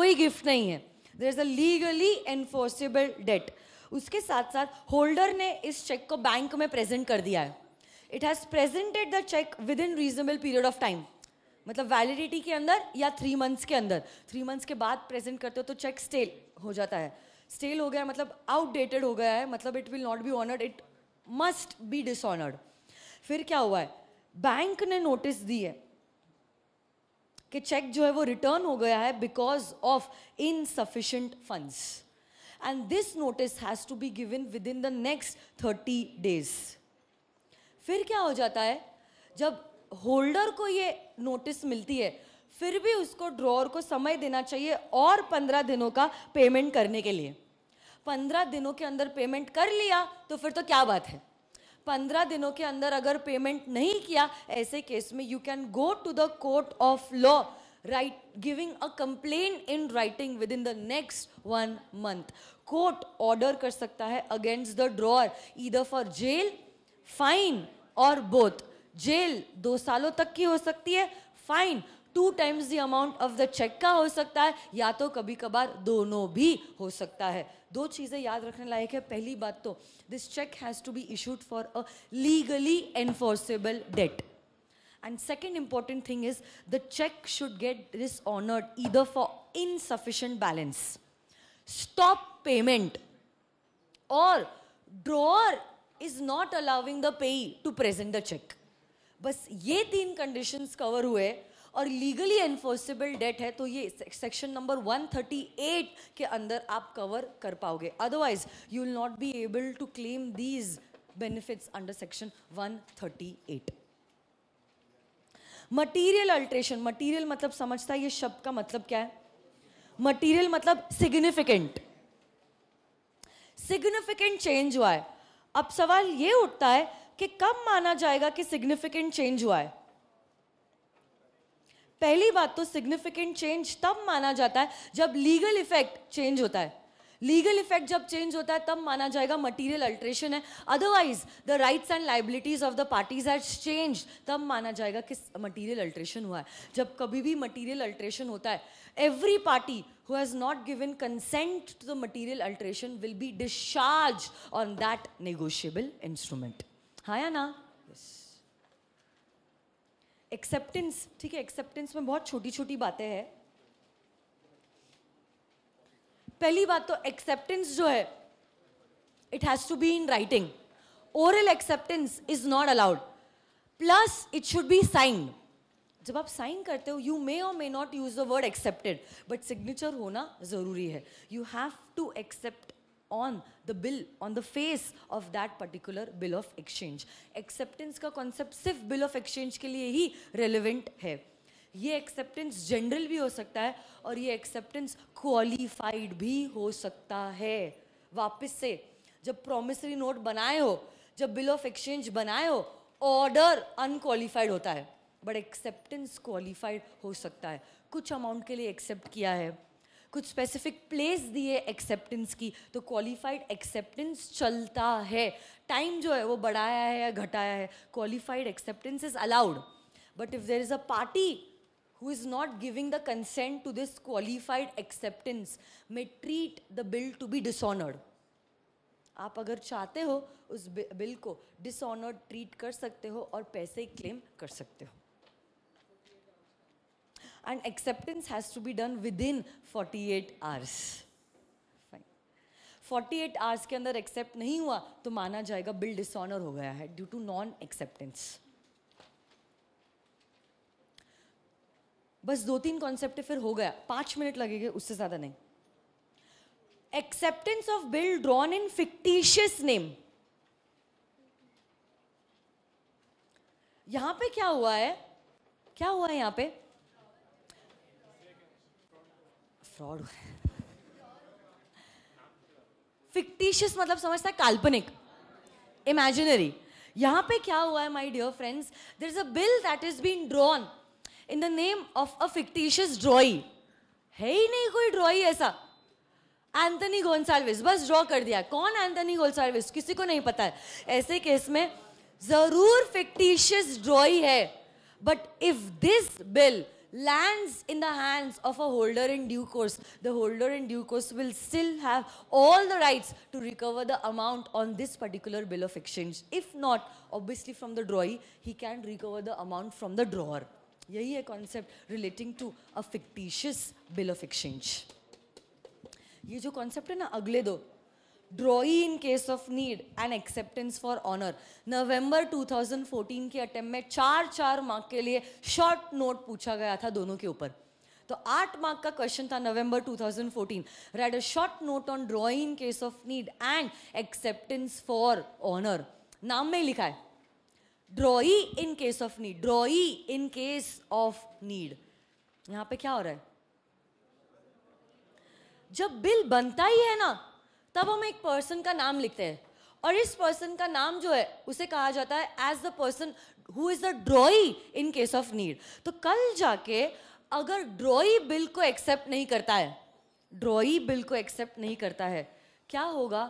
कोई गिफ्ट नहीं है there is a legally enforceable debt उसके साथ साथ होल्डर ने इस चेक को बैंक में प्रेजेंट कर दिया है it has presented the cheque within reasonable period of time मतलब वैलिडिटी के अंदर या थ्री मंथ्स के अंदर थ्री मंथ्स के बाद प्रेजेंट करते हो तो चेक स्टेल हो जाता है स्टेल हो गया मतलब आउटडेटेड हो गया है मतलब it will not be honoured it must be dishonoured फिर क्या हुआ है बैंक ने नोटिस दी है कि चेक जो है वो रिटर्न हो गया है because of insufficient funds and this notice has to be given within the next 30 days. फिर क्या हो जाता है जब होल्डर को ये नोटिस मिलती है फिर भी उसको ड्रॉअर को समय देना चाहिए और पंद्रह दिनों का पेमेंट करने के लिए पंद्रह दिनों के अंदर पेमेंट कर लिया तो फिर तो क्या बात है पंद्रह दिनों के अंदर अगर पेमेंट नहीं किया ऐसे केस में you can go to the court of law right giving a complain in writing within the next one month court order कर सकता है against the drawer either for jail fine और बोथ जेल दो सालों तक की हो सकती है fine two times the amount of the cheque का हो सकता है या तो कभी कभार दोनों भी हो सकता है दो चीज़ें याद रखने लायक है पहली बात तो this cheque has to be issued for a legally enforceable debt And second important thing is the check should get dishonored either for insufficient balance, stop payment, or drawer is not allowing the payee to present the check. But ये conditions cover कवर हुए और लीगली एनफोर्सेबल डेट है तो ये सेक्शन नंबर 138 के अंदर आप कवर कर पाओगे otherwise you will not be able to claim these benefits under section 138 material alteration material मतलब समझता है ये शब्द का मतलब क्या है मटीरियल मतलब सिग्निफिकेंट सिग्निफिकेंट चेंज हुआ है अब सवाल ये उठता है कि कब माना जाएगा कि सिग्निफिकेंट चेंज हुआ है पहली बात तो सिग्निफिकेंट चेंज तब माना जाता है जब लीगल इफेक्ट चेंज होता है लीगल इफेक्ट जब चेंज होता है तब माना जाएगा मटीरियल अल्ट्रेशन है otherwise the rights and liabilities of the parties are change तब माना जाएगा कि मटीरियल अल्ट्रेशन हुआ है जब कभी भी मटीरियल अल्ट्रेशन होता है every party who given consent to the to alteration will be discharge on that negotiable instrument हाँ या ना Yes. एक्सेप्टेंस ठीक है एक्सेप्टेंस में बहुत छोटी छोटी बातें हैं पहली बात तो एक्सेप्टेंस जो है it has to be in writing oral acceptance is not allowed plus it should be signed जब आप साइन करते हो यू मे और may not use the word accepted but signature होना ज़रूरी है you have to accept on the bill on the face of that particular bill of exchange acceptance का कॉन्सेप्ट सिर्फ बिल ऑफ एक्सचेंज के लिए ही रेलिवेंट है ये एक्सेप्टेंस जनरल भी हो सकता है और ये एक्सेप्टेंस क्वालिफाइड भी हो सकता है वापस से जब प्रोमिसरी नोट बनाए हो जब बिल ऑफ एक्सचेंज बनाए हो ऑर्डर अनक्वालिफाइड होता है बट एक्सेप्टेंस क्वालिफाइड हो सकता है कुछ अमाउंट के लिए एक्सेप्ट किया है कुछ स्पेसिफिक प्लेस दी है एक्सेप्टेंस की तो क्वालिफाइड एक्सेप्टेंस चलता है टाइम जो है वो बढ़ाया है या घटाया है qualified acceptance is allowed but if there is a party who is not giving the consent to this qualified acceptance may treat the bill to be dishonored. आप अगर चाहते हो उस बिल को डिसऑनर्ड ट्रीट कर सकते हो और पैसे क्लेम कर सकते हो and acceptance has to be done within 48 hours forty eight hours के अंदर एक्सेप्ट नहीं हुआ तो माना जाएगा बिल डिसऑनर हो गया है ड्यू टू नॉन एक्सेप्टेंस बस दो तीन कॉन्सेप्ट फिर हो गया पांच मिनट लगेगा उससे ज़्यादा नहीं acceptance of bill drawn in fictitious name यहां पे क्या हुआ है क्या हुआ है यहां पे फ्रॉड फिक्टिशियस मतलब समझता है काल्पनिक इमेजिनरी यहां पे क्या हुआ है my dear friends there is a bill that is been drawn in the name of a fictitious drawee, hey, ही नहीं कोई ड्रॉई ऐसा एंथनी Gonzalez. बस draw कर दिया कौन एंथनी गोन्साल्विस किसी को नहीं पता है ऐसे केस में जरूर फिक्टिशियस ड्रॉई है but if this lands in the hands of a holder in due course, the holder in due course will still have all the rights to recover the amount on this particular bill of exchange. If not, obviously from the drawee, he can recover the amount from the drawer. यही है concept relating to a fictitious bill of exchange ये जो कॉन्सेप्ट है ना अगले दो drawee in case of need and acceptance for honour November 2014 के अटेम्प में चार चार मार्क के लिए शॉर्ट नोट पूछा गया था दोनों के ऊपर तो आठ मार्क का क्वेश्चन था November 2014 write a short note on drawing case of need and acceptance for honour नाम में ही लिखा है drawee in case of need drawee in case of need यहां पे क्या हो रहा है जब बिल बनता ही है ना तब हम एक पर्सन का नाम लिखते हैं और इस पर्सन का नाम जो है उसे कहा जाता है as the person who is the drawee in case of need तो कल जाके अगर ड्रॉई बिल को एक्सेप्ट नहीं करता है ड्रॉई बिल को एक्सेप्ट नहीं करता है क्या होगा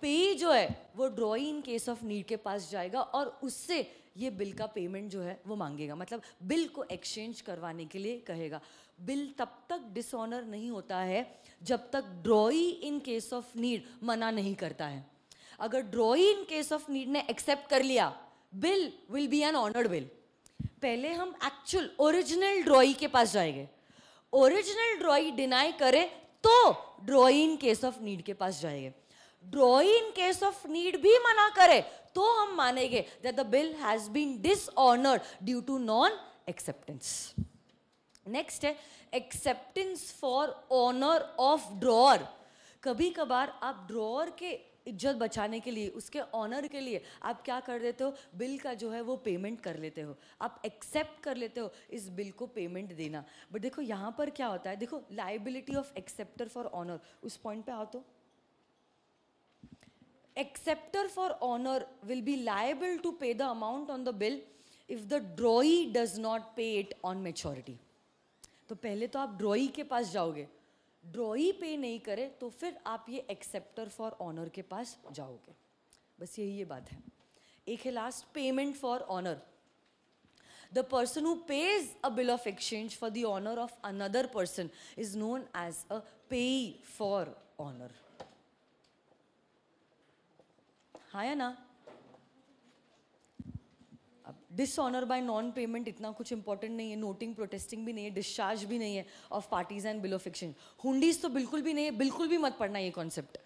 पे जो है वो drawee in case of need के पास जाएगा और उससे ये बिल का पेमेंट जो है वो मांगेगा मतलब बिल को एक्सचेंज करवाने के लिए कहेगा बिल तब तक डिसऑनर नहीं होता है जब तक drawee in case of need मना नहीं करता है अगर drawee in case of need ने एक्सेप्ट कर लिया bill will be an honoured bill पहले हम एक्चुअल ओरिजिनल ड्रॉई के पास जाएंगे ओरिजिनल ड्रॉई डिनाई करे तो drawee in case of need के पास जाएंगे drawee in case of need भी मना करे तो हम मानेंगे that the bill has been dishonoured due to non acceptance next है acceptance for honour of drawer कभी कभार आप ड्रॉअर के इज्जत बचाने के लिए उसके ऑनर के लिए आप क्या कर देते हो बिल का जो है वो पेमेंट कर लेते हो आप एक्सेप्ट कर लेते हो इस बिल को पेमेंट देना बट देखो यहाँ पर क्या होता है देखो liability of acceptor for honour उस पॉइंट पे आओ तो acceptor for honor will be liable to pay the amount on the bill if the drawee does not pay it on maturity. तो पहले तो आप ड्रॉई के पास जाओगे ड्रॉई पे नहीं करे तो फिर आप ये एक्सेप्टर फॉर ऑनर के पास जाओगे बस यही ये बात है एक है last payment for honour the person who pays a bill of exchange for the honour of another person is known as a pay for honour हाँ या ना अब डिसऑनर बाय नॉन पेमेंट इतना कुछ इंपॉर्टेंट नहीं है नोटिंग प्रोटेस्टिंग भी नहीं है डिस्चार्ज भी नहीं है of parties and below fiction हुडीज तो बिल्कुल भी नहीं है बिल्कुल भी मत पढ़ना ये कॉन्सेप्ट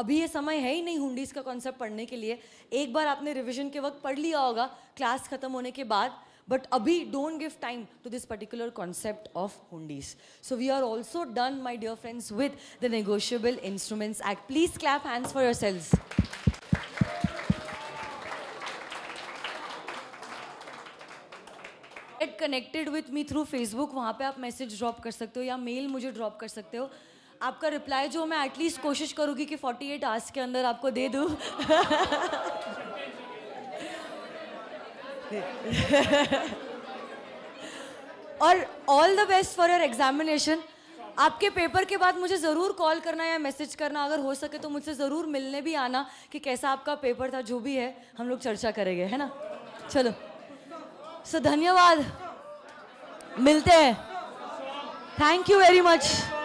अभी ये समय है ही नहीं हुडीज का कॉन्सेप्ट पढ़ने के लिए एक बार आपने रिविजन के वक्त पढ़ लिया होगा क्लास खत्म होने के बाद अभी don't give time to this particular concept of of so we are also done my dear friends with the the instruments instruments please clap clap for your yourselves connected with me through Facebook वहाँ पे आप मैसेज ड्रॉप कर सकते हो या मेल मुझे ड्रॉप कर सकते हो आपका रिप्लाई जो मैं एटलीस्ट कोशिश करूँगी कि 48 एट आवर्स के अंदर आपको दे दूँ और all the best for your examination आपके पेपर के बाद मुझे ज़रूर कॉल करना या मैसेज करना अगर हो सके तो मुझसे ज़रूर मिलने भी आना कि कैसा आपका पेपर था जो भी है हम लोग चर्चा करेंगे है ना चलो सो so, धन्यवाद मिलते हैं थैंक यू वेरी मच